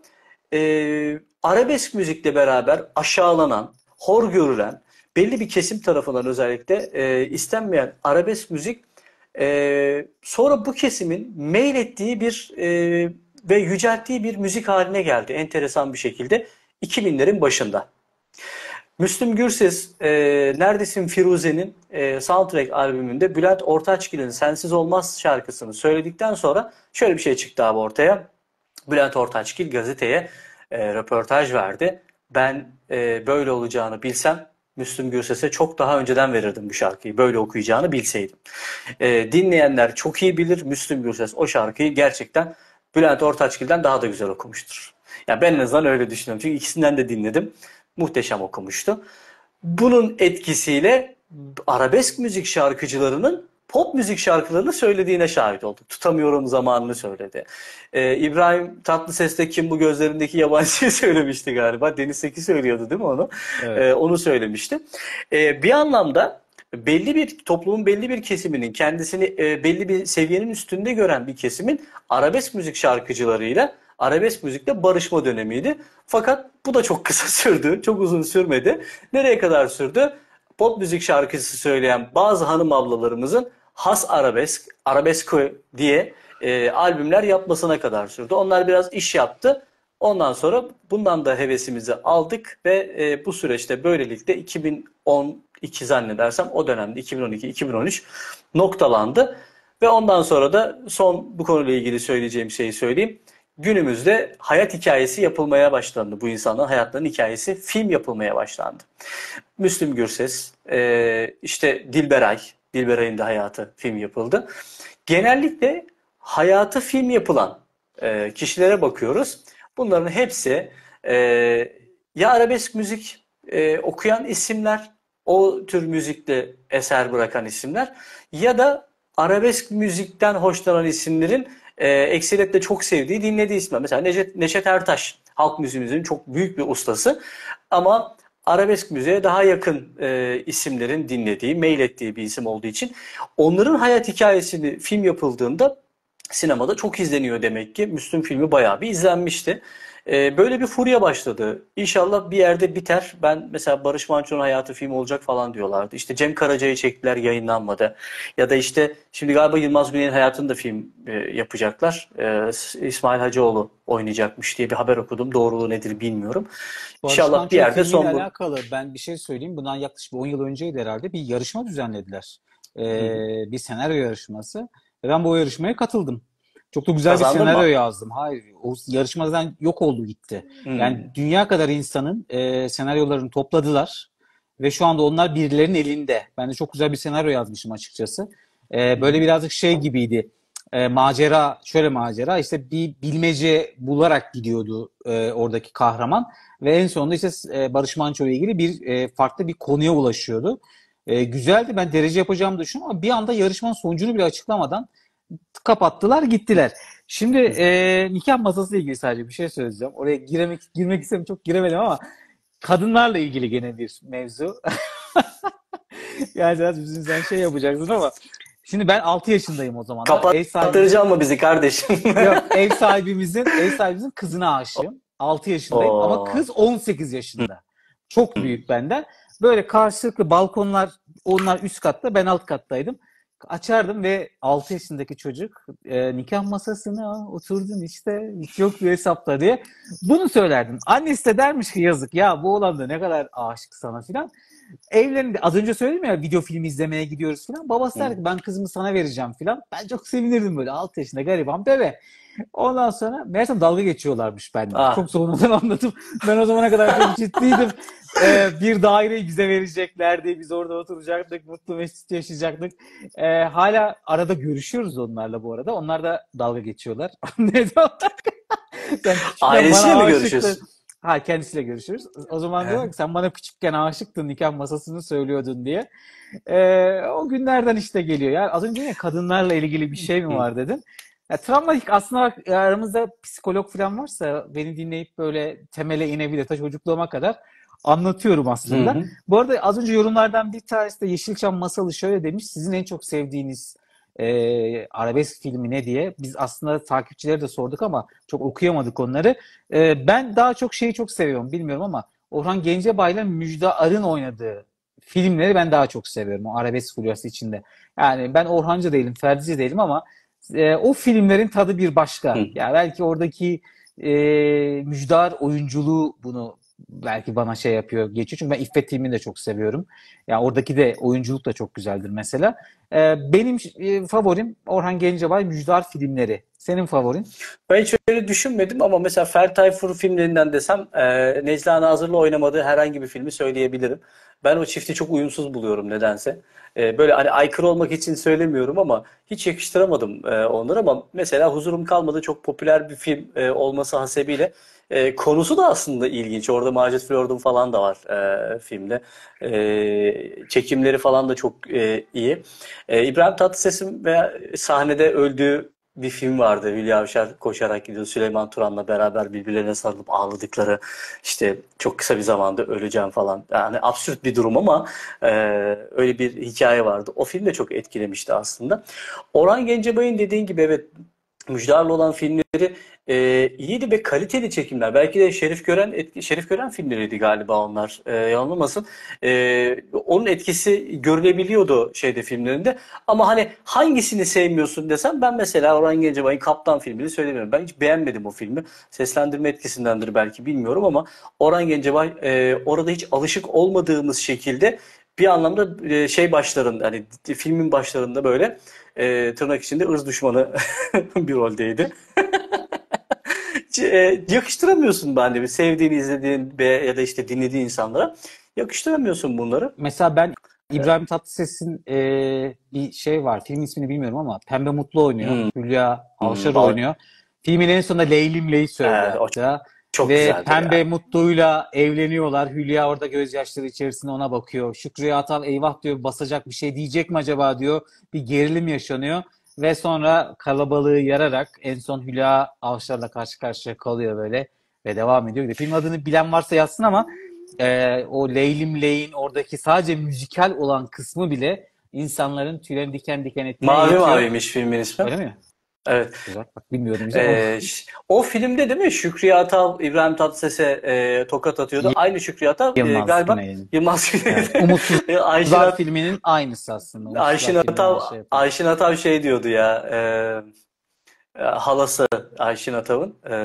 e, arabesk müzikle beraber aşağılanan, hor görülen, belli bir kesim tarafından özellikle e, istenmeyen arabesk müzik e, sonra bu kesimin meylettiği bir e, ve yücelttiği bir müzik haline geldi enteresan bir şekilde 2000'lerin başında. Müslüm Gürses, e, Neredesin Firuze'nin e, soundtrack albümünde Bülent Ortaçgil'in Sensiz Olmaz şarkısını söyledikten sonra şöyle bir şey çıktı abi ortaya. Bülent Ortaçgil gazeteye e, röportaj verdi. Ben e, böyle olacağını bilsem Müslüm Gürses'e çok daha önceden verirdim bu şarkıyı. Böyle okuyacağını bilseydim. E, dinleyenler çok iyi bilir. Müslüm Gürses o şarkıyı gerçekten Bülent Ortaçgil'den daha da güzel okumuştur. Yani ben en azından öyle düşünüyorum. Çünkü ikisinden de dinledim. Muhteşem okumuştu. Bunun etkisiyle arabesk müzik şarkıcılarının pop müzik şarkılarını söylediğine şahit olduk. Tutamıyorum zamanını söyledi. Ee, İbrahim Tatlıses'te Kim Bu Gözlerindeki Yabancı'yı söylemişti galiba. Deniz Seki söylüyordu değil mi onu? Evet. Ee, onu söylemişti. Ee, bir anlamda belli bir toplumun belli bir kesiminin kendisini e, belli bir seviyenin üstünde gören bir kesimin arabesk müzik şarkıcılarıyla arabesk müzikle barışma dönemiydi. Fakat bu da çok kısa sürdü. Çok uzun sürmedi. Nereye kadar sürdü? Pop müzik şarkısı söyleyen bazı hanım ablalarımızın has arabesk, arabesko diye e, albümler yapmasına kadar sürdü. Onlar biraz iş yaptı. Ondan sonra bundan da hevesimizi aldık ve e, bu süreçte böylelikle 2012 zannedersem o dönemde 2012-2013 noktalandı. Ve ondan sonra da son bu konuyla ilgili söyleyeceğim şeyi söyleyeyim. Günümüzde hayat hikayesi yapılmaya başlandı. Bu insanların hayatlarının hikayesi film yapılmaya başlandı. Müslüm Gürses, e, işte Dilberay, Dilberay'ın da hayatı film yapıldı. Genellikle hayatı film yapılan e, kişilere bakıyoruz. Bunların hepsi e, ya arabesk müzik e, okuyan isimler, o tür müzikte eser bırakan isimler ya da arabesk müzikten hoşlanan isimlerin e, ekseriyetle çok sevdiği, dinlediği isimler. Mesela Necet, Neşet Ertaş halk müziğimizin çok büyük bir ustası ama arabesk müziğe daha yakın e, isimlerin dinlediği, mail ettiği bir isim olduğu için onların hayat hikayesini film yapıldığında sinemada çok izleniyor demek ki. Müslüm filmi bayağı bir izlenmişti. Ee, böyle bir furya başladı. İnşallah bir yerde biter. Ben mesela Barış Manço'nun hayatı film olacak falan diyorlardı. İşte Cem Karaca'yı çektiler yayınlanmadı. Ya da işte şimdi galiba Yılmaz Güney'in hayatını da film e, yapacaklar. Ee, İsmail Hacıoğlu oynayacakmış diye bir haber okudum. Doğruluğu nedir bilmiyorum. Barış İnşallah Manço bir yerde son alakalı ben bir şey söyleyeyim. Bundan yaklaşık bir 10 yıl önceydi herhalde bir yarışma düzenlediler. Ee, bir senaryo yarışması. Ben bu yarışmaya katıldım. Çok da güzel Kazandın bir senaryo mı? yazdım. Hayır, o yarışmadan yok oldu gitti. Hmm. Yani dünya kadar insanın e, senaryolarını topladılar ve şu anda onlar birilerinin elinde. Ben de çok güzel bir senaryo yazmışım açıkçası. E, böyle birazcık şey gibiydi. E, macera, şöyle macera İşte bir bilmece bularak gidiyordu e, oradaki kahraman ve en sonunda işte e, Barış Manço ile ilgili bir e, farklı bir konuya ulaşıyordu. E, güzeldi. Ben derece yapacağımı düşünüyorum ama bir anda yarışmanın sonucunu bile açıklamadan kapattılar gittiler. Şimdi e, nikah masası ile ilgili sadece bir şey söyleyeceğim. Oraya giremek, girmek istemem çok giremedim ama kadınlarla ilgili gene bir mevzu. yani biraz bizim şey yapacaksın ama Şimdi ben 6 yaşındayım o zaman. Kapattıracak mı bizi kardeşim? Yok, ev sahibimizin ev sahibimizin kızına aşığım. 6 yaşındayım Oo. ama kız 18 yaşında. Çok büyük benden. Böyle karşılıklı balkonlar onlar üst katta ben alt kattaydım açardım ve 6 yaşındaki çocuk e, nikah masasına oturdun işte hiç yok bir hesapta diye bunu söylerdim. Annesi de dermiş ki yazık ya bu oğlan da ne kadar aşık sana filan. Evlerinde az önce söyledim ya video filmi izlemeye gidiyoruz filan. Babası derdi ben kızımı sana vereceğim filan. Ben çok sevinirdim böyle 6 yaşında gariban bebe. Ondan sonra meğerse dalga geçiyorlarmış benden. Ah. Çok sonradan anladım. Ben o zamana kadar çok ciddiydim. ee, bir daireyi bize vereceklerdi. Biz orada oturacaktık. Mutlu mesut yaşayacaktık. Ee, hala arada görüşüyoruz onlarla bu arada. Onlar da dalga geçiyorlar. ne Sen Ailesiyle mi görüşüyorsun? Ha kendisiyle görüşürüz. O zaman diyor ki sen bana küçükken aşıktın nikah masasını söylüyordun diye. Ee, o günlerden işte geliyor. Yani az önce kadınlarla ilgili bir şey mi var dedin. Ya, travma aslında e, aramızda psikolog falan varsa beni dinleyip böyle temele inebilir. Ta çocukluğuma kadar anlatıyorum aslında. Hı hı. Bu arada az önce yorumlardan bir tanesi de Yeşilçam Masalı şöyle demiş. Sizin en çok sevdiğiniz e, arabesk filmi ne diye. Biz aslında takipçileri de sorduk ama çok okuyamadık onları. E, ben daha çok şeyi çok seviyorum bilmiyorum ama Orhan Gencebay'la Müjde Ar'ın oynadığı filmleri ben daha çok seviyorum. O arabesk furyası içinde. Yani ben Orhancı değilim, Ferdici değilim ama e, o filmlerin tadı bir başka. Hı. Yani belki oradaki e, müjdar oyunculuğu bunu belki bana şey yapıyor geçiyor. Çünkü ben İffet filmini de çok seviyorum. Yani oradaki de oyunculuk da çok güzeldir mesela. E, benim e, favorim Orhan Gencebay müjdar filmleri. Senin favorin? Ben hiç öyle düşünmedim ama mesela Fer Tayfur filmlerinden desem e, Necla Nazır'la oynamadığı herhangi bir filmi söyleyebilirim. Ben o çifti çok uyumsuz buluyorum nedense. E, böyle hani aykırı olmak için söylemiyorum ama hiç yakıştıramadım e, onları ama mesela Huzurum Kalmadı çok popüler bir film e, olması hasebiyle e, konusu da aslında ilginç. Orada Macit Flord'un falan da var e, filmde. E, çekimleri falan da çok e, iyi. E, İbrahim Tatlıses'in veya sahnede öldüğü bir film vardı. Hülya Avşar koşarak gidiyor. Süleyman Turan'la beraber birbirlerine sarılıp ağladıkları işte çok kısa bir zamanda öleceğim falan. Yani absürt bir durum ama e, öyle bir hikaye vardı. O film de çok etkilemişti aslında. Orhan Gencebay'ın dediğin gibi evet Müjdar'la olan filmleri e, iyiydi ve kaliteli çekimler. Belki de Şerif Gören etki, Şerif Gören filmleriydi galiba onlar. E, yanılmasın. E, onun etkisi görülebiliyordu şeyde filmlerinde. Ama hani hangisini sevmiyorsun desem ben mesela Orhan Gencebay'ın Kaptan filmini söylemiyorum. Ben hiç beğenmedim o filmi. Seslendirme etkisindendir belki bilmiyorum ama Orhan Gencebay e, orada hiç alışık olmadığımız şekilde bir anlamda e, şey başlarında hani filmin başlarında böyle e, tırnak içinde ırz düşmanı bir roldeydi. E, yakıştıramıyorsun bende bir sevdiğini izlediğin be, ya da işte dinlediğin insanlara yakıştıramıyorsun bunları. Mesela ben İbrahim Tatlıses'in e, bir şey var. Film ismini bilmiyorum ama Pembe Mutlu oynuyor. Hmm. Hülya Avşar hmm. oynuyor. Filmin en sonunda Leylim Ley söylüyor. Evet, o... Çok Ve Pembe yani. Mutlu'yla evleniyorlar. Hülya orada gözyaşları içerisinde ona bakıyor. Şükrü Atal eyvah diyor basacak bir şey diyecek mi acaba diyor. Bir gerilim yaşanıyor. Ve sonra kalabalığı yararak en son Hülya Avşar'la karşı karşıya kalıyor böyle. Ve devam ediyor. De film adını bilen varsa yazsın ama e, o Leylim Ley'in oradaki sadece müzikal olan kısmı bile insanların tüylerini diken diken ettiği. Mavi yetiyor. Mavi'miş filmin ismi. Öyle mi? Evet. Güzel. Bak bilmiyordum. Güzel ee, o filmde değil mi Şükrü Atal İbrahim Tatlıses'e e, tokat atıyordu. Y- Aynı Şükrü Atal e, Yılmaz e, galiba Güney'in. Yılmaz Güney Umutsuz Ayşin At- filminin aynısı aslında. Umutsuzlar Ayşin Atal şey yapıyor. Ayşin Atal şey diyordu ya. E, ee, halası Ayşin Atav'ın e,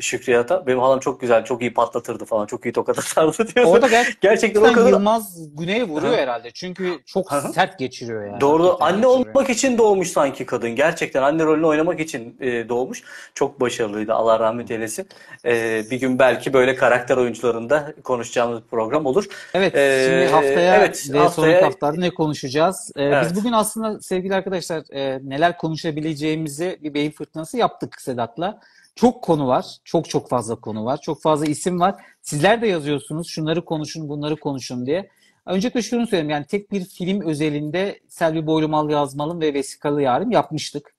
Şükrü Atav. Benim halam çok güzel, çok iyi patlatırdı falan. Çok iyi tokat atardı diyor. Orada gerçekten, gerçekten o kadar... Yılmaz Güney'e vuruyor Hı. herhalde. Çünkü çok Hı. sert geçiriyor yani. Doğru. anne geçiriyor. olmak için doğmuş sanki kadın. Gerçekten anne rolünü oynamak için e, doğmuş. Çok başarılıydı. Allah rahmet eylesin. E, bir gün belki böyle karakter oyuncularında konuşacağımız program olur. Evet. E, şimdi haftaya evet, ve haftaya... sonraki haftada ne konuşacağız? E, evet. Biz bugün aslında sevgili arkadaşlar e, neler konuşabileceğimizi bir beyin fırtınası yaptık Sedat'la. Çok konu var. Çok çok fazla konu var. Çok fazla isim var. Sizler de yazıyorsunuz. Şunları konuşun, bunları konuşun diye. Öncelikle şunu söyleyeyim. Yani tek bir film özelinde Selvi Boylumal yazmalım ve Vesikalı yarım yapmıştık.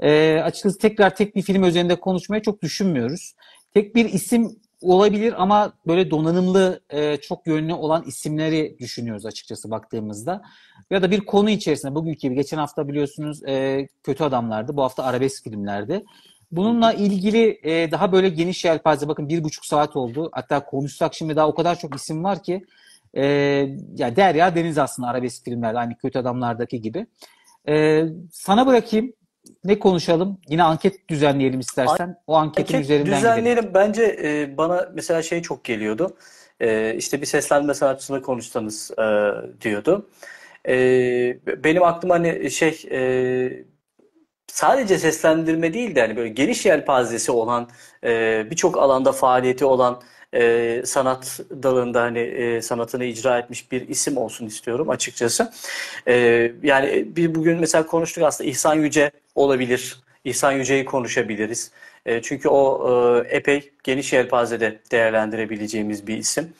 E, açıkçası tekrar tek bir film özelinde konuşmaya çok düşünmüyoruz. Tek bir isim olabilir ama böyle donanımlı e, çok yönlü olan isimleri düşünüyoruz açıkçası baktığımızda. Ya da bir konu içerisinde bugünkü gibi geçen hafta biliyorsunuz e, kötü adamlardı. Bu hafta arabesk filmlerdi. Bununla ilgili e, daha böyle geniş yelpaze bakın bir buçuk saat oldu. Hatta konuşsak şimdi daha o kadar çok isim var ki e, ya Derya Deniz aslında arabesk filmlerde aynı kötü adamlardaki gibi. E, sana bırakayım ne konuşalım? Yine anket düzenleyelim istersen. o anketin anket üzerinden düzenleyelim. Gidelim. Bence e, bana mesela şey çok geliyordu. E, işte bir seslenme sanatçısına konuşsanız e, diyordu. E, benim aklım hani şey e, sadece seslendirme değil de hani böyle geniş yelpazesi olan e, birçok alanda faaliyeti olan e, sanat dalında hani e, sanatını icra etmiş bir isim olsun istiyorum açıkçası. E, yani bir bugün mesela konuştuk aslında İhsan Yüce olabilir. İhsan Yüce'yi konuşabiliriz. E, çünkü o e, epey geniş yelpazede değerlendirebileceğimiz bir isim.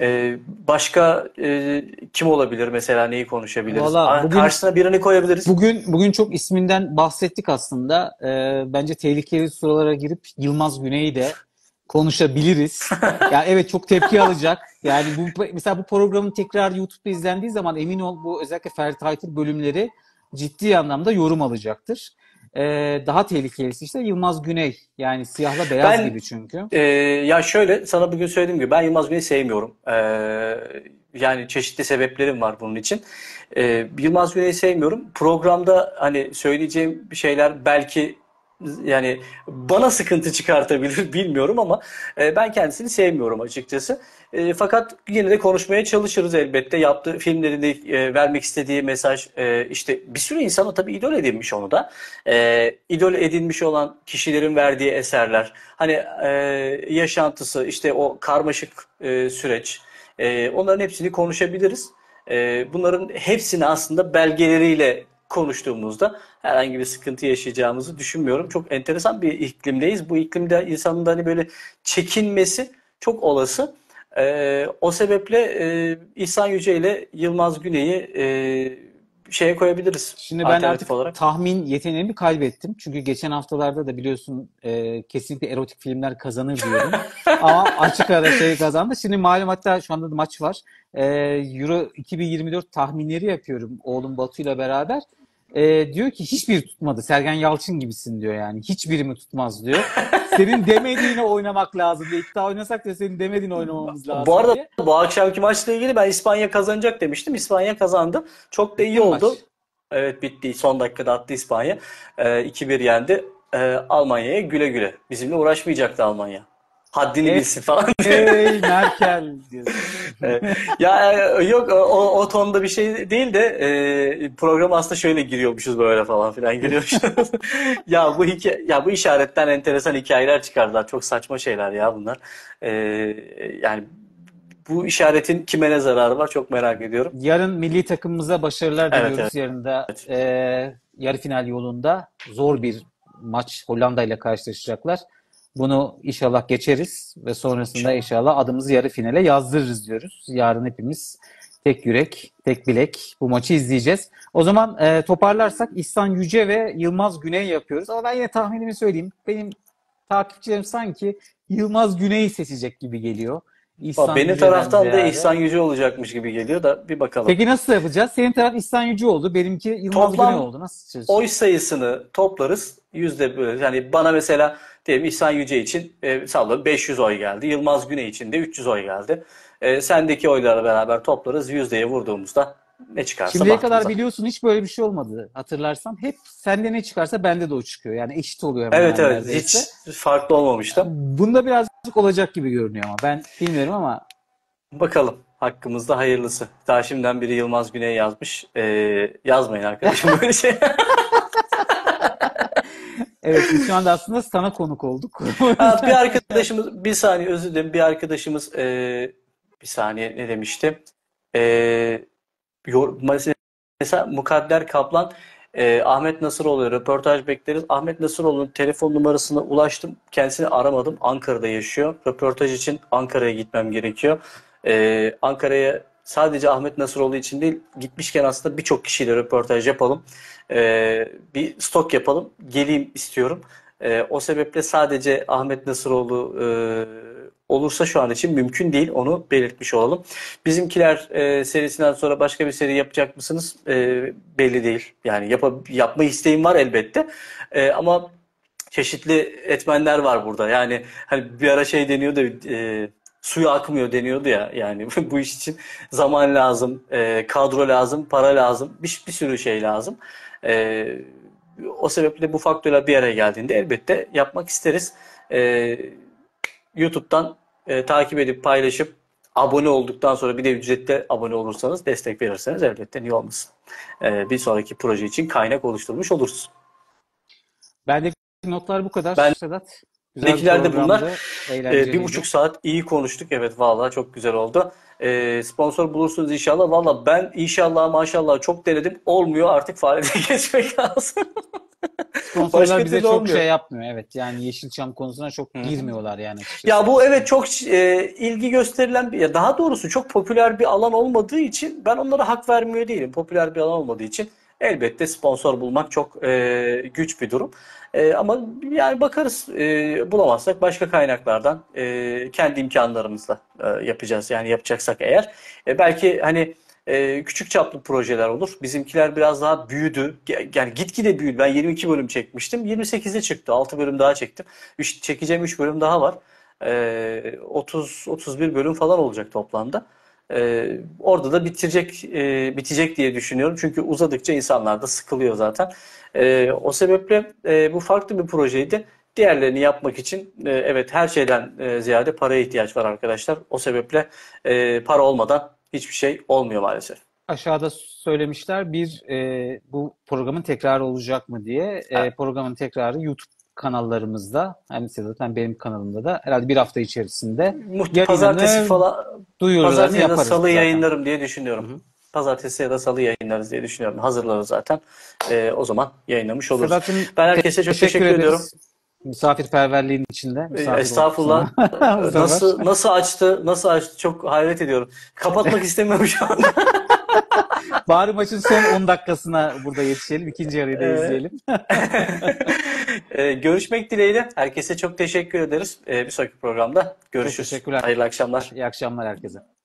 E, başka e, kim olabilir mesela neyi konuşabiliriz? Vallahi bugün, Karşısına birini koyabiliriz. Bugün bugün çok isminden bahsettik aslında. E, bence tehlikeli sıralara girip Yılmaz Güney'i de konuşabiliriz. yani evet çok tepki alacak. Yani bu mesela bu programın tekrar YouTube'da izlendiği zaman emin ol bu özellikle Ferit Tayfur bölümleri ciddi anlamda yorum alacaktır. Ee, daha tehlikelisi işte Yılmaz Güney. Yani siyahla beyaz ben, gibi çünkü. E, ya şöyle sana bugün söylediğim gibi ben Yılmaz Güney'i sevmiyorum. Ee, yani çeşitli sebeplerim var bunun için. Ee, Yılmaz Güney'i sevmiyorum. Programda hani söyleyeceğim şeyler belki yani bana sıkıntı çıkartabilir bilmiyorum ama e, ben kendisini sevmiyorum açıkçası. E, fakat yine de konuşmaya çalışırız elbette. Yaptığı filmlerinde e, vermek istediği mesaj e, işte bir sürü insana tabii idol edinmiş onu da. E, idol edinmiş olan kişilerin verdiği eserler. Hani e, yaşantısı işte o karmaşık e, süreç. E, onların hepsini konuşabiliriz. E, bunların hepsini aslında belgeleriyle konuştuğumuzda herhangi bir sıkıntı yaşayacağımızı düşünmüyorum. Çok enteresan bir iklimdeyiz. Bu iklimde insanın da hani böyle çekinmesi çok olası. Ee, o sebeple e, İhsan Yüce ile Yılmaz Güney'i e, şeye koyabiliriz. Şimdi ben artık olarak. tahmin yeteneğimi kaybettim. Çünkü geçen haftalarda da biliyorsun e, kesinlikle erotik filmler kazanır diyorum. Ama açık ara şey kazandı. Şimdi malum hatta şu anda da maç var. E, Euro 2024 tahminleri yapıyorum oğlum Batu ile beraber e, diyor ki hiçbir tutmadı. Sergen Yalçın gibisin diyor yani. Hiçbirimi tutmaz diyor. senin demediğini oynamak lazım diye. İkta oynasak da senin demediğini oynamamız lazım Bu arada diye. bu akşamki maçla ilgili ben İspanya kazanacak demiştim. İspanya kazandı. Çok da iyi oldu. Maç. Evet bitti. Son dakikada attı İspanya. E, ee, 2-1 yendi. E, Almanya'ya güle güle. Bizimle uğraşmayacaktı Almanya haddini hey, bilsin falan diye. Hey Merkel diyorsun. ya e, yok o, o tonda bir şey değil de e, program aslında şöyle giriyormuşuz böyle falan filan giriyormuşuz. ya bu hikaye, ya bu işaretten enteresan hikayeler çıkardılar. Çok saçma şeyler ya bunlar. E, yani bu işaretin kime ne zararı var çok merak ediyorum. Yarın milli takımımıza başarılar diliyoruz evet, evet. yarın da evet. e, yarı final yolunda. Zor bir maç Hollanda ile karşılaşacaklar. Bunu inşallah geçeriz ve sonrasında inşallah, inşallah adımızı yarı finale yazdırırız diyoruz. Yarın hepimiz tek yürek, tek bilek bu maçı izleyeceğiz. O zaman e, toparlarsak İhsan Yüce ve Yılmaz Güney yapıyoruz. Ama ben yine tahminimi söyleyeyim. Benim takipçilerim sanki Yılmaz Güney'i seçecek gibi geliyor. İhsan Benim taraftan da ziyade. İhsan Yüce olacakmış gibi geliyor da bir bakalım. Peki nasıl yapacağız? Senin taraf İhsan Yüce oldu. Benimki Yılmaz Toplam Güney oldu. Nasıl çözeceğiz? Oy sayısını toplarız. Yüzde böyle. Yani bana mesela diyelim İhsan Yüce için e, sallıyorum 500 oy geldi. Yılmaz Güney için de 300 oy geldi. E, sendeki oylarla beraber toplarız. Yüzdeye vurduğumuzda ne çıkarsa Şimdiye baktığımızda. kadar biliyorsun hiç böyle bir şey olmadı hatırlarsan. Hep sende ne çıkarsa bende de o çıkıyor. Yani eşit oluyor. Evet evet neredeyse. hiç farklı olmamıştı. Bunda biraz sakatlık olacak gibi görünüyor ama ben bilmiyorum ama. Bakalım hakkımızda hayırlısı. Daha şimdiden biri Yılmaz Güney yazmış. Ee, yazmayın arkadaşım böyle şey. evet biz şu anda aslında sana konuk olduk. bir arkadaşımız bir saniye özür dilerim bir arkadaşımız e, bir saniye ne demişti? E, yor, mesela Mukadder Kaplan e, Ahmet Nasıroğlu'ya röportaj bekleriz. Ahmet Nasıroğlu'nun telefon numarasına ulaştım. Kendisini aramadım. Ankara'da yaşıyor. Röportaj için Ankara'ya gitmem gerekiyor. E, Ankara'ya sadece Ahmet Nasıroğlu için değil gitmişken aslında birçok kişiyle röportaj yapalım. E, bir stok yapalım. Geleyim istiyorum. E, o sebeple sadece Ahmet Nasıroğlu e, olursa şu an için mümkün değil. Onu belirtmiş olalım. Bizimkiler e, serisinden sonra başka bir seri yapacak mısınız? E, belli değil. Yani yap yapma isteğim var elbette. E, ama çeşitli etmenler var burada. Yani hani bir ara şey deniyordu e, suyu akmıyor deniyordu ya yani bu iş için zaman lazım, e, kadro lazım, para lazım, bir, bir sürü şey lazım. E, o sebeple bu faktörler bir araya geldiğinde elbette yapmak isteriz. E, YouTube'dan e, takip edip paylaşıp abone olduktan sonra bir de ücretle abone olursanız, destek verirseniz elbette niye olmasın. E, bir sonraki proje için kaynak oluşturmuş oluruz. Bendeki notlar bu kadar ben... Sedat. Güzel bunlar. E, bir buçuk saat iyi konuştuk. Evet vallahi çok güzel oldu. E, sponsor bulursunuz inşallah. Valla ben inşallah maşallah çok denedim. Olmuyor artık faaliyete geçmek lazım. Sponsorlar bize çok olmuyor. şey yapmıyor. Evet yani Yeşilçam konusuna çok Hı. girmiyorlar yani. Ya bu evet çok e, ilgi gösterilen bir ya daha doğrusu çok popüler bir alan olmadığı için ben onlara hak vermiyor değilim. Popüler bir alan olmadığı için elbette sponsor bulmak çok e, güç bir durum. E, ama yani bakarız e, bulamazsak başka kaynaklardan e, kendi imkanlarımızla e, yapacağız. Yani yapacaksak eğer. E, belki hani e, küçük çaplı projeler olur. Bizimkiler biraz daha büyüdü. Yani gitgide büyüdü. Ben 22 bölüm çekmiştim. 28'e çıktı. 6 bölüm daha çektim. üç çekeceğim 3 bölüm daha var. E, 30 31 bölüm falan olacak toplamda. Ee, orada da bitirecek e, bitecek diye düşünüyorum. Çünkü uzadıkça insanlar da sıkılıyor zaten. Ee, o sebeple e, bu farklı bir projeydi. Diğerlerini yapmak için e, evet her şeyden e, ziyade paraya ihtiyaç var arkadaşlar. O sebeple e, para olmadan hiçbir şey olmuyor maalesef. Aşağıda söylemişler bir e, bu programın tekrarı olacak mı diye. E, programın tekrarı YouTube kanallarımızda hem size zaten benim kanalımda da herhalde bir hafta içerisinde pazartesi falan duyurularını yaparız. Pazartesi salı zaten. yayınlarım diye düşünüyorum. Hı-hı. Pazartesi ya da salı yayınlarız diye düşünüyorum. Hazırlarız zaten. Ee, o zaman yayınlamış oluruz. Sedat'ın ben herkese çok teşekkür, teşekkür ediyorum. Misafirperverliğin içinde. Ee, Misafir Estağfurullah. Ee, nasıl nasıl açtı? Nasıl açtı? Çok hayret ediyorum. Kapatmak istemiyorum şu anda. Bari maçın son 10 dakikasına burada yetişelim. İkinci yarıyı da evet. izleyelim. Ee, görüşmek dileğiyle. Herkese çok teşekkür ederiz. Ee, bir sonraki programda görüşürüz. teşekkürler. Hayırlı akşamlar. İyi akşamlar herkese.